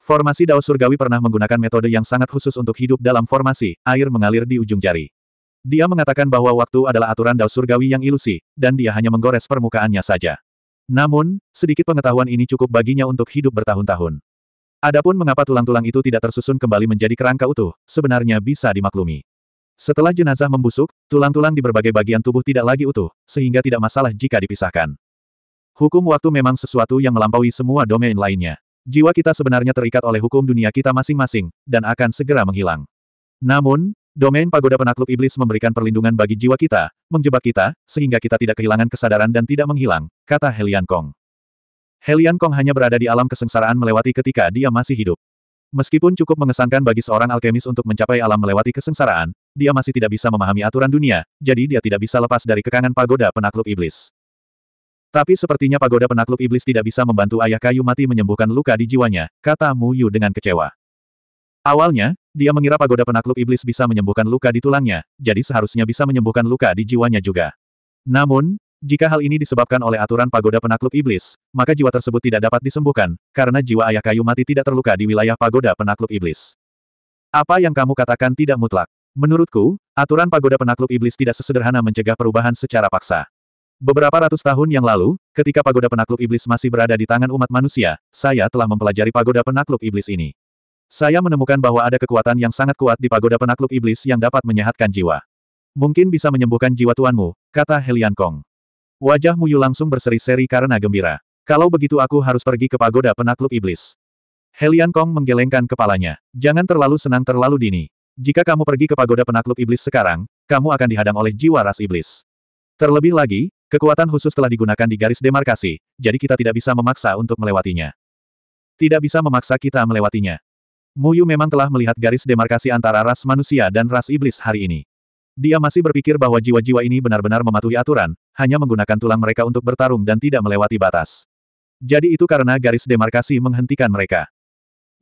Formasi Dao Surgawi pernah menggunakan metode yang sangat khusus untuk hidup dalam formasi, air mengalir di ujung jari. Dia mengatakan bahwa waktu adalah aturan Dao Surgawi yang ilusi, dan dia hanya menggores permukaannya saja. Namun, sedikit pengetahuan ini cukup baginya untuk hidup bertahun-tahun. Adapun mengapa tulang-tulang itu tidak tersusun kembali menjadi kerangka utuh, sebenarnya bisa dimaklumi. Setelah jenazah membusuk, tulang-tulang di berbagai bagian tubuh tidak lagi utuh, sehingga tidak masalah jika dipisahkan. Hukum waktu memang sesuatu yang melampaui semua domain lainnya. Jiwa kita sebenarnya terikat oleh hukum dunia kita masing-masing, dan akan segera menghilang. Namun, domain pagoda penakluk iblis memberikan perlindungan bagi jiwa kita, menjebak kita, sehingga kita tidak kehilangan kesadaran dan tidak menghilang, kata Helian Kong. Helian Kong hanya berada di alam kesengsaraan melewati ketika dia masih hidup. Meskipun cukup mengesankan bagi seorang alkemis untuk mencapai alam melewati kesengsaraan, dia masih tidak bisa memahami aturan dunia, jadi dia tidak bisa lepas dari kekangan pagoda penakluk iblis. Tapi sepertinya pagoda penakluk iblis tidak bisa membantu ayah kayu mati menyembuhkan luka di jiwanya, kata Mu Yu dengan kecewa. Awalnya, dia mengira pagoda penakluk iblis bisa menyembuhkan luka di tulangnya, jadi seharusnya bisa menyembuhkan luka di jiwanya juga. Namun, jika hal ini disebabkan oleh aturan pagoda penakluk iblis, maka jiwa tersebut tidak dapat disembuhkan, karena jiwa ayah kayu mati tidak terluka di wilayah pagoda penakluk iblis. Apa yang kamu katakan tidak mutlak. Menurutku, aturan pagoda penakluk iblis tidak sesederhana mencegah perubahan secara paksa. Beberapa ratus tahun yang lalu, ketika pagoda penakluk iblis masih berada di tangan umat manusia, saya telah mempelajari pagoda penakluk iblis ini. Saya menemukan bahwa ada kekuatan yang sangat kuat di pagoda penakluk iblis yang dapat menyehatkan jiwa. Mungkin bisa menyembuhkan jiwa tuanmu, kata Helian Kong. Wajah Muyu langsung berseri-seri karena gembira. Kalau begitu aku harus pergi ke pagoda penakluk iblis. Helian Kong menggelengkan kepalanya. Jangan terlalu senang terlalu dini. Jika kamu pergi ke pagoda penakluk iblis sekarang, kamu akan dihadang oleh jiwa ras iblis. Terlebih lagi, Kekuatan khusus telah digunakan di garis demarkasi, jadi kita tidak bisa memaksa untuk melewatinya. Tidak bisa memaksa kita melewatinya. Muyu memang telah melihat garis demarkasi antara ras manusia dan ras iblis hari ini. Dia masih berpikir bahwa jiwa-jiwa ini benar-benar mematuhi aturan, hanya menggunakan tulang mereka untuk bertarung dan tidak melewati batas. Jadi itu karena garis demarkasi menghentikan mereka.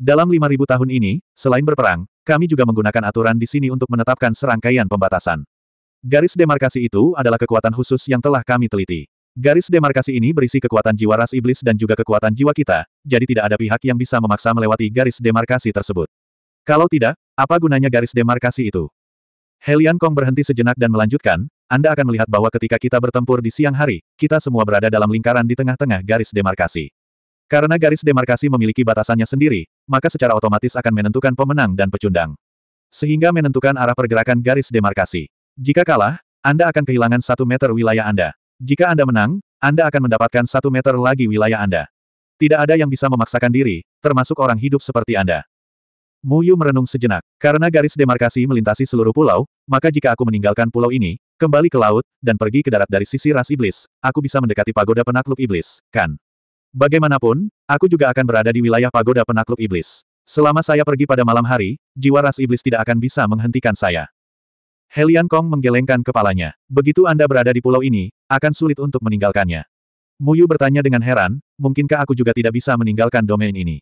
Dalam 5.000 tahun ini, selain berperang, kami juga menggunakan aturan di sini untuk menetapkan serangkaian pembatasan. Garis demarkasi itu adalah kekuatan khusus yang telah kami teliti. Garis demarkasi ini berisi kekuatan jiwa ras iblis dan juga kekuatan jiwa kita, jadi tidak ada pihak yang bisa memaksa melewati garis demarkasi tersebut. Kalau tidak, apa gunanya garis demarkasi itu? Helian Kong berhenti sejenak dan melanjutkan, Anda akan melihat bahwa ketika kita bertempur di siang hari, kita semua berada dalam lingkaran di tengah-tengah garis demarkasi. Karena garis demarkasi memiliki batasannya sendiri, maka secara otomatis akan menentukan pemenang dan pecundang. Sehingga menentukan arah pergerakan garis demarkasi. Jika kalah, Anda akan kehilangan satu meter wilayah Anda. Jika Anda menang, Anda akan mendapatkan satu meter lagi wilayah Anda. Tidak ada yang bisa memaksakan diri, termasuk orang hidup seperti Anda. Mu Yu merenung sejenak. Karena garis demarkasi melintasi seluruh pulau, maka jika aku meninggalkan pulau ini, kembali ke laut, dan pergi ke darat dari sisi ras iblis, aku bisa mendekati pagoda penakluk iblis, kan? Bagaimanapun, aku juga akan berada di wilayah pagoda penakluk iblis. Selama saya pergi pada malam hari, jiwa ras iblis tidak akan bisa menghentikan saya. Helian Kong menggelengkan kepalanya. Begitu Anda berada di pulau ini, akan sulit untuk meninggalkannya. Muyu bertanya dengan heran, mungkinkah aku juga tidak bisa meninggalkan domain ini?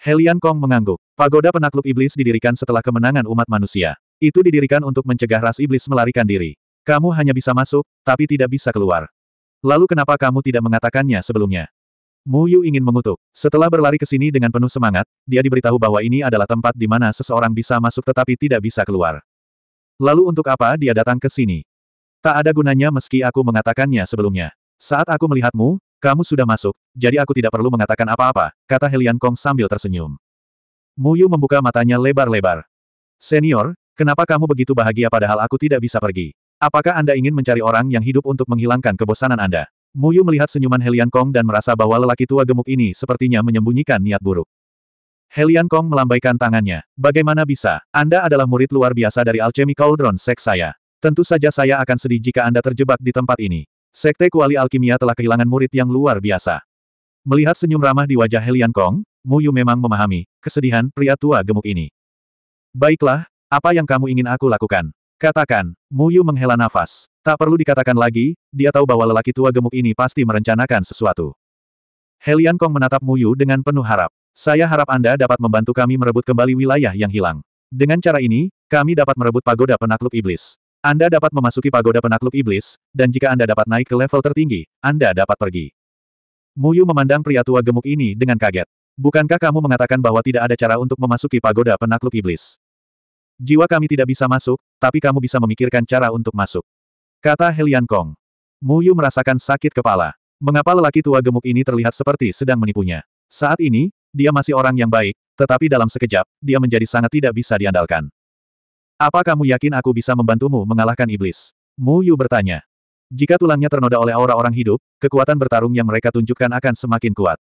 Helian Kong mengangguk. Pagoda penakluk iblis didirikan setelah kemenangan umat manusia. Itu didirikan untuk mencegah ras iblis melarikan diri. Kamu hanya bisa masuk, tapi tidak bisa keluar. Lalu kenapa kamu tidak mengatakannya sebelumnya? Mu Yu ingin mengutuk. Setelah berlari ke sini dengan penuh semangat, dia diberitahu bahwa ini adalah tempat di mana seseorang bisa masuk tetapi tidak bisa keluar. Lalu untuk apa dia datang ke sini? Tak ada gunanya meski aku mengatakannya sebelumnya. Saat aku melihatmu, kamu sudah masuk, jadi aku tidak perlu mengatakan apa-apa, kata Helian Kong sambil tersenyum. Muyu membuka matanya lebar-lebar. Senior, kenapa kamu begitu bahagia padahal aku tidak bisa pergi? Apakah Anda ingin mencari orang yang hidup untuk menghilangkan kebosanan Anda? Muyu melihat senyuman Helian Kong dan merasa bahwa lelaki tua gemuk ini sepertinya menyembunyikan niat buruk. Helian Kong melambaikan tangannya. Bagaimana bisa? Anda adalah murid luar biasa dari Alchemy Cauldron Sek saya. Tentu saja saya akan sedih jika Anda terjebak di tempat ini. Sekte Kuali Alkimia telah kehilangan murid yang luar biasa. Melihat senyum ramah di wajah Helian Kong, Mu Yu memang memahami kesedihan pria tua gemuk ini. Baiklah, apa yang kamu ingin aku lakukan? Katakan, Mu Yu menghela nafas. Tak perlu dikatakan lagi, dia tahu bahwa lelaki tua gemuk ini pasti merencanakan sesuatu. Helian Kong menatap Mu Yu dengan penuh harap. Saya harap Anda dapat membantu kami merebut kembali wilayah yang hilang. Dengan cara ini, kami dapat merebut pagoda penakluk iblis. Anda dapat memasuki pagoda penakluk iblis, dan jika Anda dapat naik ke level tertinggi, Anda dapat pergi. Muyu memandang pria tua gemuk ini dengan kaget. Bukankah kamu mengatakan bahwa tidak ada cara untuk memasuki pagoda penakluk iblis? Jiwa kami tidak bisa masuk, tapi kamu bisa memikirkan cara untuk masuk. Kata Helian Kong. Muyu merasakan sakit kepala. Mengapa lelaki tua gemuk ini terlihat seperti sedang menipunya? Saat ini, dia masih orang yang baik, tetapi dalam sekejap, dia menjadi sangat tidak bisa diandalkan. Apa kamu yakin aku bisa membantumu mengalahkan iblis? Mu Yu bertanya. Jika tulangnya ternoda oleh aura orang hidup, kekuatan bertarung yang mereka tunjukkan akan semakin kuat.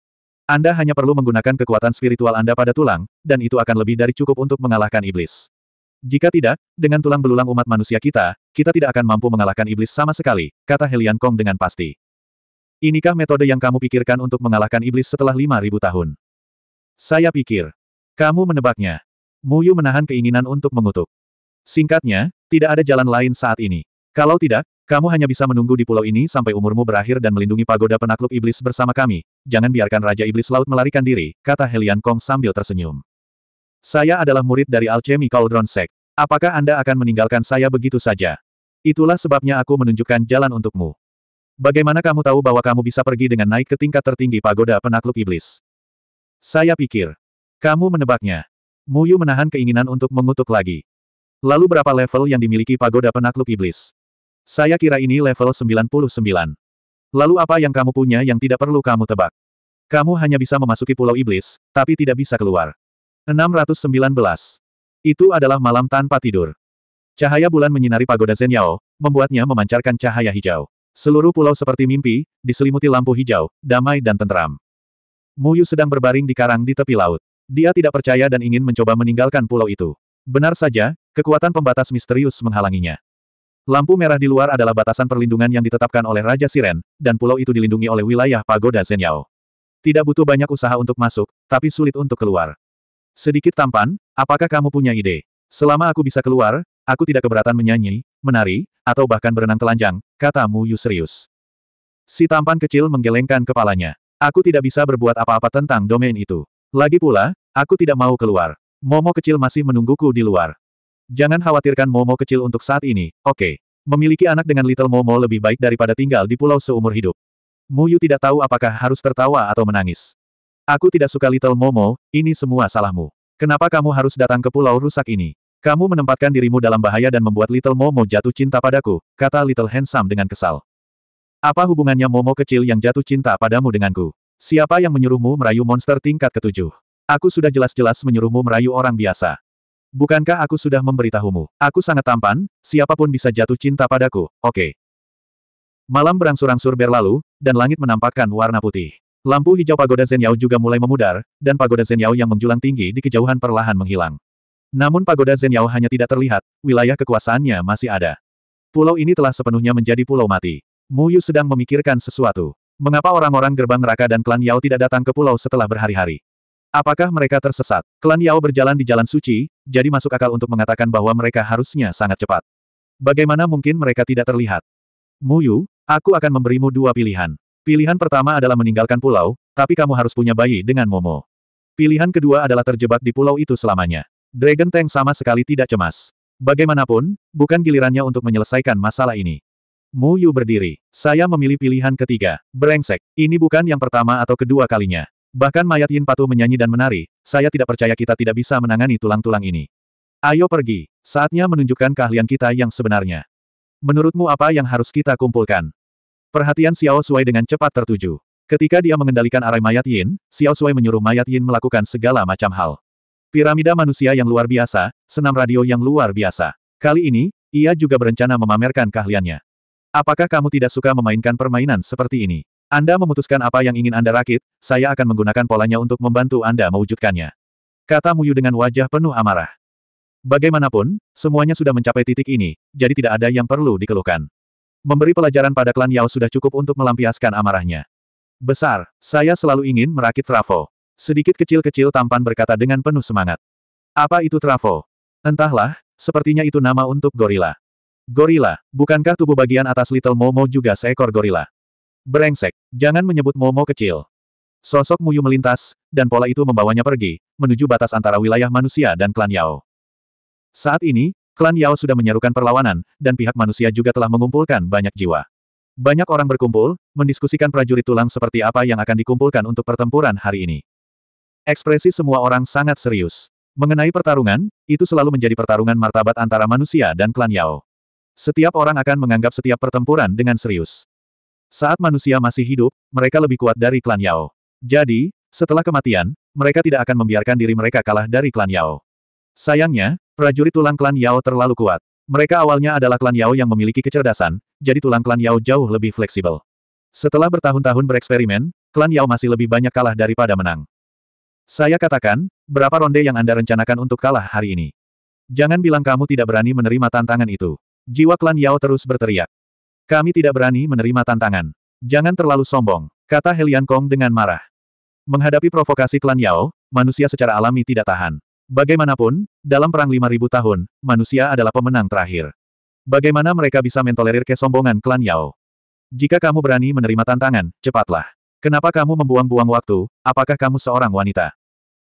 Anda hanya perlu menggunakan kekuatan spiritual Anda pada tulang, dan itu akan lebih dari cukup untuk mengalahkan iblis. Jika tidak, dengan tulang belulang umat manusia kita, kita tidak akan mampu mengalahkan iblis sama sekali, kata Helian Kong dengan pasti. Inikah metode yang kamu pikirkan untuk mengalahkan iblis setelah 5.000 tahun? Saya pikir. Kamu menebaknya. Muyu menahan keinginan untuk mengutuk. Singkatnya, tidak ada jalan lain saat ini. Kalau tidak, kamu hanya bisa menunggu di pulau ini sampai umurmu berakhir dan melindungi pagoda penakluk iblis bersama kami. Jangan biarkan Raja Iblis Laut melarikan diri, kata Helian Kong sambil tersenyum. Saya adalah murid dari Alchemy Cauldron Sect. Apakah Anda akan meninggalkan saya begitu saja? Itulah sebabnya aku menunjukkan jalan untukmu. Bagaimana kamu tahu bahwa kamu bisa pergi dengan naik ke tingkat tertinggi pagoda penakluk iblis? Saya pikir. Kamu menebaknya. Muyu menahan keinginan untuk mengutuk lagi. Lalu berapa level yang dimiliki pagoda penakluk iblis? Saya kira ini level 99. Lalu apa yang kamu punya yang tidak perlu kamu tebak? Kamu hanya bisa memasuki pulau iblis, tapi tidak bisa keluar. 619. Itu adalah malam tanpa tidur. Cahaya bulan menyinari pagoda Zenyao, membuatnya memancarkan cahaya hijau. Seluruh pulau seperti mimpi, diselimuti lampu hijau, damai dan tentram. Muyu sedang berbaring di karang di tepi laut. Dia tidak percaya dan ingin mencoba meninggalkan pulau itu. Benar saja, kekuatan pembatas misterius menghalanginya. Lampu merah di luar adalah batasan perlindungan yang ditetapkan oleh Raja Siren, dan pulau itu dilindungi oleh wilayah pagoda Zenyao. Tidak butuh banyak usaha untuk masuk, tapi sulit untuk keluar. Sedikit tampan, apakah kamu punya ide? Selama aku bisa keluar, aku tidak keberatan menyanyi, menari, atau bahkan berenang telanjang, kata Mu Yu serius. Si tampan kecil menggelengkan kepalanya. Aku tidak bisa berbuat apa-apa tentang domain itu. Lagi pula, aku tidak mau keluar. Momo kecil masih menungguku di luar. Jangan khawatirkan Momo kecil untuk saat ini, oke. Okay. Memiliki anak dengan Little Momo lebih baik daripada tinggal di pulau seumur hidup. Muyu tidak tahu apakah harus tertawa atau menangis. Aku tidak suka Little Momo, ini semua salahmu. Kenapa kamu harus datang ke pulau rusak ini? Kamu menempatkan dirimu dalam bahaya dan membuat Little Momo jatuh cinta padaku, kata Little Handsome dengan kesal. Apa hubungannya Momo kecil yang jatuh cinta padamu denganku? Siapa yang menyuruhmu merayu monster tingkat ketujuh? Aku sudah jelas-jelas menyuruhmu merayu orang biasa. Bukankah aku sudah memberitahumu? Aku sangat tampan, siapapun bisa jatuh cinta padaku, oke. Okay. Malam berangsur-angsur berlalu, dan langit menampakkan warna putih. Lampu hijau pagoda Zenyao juga mulai memudar, dan pagoda Zenyao yang menjulang tinggi di kejauhan perlahan menghilang. Namun pagoda Zenyao hanya tidak terlihat, wilayah kekuasaannya masih ada. Pulau ini telah sepenuhnya menjadi pulau mati. Mu Yu sedang memikirkan sesuatu. Mengapa orang-orang gerbang neraka dan klan Yao tidak datang ke pulau setelah berhari-hari? Apakah mereka tersesat? Klan Yao berjalan di jalan suci, jadi masuk akal untuk mengatakan bahwa mereka harusnya sangat cepat. Bagaimana mungkin mereka tidak terlihat? Mu Yu, aku akan memberimu dua pilihan. Pilihan pertama adalah meninggalkan pulau, tapi kamu harus punya bayi dengan Momo. Pilihan kedua adalah terjebak di pulau itu selamanya. Dragon Tank sama sekali tidak cemas. Bagaimanapun, bukan gilirannya untuk menyelesaikan masalah ini. Mu Yu berdiri. Saya memilih pilihan ketiga. Brengsek. Ini bukan yang pertama atau kedua kalinya. Bahkan mayat Yin Patu menyanyi dan menari, saya tidak percaya kita tidak bisa menangani tulang-tulang ini. Ayo pergi. Saatnya menunjukkan keahlian kita yang sebenarnya. Menurutmu apa yang harus kita kumpulkan? Perhatian Xiao Sui dengan cepat tertuju. Ketika dia mengendalikan arai mayat Yin, Xiao Sui menyuruh mayat Yin melakukan segala macam hal. Piramida manusia yang luar biasa, senam radio yang luar biasa. Kali ini, ia juga berencana memamerkan keahliannya. Apakah kamu tidak suka memainkan permainan seperti ini? Anda memutuskan apa yang ingin Anda rakit, saya akan menggunakan polanya untuk membantu Anda mewujudkannya. Kata Muyu dengan wajah penuh amarah. Bagaimanapun, semuanya sudah mencapai titik ini, jadi tidak ada yang perlu dikeluhkan. Memberi pelajaran pada klan Yao sudah cukup untuk melampiaskan amarahnya. Besar, saya selalu ingin merakit trafo. Sedikit kecil-kecil tampan berkata dengan penuh semangat. Apa itu trafo? Entahlah, sepertinya itu nama untuk gorila. Gorila, bukankah tubuh bagian atas Little Momo juga seekor gorila? Brengsek, jangan menyebut Momo kecil. Sosok Muyu melintas, dan pola itu membawanya pergi, menuju batas antara wilayah manusia dan klan Yao. Saat ini, klan Yao sudah menyerukan perlawanan, dan pihak manusia juga telah mengumpulkan banyak jiwa. Banyak orang berkumpul, mendiskusikan prajurit tulang seperti apa yang akan dikumpulkan untuk pertempuran hari ini. Ekspresi semua orang sangat serius. Mengenai pertarungan, itu selalu menjadi pertarungan martabat antara manusia dan klan Yao. Setiap orang akan menganggap setiap pertempuran dengan serius. Saat manusia masih hidup, mereka lebih kuat dari klan Yao. Jadi, setelah kematian, mereka tidak akan membiarkan diri mereka kalah dari klan Yao. Sayangnya, prajurit tulang klan Yao terlalu kuat. Mereka awalnya adalah klan Yao yang memiliki kecerdasan, jadi tulang klan Yao jauh lebih fleksibel. Setelah bertahun-tahun bereksperimen, klan Yao masih lebih banyak kalah daripada menang. Saya katakan, berapa ronde yang Anda rencanakan untuk kalah hari ini? Jangan bilang kamu tidak berani menerima tantangan itu. Jiwa klan Yao terus berteriak. Kami tidak berani menerima tantangan. Jangan terlalu sombong, kata Helian Kong dengan marah. Menghadapi provokasi klan Yao, manusia secara alami tidak tahan. Bagaimanapun, dalam perang 5000 tahun, manusia adalah pemenang terakhir. Bagaimana mereka bisa mentolerir kesombongan klan Yao? Jika kamu berani menerima tantangan, cepatlah. Kenapa kamu membuang-buang waktu, apakah kamu seorang wanita?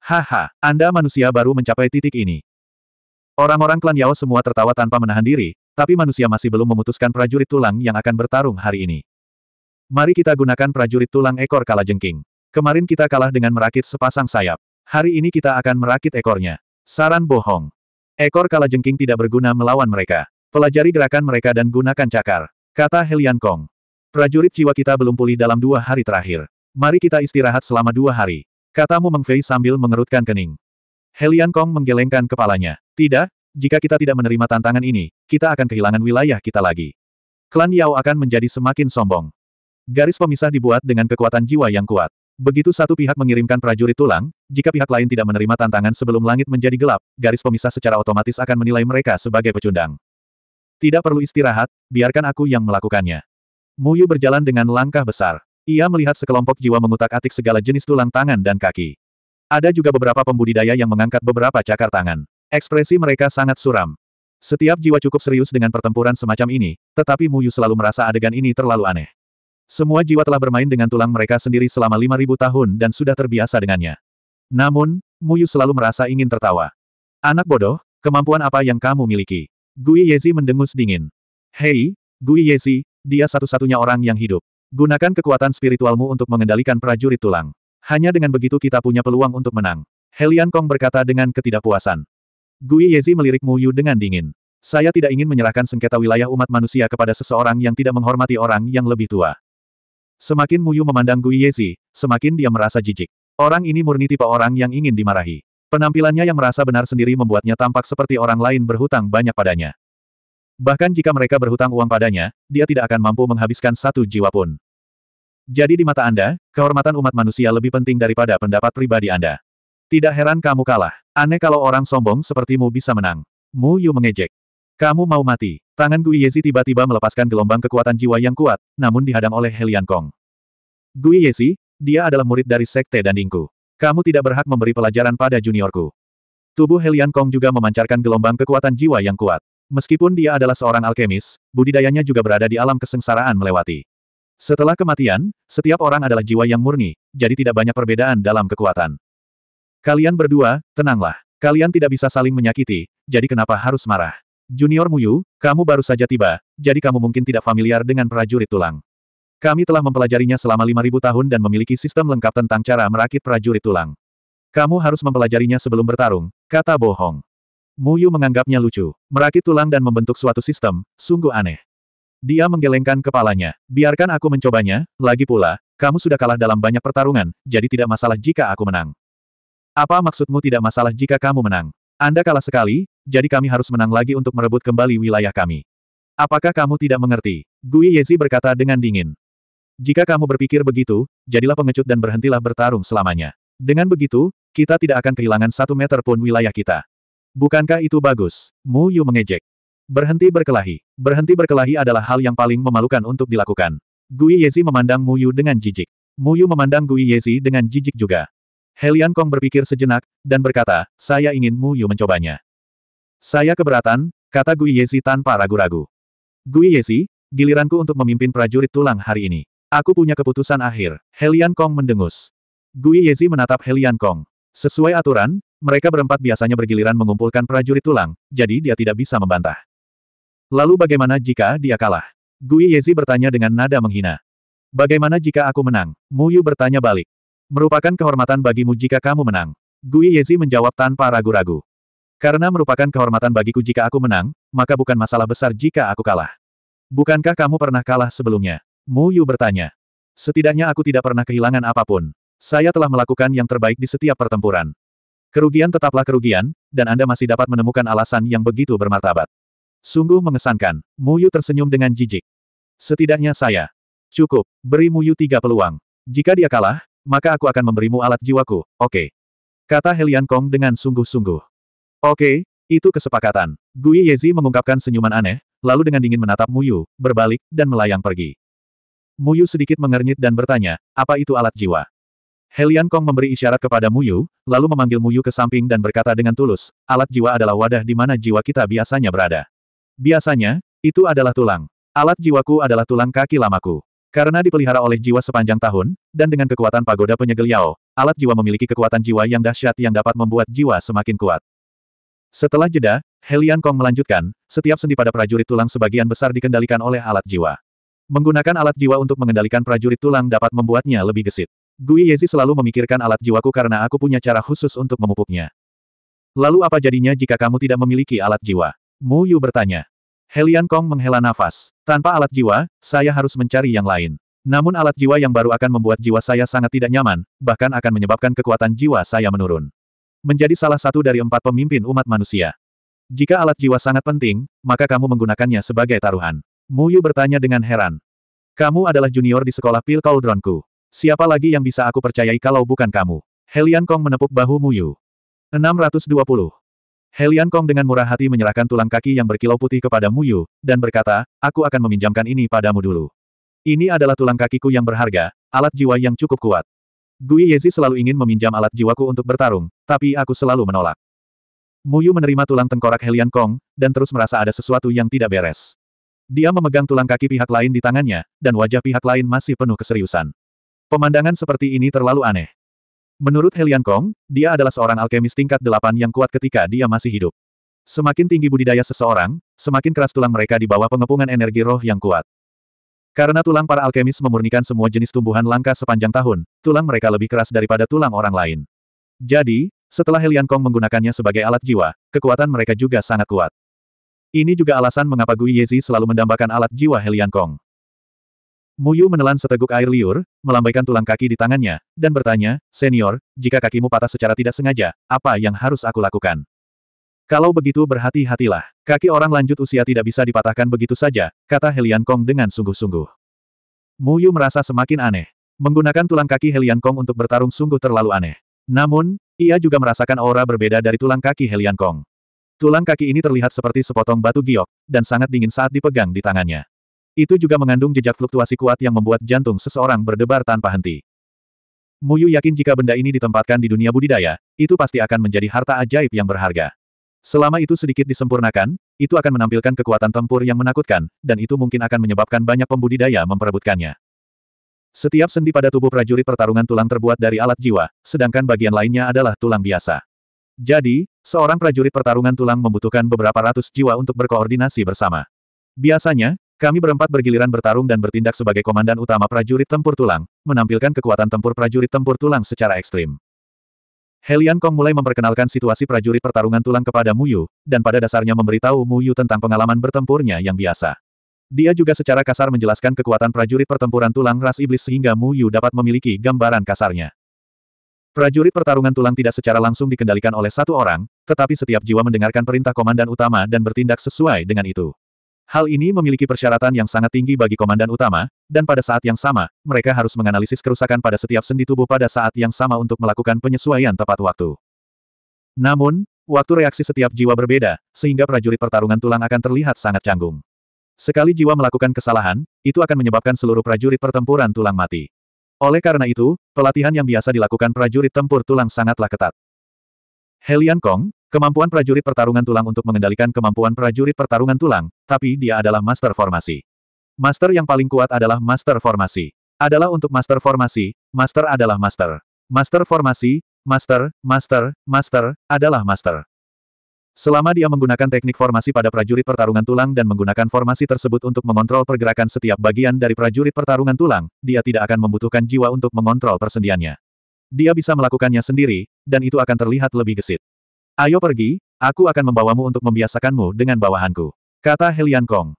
Haha, Anda manusia baru mencapai titik ini. Orang-orang klan Yao semua tertawa tanpa menahan diri, tapi manusia masih belum memutuskan prajurit tulang yang akan bertarung hari ini. Mari kita gunakan prajurit tulang ekor kalajengking. Kemarin kita kalah dengan merakit sepasang sayap. Hari ini kita akan merakit ekornya. Saran bohong. Ekor kalajengking tidak berguna melawan mereka. Pelajari gerakan mereka dan gunakan cakar. Kata Helian Kong. Prajurit jiwa kita belum pulih dalam dua hari terakhir. Mari kita istirahat selama dua hari. Katamu Mu Meng sambil mengerutkan kening. Helian Kong menggelengkan kepalanya. Tidak, jika kita tidak menerima tantangan ini, kita akan kehilangan wilayah kita lagi. Klan Yao akan menjadi semakin sombong. Garis pemisah dibuat dengan kekuatan jiwa yang kuat. Begitu satu pihak mengirimkan prajurit tulang, jika pihak lain tidak menerima tantangan sebelum langit menjadi gelap, garis pemisah secara otomatis akan menilai mereka sebagai pecundang. Tidak perlu istirahat, biarkan aku yang melakukannya. Muyu berjalan dengan langkah besar. Ia melihat sekelompok jiwa mengutak-atik segala jenis tulang tangan dan kaki. Ada juga beberapa pembudidaya yang mengangkat beberapa cakar tangan. Ekspresi mereka sangat suram. Setiap jiwa cukup serius dengan pertempuran semacam ini, tetapi Muyu selalu merasa adegan ini terlalu aneh. Semua jiwa telah bermain dengan tulang mereka sendiri selama 5000 tahun dan sudah terbiasa dengannya. Namun, Muyu selalu merasa ingin tertawa. Anak bodoh, kemampuan apa yang kamu miliki? Gui Yezi mendengus dingin. Hei, Gui Yezi, dia satu-satunya orang yang hidup. Gunakan kekuatan spiritualmu untuk mengendalikan prajurit tulang. Hanya dengan begitu kita punya peluang untuk menang. Helian Kong berkata dengan ketidakpuasan. Gui Yezi melirik Mu Yu dengan dingin. Saya tidak ingin menyerahkan sengketa wilayah umat manusia kepada seseorang yang tidak menghormati orang yang lebih tua. Semakin Mu Yu memandang Gui Yezi, semakin dia merasa jijik. Orang ini murni tipe orang yang ingin dimarahi. Penampilannya yang merasa benar sendiri membuatnya tampak seperti orang lain berhutang banyak padanya. Bahkan jika mereka berhutang uang padanya, dia tidak akan mampu menghabiskan satu jiwa pun. Jadi di mata Anda, kehormatan umat manusia lebih penting daripada pendapat pribadi Anda. Tidak heran kamu kalah. Aneh kalau orang sombong sepertimu bisa menang. Mu Yu mengejek. Kamu mau mati. Tangan Gui Yezi tiba-tiba melepaskan gelombang kekuatan jiwa yang kuat, namun dihadang oleh Helian Kong. Gui Yezi, dia adalah murid dari Sekte Dandingku. Kamu tidak berhak memberi pelajaran pada juniorku. Tubuh Helian Kong juga memancarkan gelombang kekuatan jiwa yang kuat. Meskipun dia adalah seorang alkemis, budidayanya juga berada di alam kesengsaraan melewati. Setelah kematian, setiap orang adalah jiwa yang murni, jadi tidak banyak perbedaan dalam kekuatan. Kalian berdua, tenanglah. Kalian tidak bisa saling menyakiti, jadi kenapa harus marah? Junior Muyu, kamu baru saja tiba, jadi kamu mungkin tidak familiar dengan prajurit tulang. Kami telah mempelajarinya selama 5000 tahun dan memiliki sistem lengkap tentang cara merakit prajurit tulang. Kamu harus mempelajarinya sebelum bertarung, kata Bohong. Muyu menganggapnya lucu. Merakit tulang dan membentuk suatu sistem, sungguh aneh. Dia menggelengkan kepalanya. Biarkan aku mencobanya, lagi pula, kamu sudah kalah dalam banyak pertarungan, jadi tidak masalah jika aku menang. Apa maksudmu tidak masalah jika kamu menang? Anda kalah sekali, jadi kami harus menang lagi untuk merebut kembali wilayah kami. Apakah kamu tidak mengerti? Gui Yezi berkata dengan dingin. Jika kamu berpikir begitu, jadilah pengecut dan berhentilah bertarung selamanya. Dengan begitu, kita tidak akan kehilangan satu meter pun wilayah kita. Bukankah itu bagus? Mu Yu mengejek. Berhenti berkelahi. Berhenti berkelahi adalah hal yang paling memalukan untuk dilakukan. Gui Yezi memandang Mu Yu dengan jijik. Mu Yu memandang Gui Yezi dengan jijik juga. Helian Kong berpikir sejenak, dan berkata, saya ingin Mu Yu mencobanya. Saya keberatan, kata Gui Yezi tanpa ragu-ragu. Gui Yezi, giliranku untuk memimpin prajurit tulang hari ini. Aku punya keputusan akhir. Helian Kong mendengus. Gui Yezi menatap Helian Kong. Sesuai aturan, mereka berempat biasanya bergiliran mengumpulkan prajurit tulang, jadi dia tidak bisa membantah. Lalu bagaimana jika dia kalah? Gui Yezi bertanya dengan nada menghina. Bagaimana jika aku menang? Mu Yu bertanya balik. Merupakan kehormatan bagimu jika kamu menang. Gui Yezi menjawab tanpa ragu-ragu. Karena merupakan kehormatan bagiku jika aku menang, maka bukan masalah besar jika aku kalah. Bukankah kamu pernah kalah sebelumnya? Mu Yu bertanya. Setidaknya aku tidak pernah kehilangan apapun. Saya telah melakukan yang terbaik di setiap pertempuran. Kerugian tetaplah kerugian, dan Anda masih dapat menemukan alasan yang begitu bermartabat. Sungguh mengesankan, Muyu tersenyum dengan jijik. Setidaknya saya. Cukup, beri Muyu tiga peluang. Jika dia kalah, maka aku akan memberimu alat jiwaku, oke. Okay. Kata Helian Kong dengan sungguh-sungguh. Oke, okay, itu kesepakatan. Gui Yezi mengungkapkan senyuman aneh, lalu dengan dingin menatap Muyu, berbalik, dan melayang pergi. Muyu sedikit mengernyit dan bertanya, apa itu alat jiwa? Helian Kong memberi isyarat kepada Muyu, lalu memanggil Muyu ke samping dan berkata dengan tulus, alat jiwa adalah wadah di mana jiwa kita biasanya berada. Biasanya, itu adalah tulang. Alat jiwaku adalah tulang kaki lamaku. Karena dipelihara oleh jiwa sepanjang tahun, dan dengan kekuatan pagoda penyegel Yao, alat jiwa memiliki kekuatan jiwa yang dahsyat yang dapat membuat jiwa semakin kuat. Setelah jeda, Helian Kong melanjutkan, setiap sendi pada prajurit tulang sebagian besar dikendalikan oleh alat jiwa. Menggunakan alat jiwa untuk mengendalikan prajurit tulang dapat membuatnya lebih gesit. Gui Yezi selalu memikirkan alat jiwaku karena aku punya cara khusus untuk memupuknya. Lalu apa jadinya jika kamu tidak memiliki alat jiwa? Mu Yu bertanya. Helian Kong menghela nafas. Tanpa alat jiwa, saya harus mencari yang lain. Namun alat jiwa yang baru akan membuat jiwa saya sangat tidak nyaman, bahkan akan menyebabkan kekuatan jiwa saya menurun. Menjadi salah satu dari empat pemimpin umat manusia. Jika alat jiwa sangat penting, maka kamu menggunakannya sebagai taruhan. Mu Yu bertanya dengan heran. Kamu adalah junior di sekolah Pil Cauldronku. Siapa lagi yang bisa aku percayai kalau bukan kamu? Helian Kong menepuk bahu Mu Muyu. 620. Helian Kong dengan murah hati menyerahkan tulang kaki yang berkilau putih kepada Mu Yu dan berkata, aku akan meminjamkan ini padamu dulu. Ini adalah tulang kakiku yang berharga, alat jiwa yang cukup kuat. Gui Yezi selalu ingin meminjam alat jiwaku untuk bertarung, tapi aku selalu menolak. Mu Yu menerima tulang tengkorak Helian Kong, dan terus merasa ada sesuatu yang tidak beres. Dia memegang tulang kaki pihak lain di tangannya, dan wajah pihak lain masih penuh keseriusan. Pemandangan seperti ini terlalu aneh. Menurut Helian Kong, dia adalah seorang alkemis tingkat delapan yang kuat ketika dia masih hidup. Semakin tinggi budidaya seseorang, semakin keras tulang mereka di bawah pengepungan energi roh yang kuat. Karena tulang para alkemis memurnikan semua jenis tumbuhan langka sepanjang tahun, tulang mereka lebih keras daripada tulang orang lain. Jadi, setelah Helian Kong menggunakannya sebagai alat jiwa, kekuatan mereka juga sangat kuat. Ini juga alasan mengapa Gui Yezi selalu mendambakan alat jiwa Helian Kong. Muyu menelan seteguk air liur, melambaikan tulang kaki di tangannya, dan bertanya, Senior, jika kakimu patah secara tidak sengaja, apa yang harus aku lakukan? Kalau begitu berhati-hatilah, kaki orang lanjut usia tidak bisa dipatahkan begitu saja, kata Helian Kong dengan sungguh-sungguh. Muyu merasa semakin aneh. Menggunakan tulang kaki Helian Kong untuk bertarung sungguh terlalu aneh. Namun, ia juga merasakan aura berbeda dari tulang kaki Helian Kong. Tulang kaki ini terlihat seperti sepotong batu giok, dan sangat dingin saat dipegang di tangannya. Itu juga mengandung jejak fluktuasi kuat yang membuat jantung seseorang berdebar tanpa henti. Muyu yakin jika benda ini ditempatkan di dunia budidaya, itu pasti akan menjadi harta ajaib yang berharga. Selama itu sedikit disempurnakan, itu akan menampilkan kekuatan tempur yang menakutkan, dan itu mungkin akan menyebabkan banyak pembudidaya memperebutkannya. Setiap sendi pada tubuh prajurit pertarungan tulang terbuat dari alat jiwa, sedangkan bagian lainnya adalah tulang biasa. Jadi, seorang prajurit pertarungan tulang membutuhkan beberapa ratus jiwa untuk berkoordinasi bersama. Biasanya, kami berempat bergiliran bertarung dan bertindak sebagai komandan utama prajurit tempur tulang, menampilkan kekuatan tempur prajurit tempur tulang secara ekstrim. Helian Kong mulai memperkenalkan situasi prajurit pertarungan tulang kepada Mu Yu, dan pada dasarnya memberitahu Yu tentang pengalaman bertempurnya yang biasa. Dia juga secara kasar menjelaskan kekuatan prajurit pertempuran tulang ras iblis sehingga Mu Yu dapat memiliki gambaran kasarnya. Prajurit pertarungan tulang tidak secara langsung dikendalikan oleh satu orang, tetapi setiap jiwa mendengarkan perintah komandan utama dan bertindak sesuai dengan itu. Hal ini memiliki persyaratan yang sangat tinggi bagi komandan utama, dan pada saat yang sama, mereka harus menganalisis kerusakan pada setiap sendi tubuh pada saat yang sama untuk melakukan penyesuaian tepat waktu. Namun, waktu reaksi setiap jiwa berbeda, sehingga prajurit pertarungan tulang akan terlihat sangat canggung. Sekali jiwa melakukan kesalahan, itu akan menyebabkan seluruh prajurit pertempuran tulang mati. Oleh karena itu, pelatihan yang biasa dilakukan prajurit tempur tulang sangatlah ketat. Helian Kong, Kemampuan prajurit pertarungan tulang untuk mengendalikan kemampuan prajurit pertarungan tulang, tapi dia adalah master formasi. Master yang paling kuat adalah master formasi. Adalah untuk master formasi, master adalah master. Master formasi, master, master, master, adalah master. Selama dia menggunakan teknik formasi pada prajurit pertarungan tulang dan menggunakan formasi tersebut untuk mengontrol pergerakan setiap bagian dari prajurit pertarungan tulang, dia tidak akan membutuhkan jiwa untuk mengontrol persendiannya. Dia bisa melakukannya sendiri, dan itu akan terlihat lebih gesit. Ayo pergi, aku akan membawamu untuk membiasakanmu dengan bawahanku. Kata Helian Kong.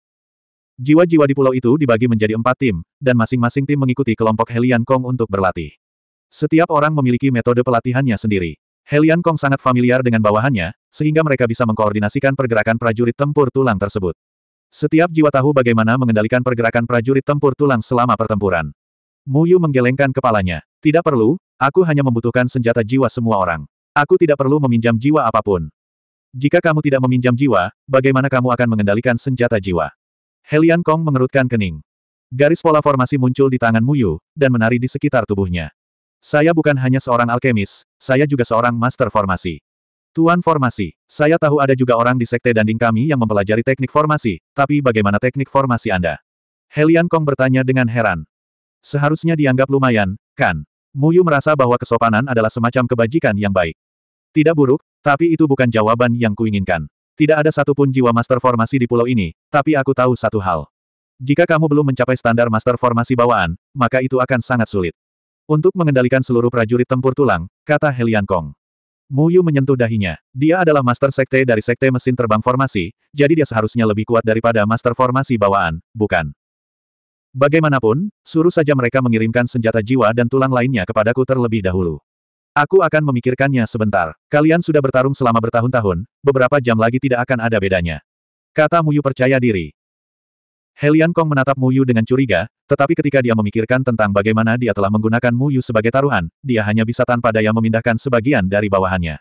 Jiwa-jiwa di pulau itu dibagi menjadi empat tim, dan masing-masing tim mengikuti kelompok Helian Kong untuk berlatih. Setiap orang memiliki metode pelatihannya sendiri. Helian Kong sangat familiar dengan bawahannya, sehingga mereka bisa mengkoordinasikan pergerakan prajurit tempur tulang tersebut. Setiap jiwa tahu bagaimana mengendalikan pergerakan prajurit tempur tulang selama pertempuran. Muyu menggelengkan kepalanya. Tidak perlu, aku hanya membutuhkan senjata jiwa semua orang. Aku tidak perlu meminjam jiwa apapun. Jika kamu tidak meminjam jiwa, bagaimana kamu akan mengendalikan senjata jiwa? Helian Kong mengerutkan kening. Garis pola formasi muncul di tangan Muyu, dan menari di sekitar tubuhnya. Saya bukan hanya seorang alkemis, saya juga seorang master formasi. Tuan formasi, saya tahu ada juga orang di sekte danding kami yang mempelajari teknik formasi, tapi bagaimana teknik formasi Anda? Helian Kong bertanya dengan heran. Seharusnya dianggap lumayan, kan? Muyu merasa bahwa kesopanan adalah semacam kebajikan yang baik. Tidak buruk, tapi itu bukan jawaban yang kuinginkan. Tidak ada satupun jiwa master formasi di pulau ini, tapi aku tahu satu hal. Jika kamu belum mencapai standar master formasi bawaan, maka itu akan sangat sulit. Untuk mengendalikan seluruh prajurit tempur tulang, kata Helian Kong. Mu Yu menyentuh dahinya. Dia adalah master sekte dari sekte mesin terbang formasi, jadi dia seharusnya lebih kuat daripada master formasi bawaan, bukan? Bagaimanapun, suruh saja mereka mengirimkan senjata jiwa dan tulang lainnya kepadaku terlebih dahulu. Aku akan memikirkannya sebentar. Kalian sudah bertarung selama bertahun-tahun, beberapa jam lagi tidak akan ada bedanya. Kata Muyu percaya diri. Helian Kong menatap Muyu dengan curiga, tetapi ketika dia memikirkan tentang bagaimana dia telah menggunakan Muyu sebagai taruhan, dia hanya bisa tanpa daya memindahkan sebagian dari bawahannya.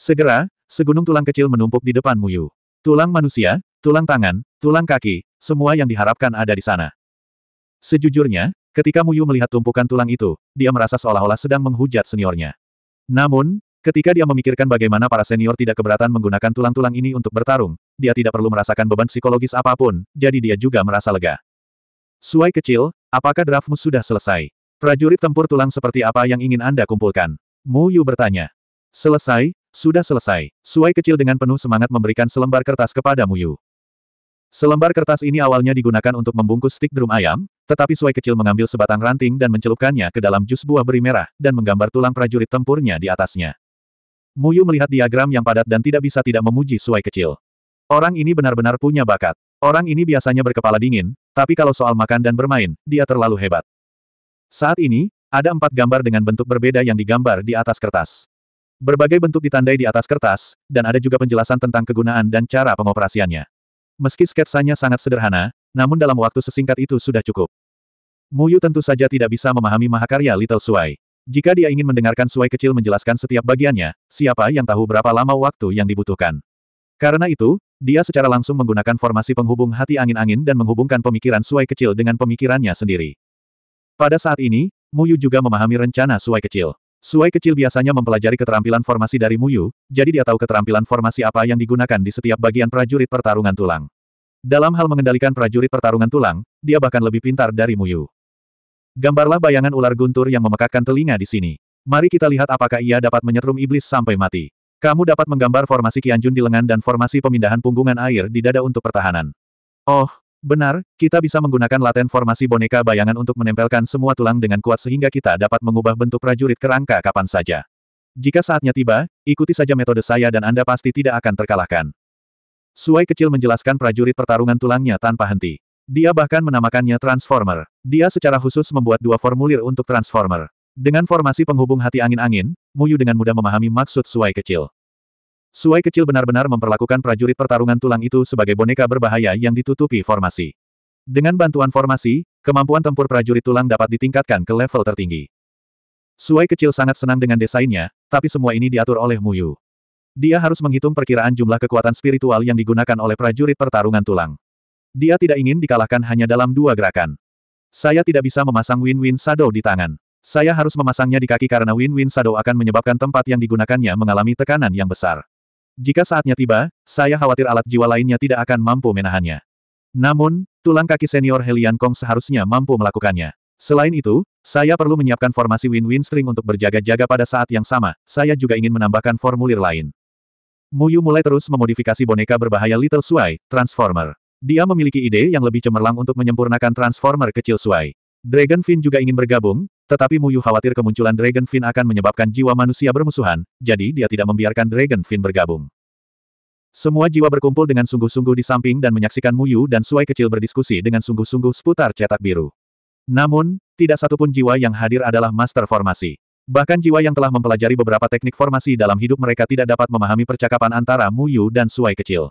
Segera, segunung tulang kecil menumpuk di depan Muyu. Tulang manusia, tulang tangan, tulang kaki, semua yang diharapkan ada di sana. Sejujurnya, ketika Muyu melihat tumpukan tulang itu, dia merasa seolah-olah sedang menghujat seniornya. Namun, ketika dia memikirkan bagaimana para senior tidak keberatan menggunakan tulang-tulang ini untuk bertarung, dia tidak perlu merasakan beban psikologis apapun, jadi dia juga merasa lega. Suai kecil, apakah draftmu sudah selesai? Prajurit tempur tulang seperti apa yang ingin Anda kumpulkan? Mu Yu bertanya. Selesai, sudah selesai. Suai kecil dengan penuh semangat memberikan selembar kertas kepada Mu Yu. Selembar kertas ini awalnya digunakan untuk membungkus stik drum ayam, tetapi Suai kecil mengambil sebatang ranting dan mencelupkannya ke dalam jus buah beri merah, dan menggambar tulang prajurit tempurnya di atasnya. Muyu melihat diagram yang padat dan tidak bisa tidak memuji Suai kecil. Orang ini benar-benar punya bakat. Orang ini biasanya berkepala dingin, tapi kalau soal makan dan bermain, dia terlalu hebat. Saat ini, ada empat gambar dengan bentuk berbeda yang digambar di atas kertas. Berbagai bentuk ditandai di atas kertas, dan ada juga penjelasan tentang kegunaan dan cara pengoperasiannya. Meski sketsanya sangat sederhana, namun dalam waktu sesingkat itu sudah cukup. Muyu tentu saja tidak bisa memahami mahakarya Little Suai. Jika dia ingin mendengarkan Suai kecil menjelaskan setiap bagiannya, siapa yang tahu berapa lama waktu yang dibutuhkan. Karena itu, dia secara langsung menggunakan formasi penghubung hati angin-angin dan menghubungkan pemikiran Suai kecil dengan pemikirannya sendiri. Pada saat ini, Muyu juga memahami rencana Suai kecil. Suai kecil biasanya mempelajari keterampilan formasi dari Muyu, jadi dia tahu keterampilan formasi apa yang digunakan di setiap bagian prajurit pertarungan tulang. Dalam hal mengendalikan prajurit pertarungan tulang, dia bahkan lebih pintar dari Muyu. Gambarlah bayangan ular guntur yang memekakkan telinga di sini. Mari kita lihat apakah ia dapat menyetrum iblis sampai mati. Kamu dapat menggambar formasi Kianjun di lengan dan formasi pemindahan punggungan air di dada untuk pertahanan. Oh, benar, kita bisa menggunakan laten formasi boneka bayangan untuk menempelkan semua tulang dengan kuat sehingga kita dapat mengubah bentuk prajurit kerangka kapan saja. Jika saatnya tiba, ikuti saja metode saya dan Anda pasti tidak akan terkalahkan. Suai kecil menjelaskan prajurit pertarungan tulangnya tanpa henti. Dia bahkan menamakannya Transformer. Dia secara khusus membuat dua formulir untuk Transformer. Dengan formasi penghubung hati angin-angin, Muyu dengan mudah memahami maksud Suai kecil. Suai kecil benar-benar memperlakukan prajurit pertarungan tulang itu sebagai boneka berbahaya yang ditutupi formasi. Dengan bantuan formasi, kemampuan tempur prajurit tulang dapat ditingkatkan ke level tertinggi. Suai kecil sangat senang dengan desainnya, tapi semua ini diatur oleh Muyu. Dia harus menghitung perkiraan jumlah kekuatan spiritual yang digunakan oleh prajurit pertarungan tulang. Dia tidak ingin dikalahkan hanya dalam dua gerakan. Saya tidak bisa memasang Win-Win Shadow di tangan. Saya harus memasangnya di kaki karena Win-Win Shadow akan menyebabkan tempat yang digunakannya mengalami tekanan yang besar. Jika saatnya tiba, saya khawatir alat jiwa lainnya tidak akan mampu menahannya. Namun, tulang kaki senior Helian Kong seharusnya mampu melakukannya. Selain itu, saya perlu menyiapkan formasi win-win string untuk berjaga-jaga pada saat yang sama, saya juga ingin menambahkan formulir lain. Muyu mulai terus memodifikasi boneka berbahaya Little Suai Transformer. Dia memiliki ide yang lebih cemerlang untuk menyempurnakan Transformer kecil Suai. Dragon Fin juga ingin bergabung, tetapi Muyu khawatir kemunculan Dragon Fin akan menyebabkan jiwa manusia bermusuhan, jadi dia tidak membiarkan Dragon Fin bergabung. Semua jiwa berkumpul dengan sungguh-sungguh di samping dan menyaksikan Muyu dan Suai kecil berdiskusi dengan sungguh-sungguh seputar cetak biru. Namun, tidak satupun jiwa yang hadir adalah master formasi. Bahkan jiwa yang telah mempelajari beberapa teknik formasi dalam hidup mereka tidak dapat memahami percakapan antara Mu Yu dan Suai kecil.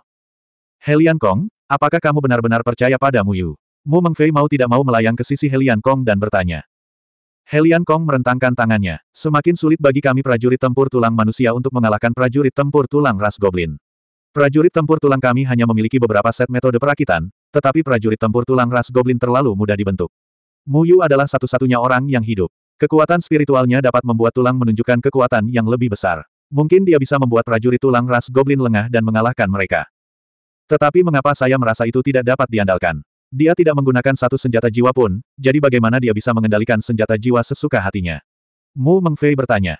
Helian Kong, apakah kamu benar-benar percaya pada Mu Yu? Mu Mengfei mau tidak mau melayang ke sisi Helian Kong dan bertanya. Helian Kong merentangkan tangannya. Semakin sulit bagi kami prajurit tempur tulang manusia untuk mengalahkan prajurit tempur tulang ras goblin. Prajurit tempur tulang kami hanya memiliki beberapa set metode perakitan, tetapi prajurit tempur tulang ras goblin terlalu mudah dibentuk. Mu Yu adalah satu-satunya orang yang hidup. Kekuatan spiritualnya dapat membuat tulang menunjukkan kekuatan yang lebih besar. Mungkin dia bisa membuat prajurit tulang ras goblin lengah dan mengalahkan mereka. Tetapi mengapa saya merasa itu tidak dapat diandalkan? Dia tidak menggunakan satu senjata jiwa pun, jadi bagaimana dia bisa mengendalikan senjata jiwa sesuka hatinya? Mu Mengfei bertanya.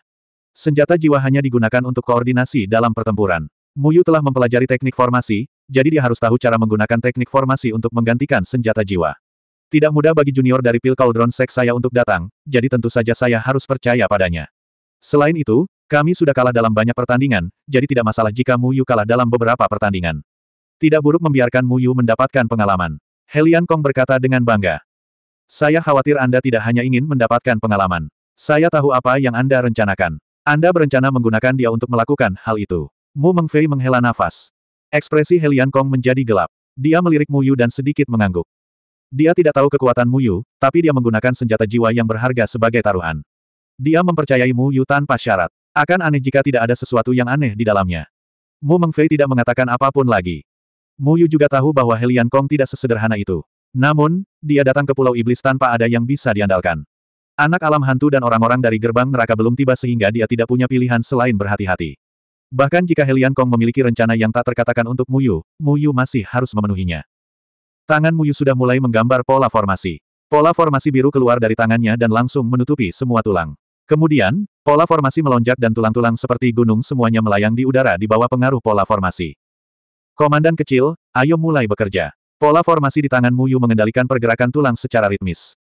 Senjata jiwa hanya digunakan untuk koordinasi dalam pertempuran. Mu Yu telah mempelajari teknik formasi, jadi dia harus tahu cara menggunakan teknik formasi untuk menggantikan senjata jiwa. Tidak mudah bagi junior dari Pil Cauldron Sek saya untuk datang, jadi tentu saja saya harus percaya padanya. Selain itu, kami sudah kalah dalam banyak pertandingan, jadi tidak masalah jika Mu Yu kalah dalam beberapa pertandingan. Tidak buruk membiarkan Mu Yu mendapatkan pengalaman. Helian Kong berkata dengan bangga. Saya khawatir Anda tidak hanya ingin mendapatkan pengalaman. Saya tahu apa yang Anda rencanakan. Anda berencana menggunakan dia untuk melakukan hal itu. Mu Mengfei menghela nafas. Ekspresi Helian Kong menjadi gelap. Dia melirik Mu Yu dan sedikit mengangguk. Dia tidak tahu kekuatan Mu Yu, tapi dia menggunakan senjata jiwa yang berharga sebagai taruhan. Dia mempercayai Mu Yu tanpa syarat. Akan aneh jika tidak ada sesuatu yang aneh di dalamnya. Mu Mengfei tidak mengatakan apapun lagi. Mu Yu juga tahu bahwa Helian Kong tidak sesederhana itu. Namun, dia datang ke Pulau Iblis tanpa ada yang bisa diandalkan. Anak alam hantu dan orang-orang dari gerbang neraka belum tiba sehingga dia tidak punya pilihan selain berhati-hati. Bahkan jika Helian Kong memiliki rencana yang tak terkatakan untuk Mu Yu, Mu Yu masih harus memenuhinya. Tangan Muyu sudah mulai menggambar pola formasi. Pola formasi biru keluar dari tangannya dan langsung menutupi semua tulang. Kemudian, pola formasi melonjak dan tulang-tulang seperti gunung semuanya melayang di udara di bawah pengaruh pola formasi. Komandan kecil, ayo mulai bekerja. Pola formasi di tangan Muyu mengendalikan pergerakan tulang secara ritmis.